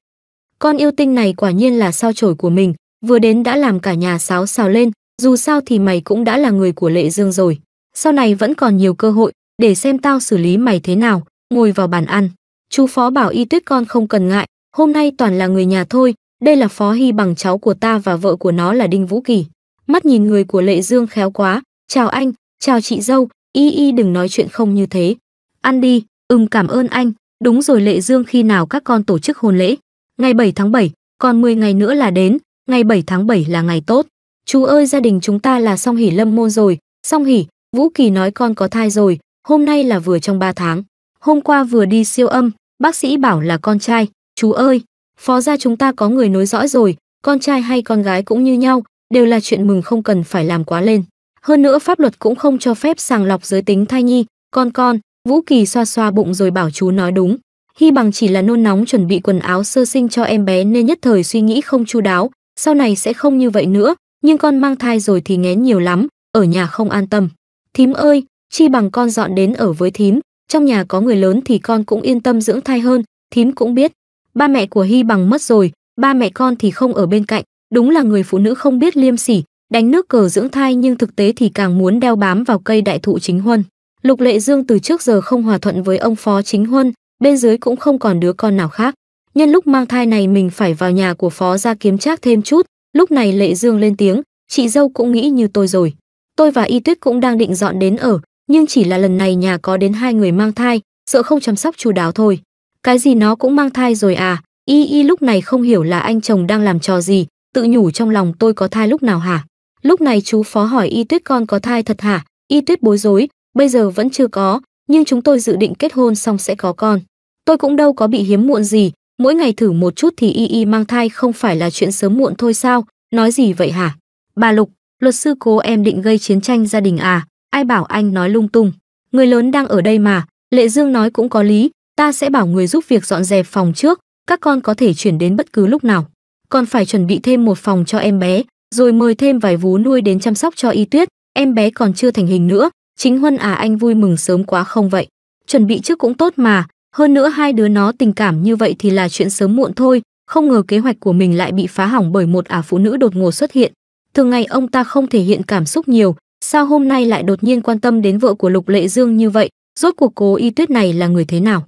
Con yêu tinh này quả nhiên là sao chổi của mình, vừa đến đã làm cả nhà sáo xào lên, dù sao thì mày cũng đã là người của lệ dương rồi sau này vẫn còn nhiều cơ hội để xem tao xử lý mày thế nào ngồi vào bàn ăn chú phó bảo y tuyết con không cần ngại hôm nay toàn là người nhà thôi đây là phó hy bằng cháu của ta và vợ của nó là đinh vũ kỳ mắt nhìn người của lệ dương khéo quá chào anh chào chị dâu y y đừng nói chuyện không như thế ăn đi ừm cảm ơn anh đúng rồi lệ dương khi nào các con tổ chức hôn lễ ngày 7 tháng 7, còn 10 ngày nữa là đến ngày 7 tháng 7 là ngày tốt chú ơi gia đình chúng ta là song hỉ lâm môn rồi, song hỉ, Vũ Kỳ nói con có thai rồi, hôm nay là vừa trong 3 tháng. Hôm qua vừa đi siêu âm, bác sĩ bảo là con trai, chú ơi, phó gia chúng ta có người nối dõi rồi, con trai hay con gái cũng như nhau, đều là chuyện mừng không cần phải làm quá lên. Hơn nữa pháp luật cũng không cho phép sàng lọc giới tính thai nhi, con con, Vũ Kỳ xoa xoa bụng rồi bảo chú nói đúng. Hy bằng chỉ là nôn nóng chuẩn bị quần áo sơ sinh cho em bé nên nhất thời suy nghĩ không chu đáo, sau này sẽ không như vậy nữa, nhưng con mang thai rồi thì nghén nhiều lắm, ở nhà không an tâm. Thím ơi, chi bằng con dọn đến ở với thím, trong nhà có người lớn thì con cũng yên tâm dưỡng thai hơn, thím cũng biết. Ba mẹ của Hy bằng mất rồi, ba mẹ con thì không ở bên cạnh, đúng là người phụ nữ không biết liêm sỉ, đánh nước cờ dưỡng thai nhưng thực tế thì càng muốn đeo bám vào cây đại thụ chính huân. Lục Lệ Dương từ trước giờ không hòa thuận với ông phó chính huân, bên dưới cũng không còn đứa con nào khác. Nhân lúc mang thai này mình phải vào nhà của phó ra kiếm trác thêm chút, Lúc này Lệ Dương lên tiếng, chị dâu cũng nghĩ như tôi rồi. Tôi và Y Tuyết cũng đang định dọn đến ở, nhưng chỉ là lần này nhà có đến hai người mang thai, sợ không chăm sóc chú đáo thôi. Cái gì nó cũng mang thai rồi à? Y Y lúc này không hiểu là anh chồng đang làm trò gì, tự nhủ trong lòng tôi có thai lúc nào hả? Lúc này chú phó hỏi Y Tuyết con có thai thật hả? Y Tuyết bối rối, bây giờ vẫn chưa có, nhưng chúng tôi dự định kết hôn xong sẽ có con. Tôi cũng đâu có bị hiếm muộn gì, mỗi ngày thử một chút thì y y mang thai không phải là chuyện sớm muộn thôi sao, nói gì vậy hả? Bà Lục, luật sư cố em định gây chiến tranh gia đình à, ai bảo anh nói lung tung. Người lớn đang ở đây mà, Lệ Dương nói cũng có lý, ta sẽ bảo người giúp việc dọn dẹp phòng trước, các con có thể chuyển đến bất cứ lúc nào. Còn phải chuẩn bị thêm một phòng cho em bé, rồi mời thêm vài vú nuôi đến chăm sóc cho y tuyết, em bé còn chưa thành hình nữa, chính Huân à anh vui mừng sớm quá không vậy. Chuẩn bị trước cũng tốt mà, hơn nữa hai đứa nó tình cảm như vậy thì là chuyện sớm muộn thôi, không ngờ kế hoạch của mình lại bị phá hỏng bởi một ả phụ nữ đột ngột xuất hiện. Thường ngày ông ta không thể hiện cảm xúc nhiều, sao hôm nay lại đột nhiên quan tâm đến vợ của Lục Lệ Dương như vậy, rốt cuộc cô y tuyết này là người thế nào?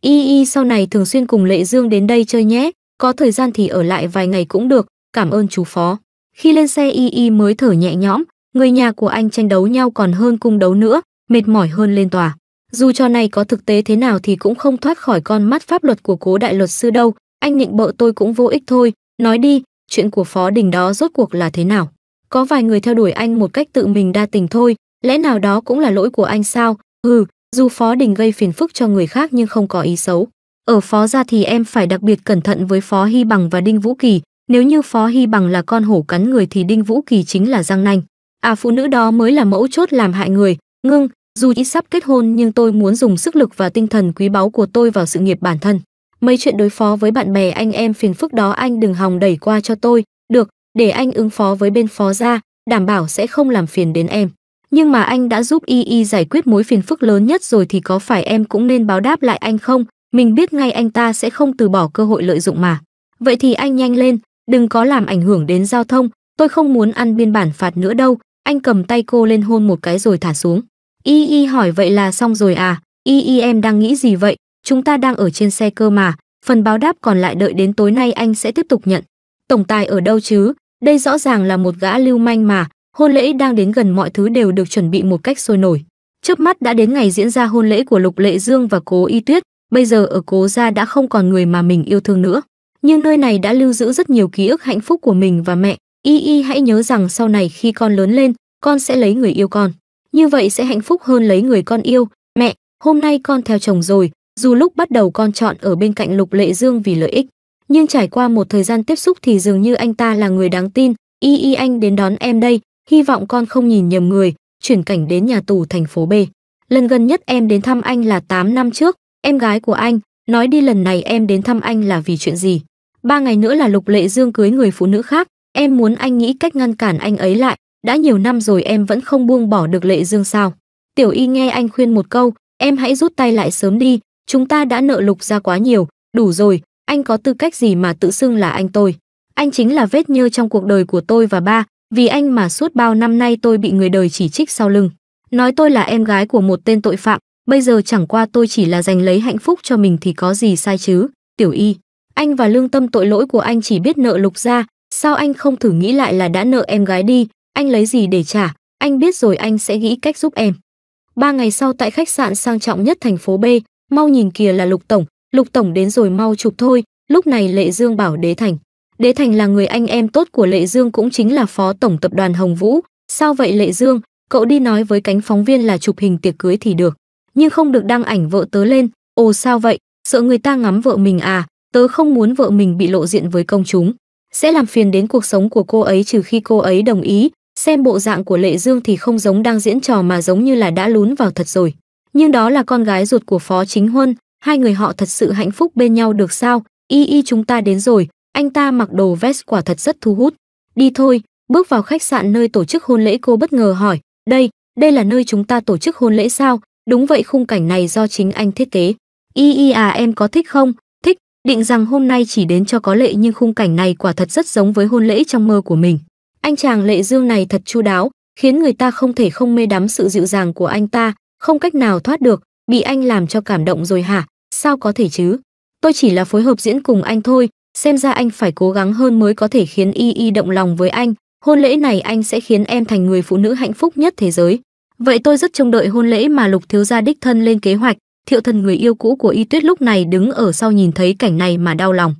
Y y sau này thường xuyên cùng Lệ Dương đến đây chơi nhé, có thời gian thì ở lại vài ngày cũng được, cảm ơn chú phó. Khi lên xe Y y mới thở nhẹ nhõm, người nhà của anh tranh đấu nhau còn hơn cung đấu nữa, mệt mỏi hơn lên tòa. Dù trò này có thực tế thế nào thì cũng không thoát khỏi con mắt pháp luật của cố đại luật sư đâu, anh nịnh bợ tôi cũng vô ích thôi, nói đi, chuyện của phó đình đó rốt cuộc là thế nào? Có vài người theo đuổi anh một cách tự mình đa tình thôi, lẽ nào đó cũng là lỗi của anh sao? Hừ, dù phó đình gây phiền phức cho người khác nhưng không có ý xấu. Ở phó gia thì em phải đặc biệt cẩn thận với phó Hy Bằng và Đinh Vũ Kỳ, nếu như phó Hy Bằng là con hổ cắn người thì Đinh Vũ Kỳ chính là răng nanh. À phụ nữ đó mới là mẫu chốt làm hại người, ngưng, dù ít sắp kết hôn nhưng tôi muốn dùng sức lực và tinh thần quý báu của tôi vào sự nghiệp bản thân. Mấy chuyện đối phó với bạn bè anh em phiền phức đó anh đừng hòng đẩy qua cho tôi, được, để anh ứng phó với bên phó ra, đảm bảo sẽ không làm phiền đến em. Nhưng mà anh đã giúp Y Y giải quyết mối phiền phức lớn nhất rồi thì có phải em cũng nên báo đáp lại anh không? Mình biết ngay anh ta sẽ không từ bỏ cơ hội lợi dụng mà. Vậy thì anh nhanh lên, đừng có làm ảnh hưởng đến giao thông, tôi không muốn ăn biên bản phạt nữa đâu. Anh cầm tay cô lên hôn một cái rồi thả xuống. Y y hỏi vậy là xong rồi à? Y y em đang nghĩ gì vậy? Chúng ta đang ở trên xe cơ mà. Phần báo đáp còn lại đợi đến tối nay anh sẽ tiếp tục nhận. Tổng tài ở đâu chứ? Đây rõ ràng là một gã lưu manh mà. Hôn lễ đang đến gần mọi thứ đều được chuẩn bị một cách sôi nổi. Chớp mắt đã đến ngày diễn ra hôn lễ của Lục Lệ Dương và Cố Y Tuyết. Bây giờ ở Cố gia đã không còn người mà mình yêu thương nữa. Nhưng nơi này đã lưu giữ rất nhiều ký ức hạnh phúc của mình và mẹ. Y y hãy nhớ rằng sau này khi con lớn lên, con sẽ lấy người yêu con như vậy sẽ hạnh phúc hơn lấy người con yêu mẹ hôm nay con theo chồng rồi dù lúc bắt đầu con chọn ở bên cạnh lục lệ dương vì lợi ích nhưng trải qua một thời gian tiếp xúc thì dường như anh ta là người đáng tin y y anh đến đón em đây hy vọng con không nhìn nhầm người chuyển cảnh đến nhà tù thành phố b lần gần nhất em đến thăm anh là 8 năm trước em gái của anh nói đi lần này em đến thăm anh là vì chuyện gì ba ngày nữa là lục lệ dương cưới người phụ nữ khác em muốn anh nghĩ cách ngăn cản anh ấy lại đã nhiều năm rồi em vẫn không buông bỏ được lệ dương sao. Tiểu y nghe anh khuyên một câu, em hãy rút tay lại sớm đi, chúng ta đã nợ lục ra quá nhiều, đủ rồi, anh có tư cách gì mà tự xưng là anh tôi. Anh chính là vết nhơ trong cuộc đời của tôi và ba, vì anh mà suốt bao năm nay tôi bị người đời chỉ trích sau lưng. Nói tôi là em gái của một tên tội phạm, bây giờ chẳng qua tôi chỉ là giành lấy hạnh phúc cho mình thì có gì sai chứ, tiểu y. Anh và lương tâm tội lỗi của anh chỉ biết nợ lục ra, sao anh không thử nghĩ lại là đã nợ em gái đi, anh lấy gì để trả, anh biết rồi anh sẽ nghĩ cách giúp em. Ba ngày sau tại khách sạn sang trọng nhất thành phố B, mau nhìn kìa là Lục Tổng, Lục Tổng đến rồi mau chụp thôi, lúc này Lệ Dương bảo Đế Thành. Đế Thành là người anh em tốt của Lệ Dương cũng chính là phó tổng tập đoàn Hồng Vũ. Sao vậy Lệ Dương, cậu đi nói với cánh phóng viên là chụp hình tiệc cưới thì được, nhưng không được đăng ảnh vợ tớ lên. Ồ sao vậy, sợ người ta ngắm vợ mình à, tớ không muốn vợ mình bị lộ diện với công chúng. Sẽ làm phiền đến cuộc sống của cô ấy trừ khi cô ấy đồng ý, Xem bộ dạng của Lệ Dương thì không giống đang diễn trò mà giống như là đã lún vào thật rồi. Nhưng đó là con gái ruột của Phó Chính Huân, hai người họ thật sự hạnh phúc bên nhau được sao? Y y chúng ta đến rồi, anh ta mặc đồ vest quả thật rất thu hút. Đi thôi, bước vào khách sạn nơi tổ chức hôn lễ cô bất ngờ hỏi, đây, đây là nơi chúng ta tổ chức hôn lễ sao? Đúng vậy khung cảnh này do chính anh thiết kế. Y y à em có thích không? Thích, định rằng hôm nay chỉ đến cho có lệ nhưng khung cảnh này quả thật rất giống với hôn lễ trong mơ của mình. Anh chàng lệ dương này thật chu đáo, khiến người ta không thể không mê đắm sự dịu dàng của anh ta, không cách nào thoát được, bị anh làm cho cảm động rồi hả? Sao có thể chứ? Tôi chỉ là phối hợp diễn cùng anh thôi, xem ra anh phải cố gắng hơn mới có thể khiến Y Y động lòng với anh, hôn lễ này anh sẽ khiến em thành người phụ nữ hạnh phúc nhất thế giới. Vậy tôi rất trông đợi hôn lễ mà Lục thiếu gia đích thân lên kế hoạch, Thiệu Thần người yêu cũ của Y Tuyết lúc này đứng ở sau nhìn thấy cảnh này mà đau lòng.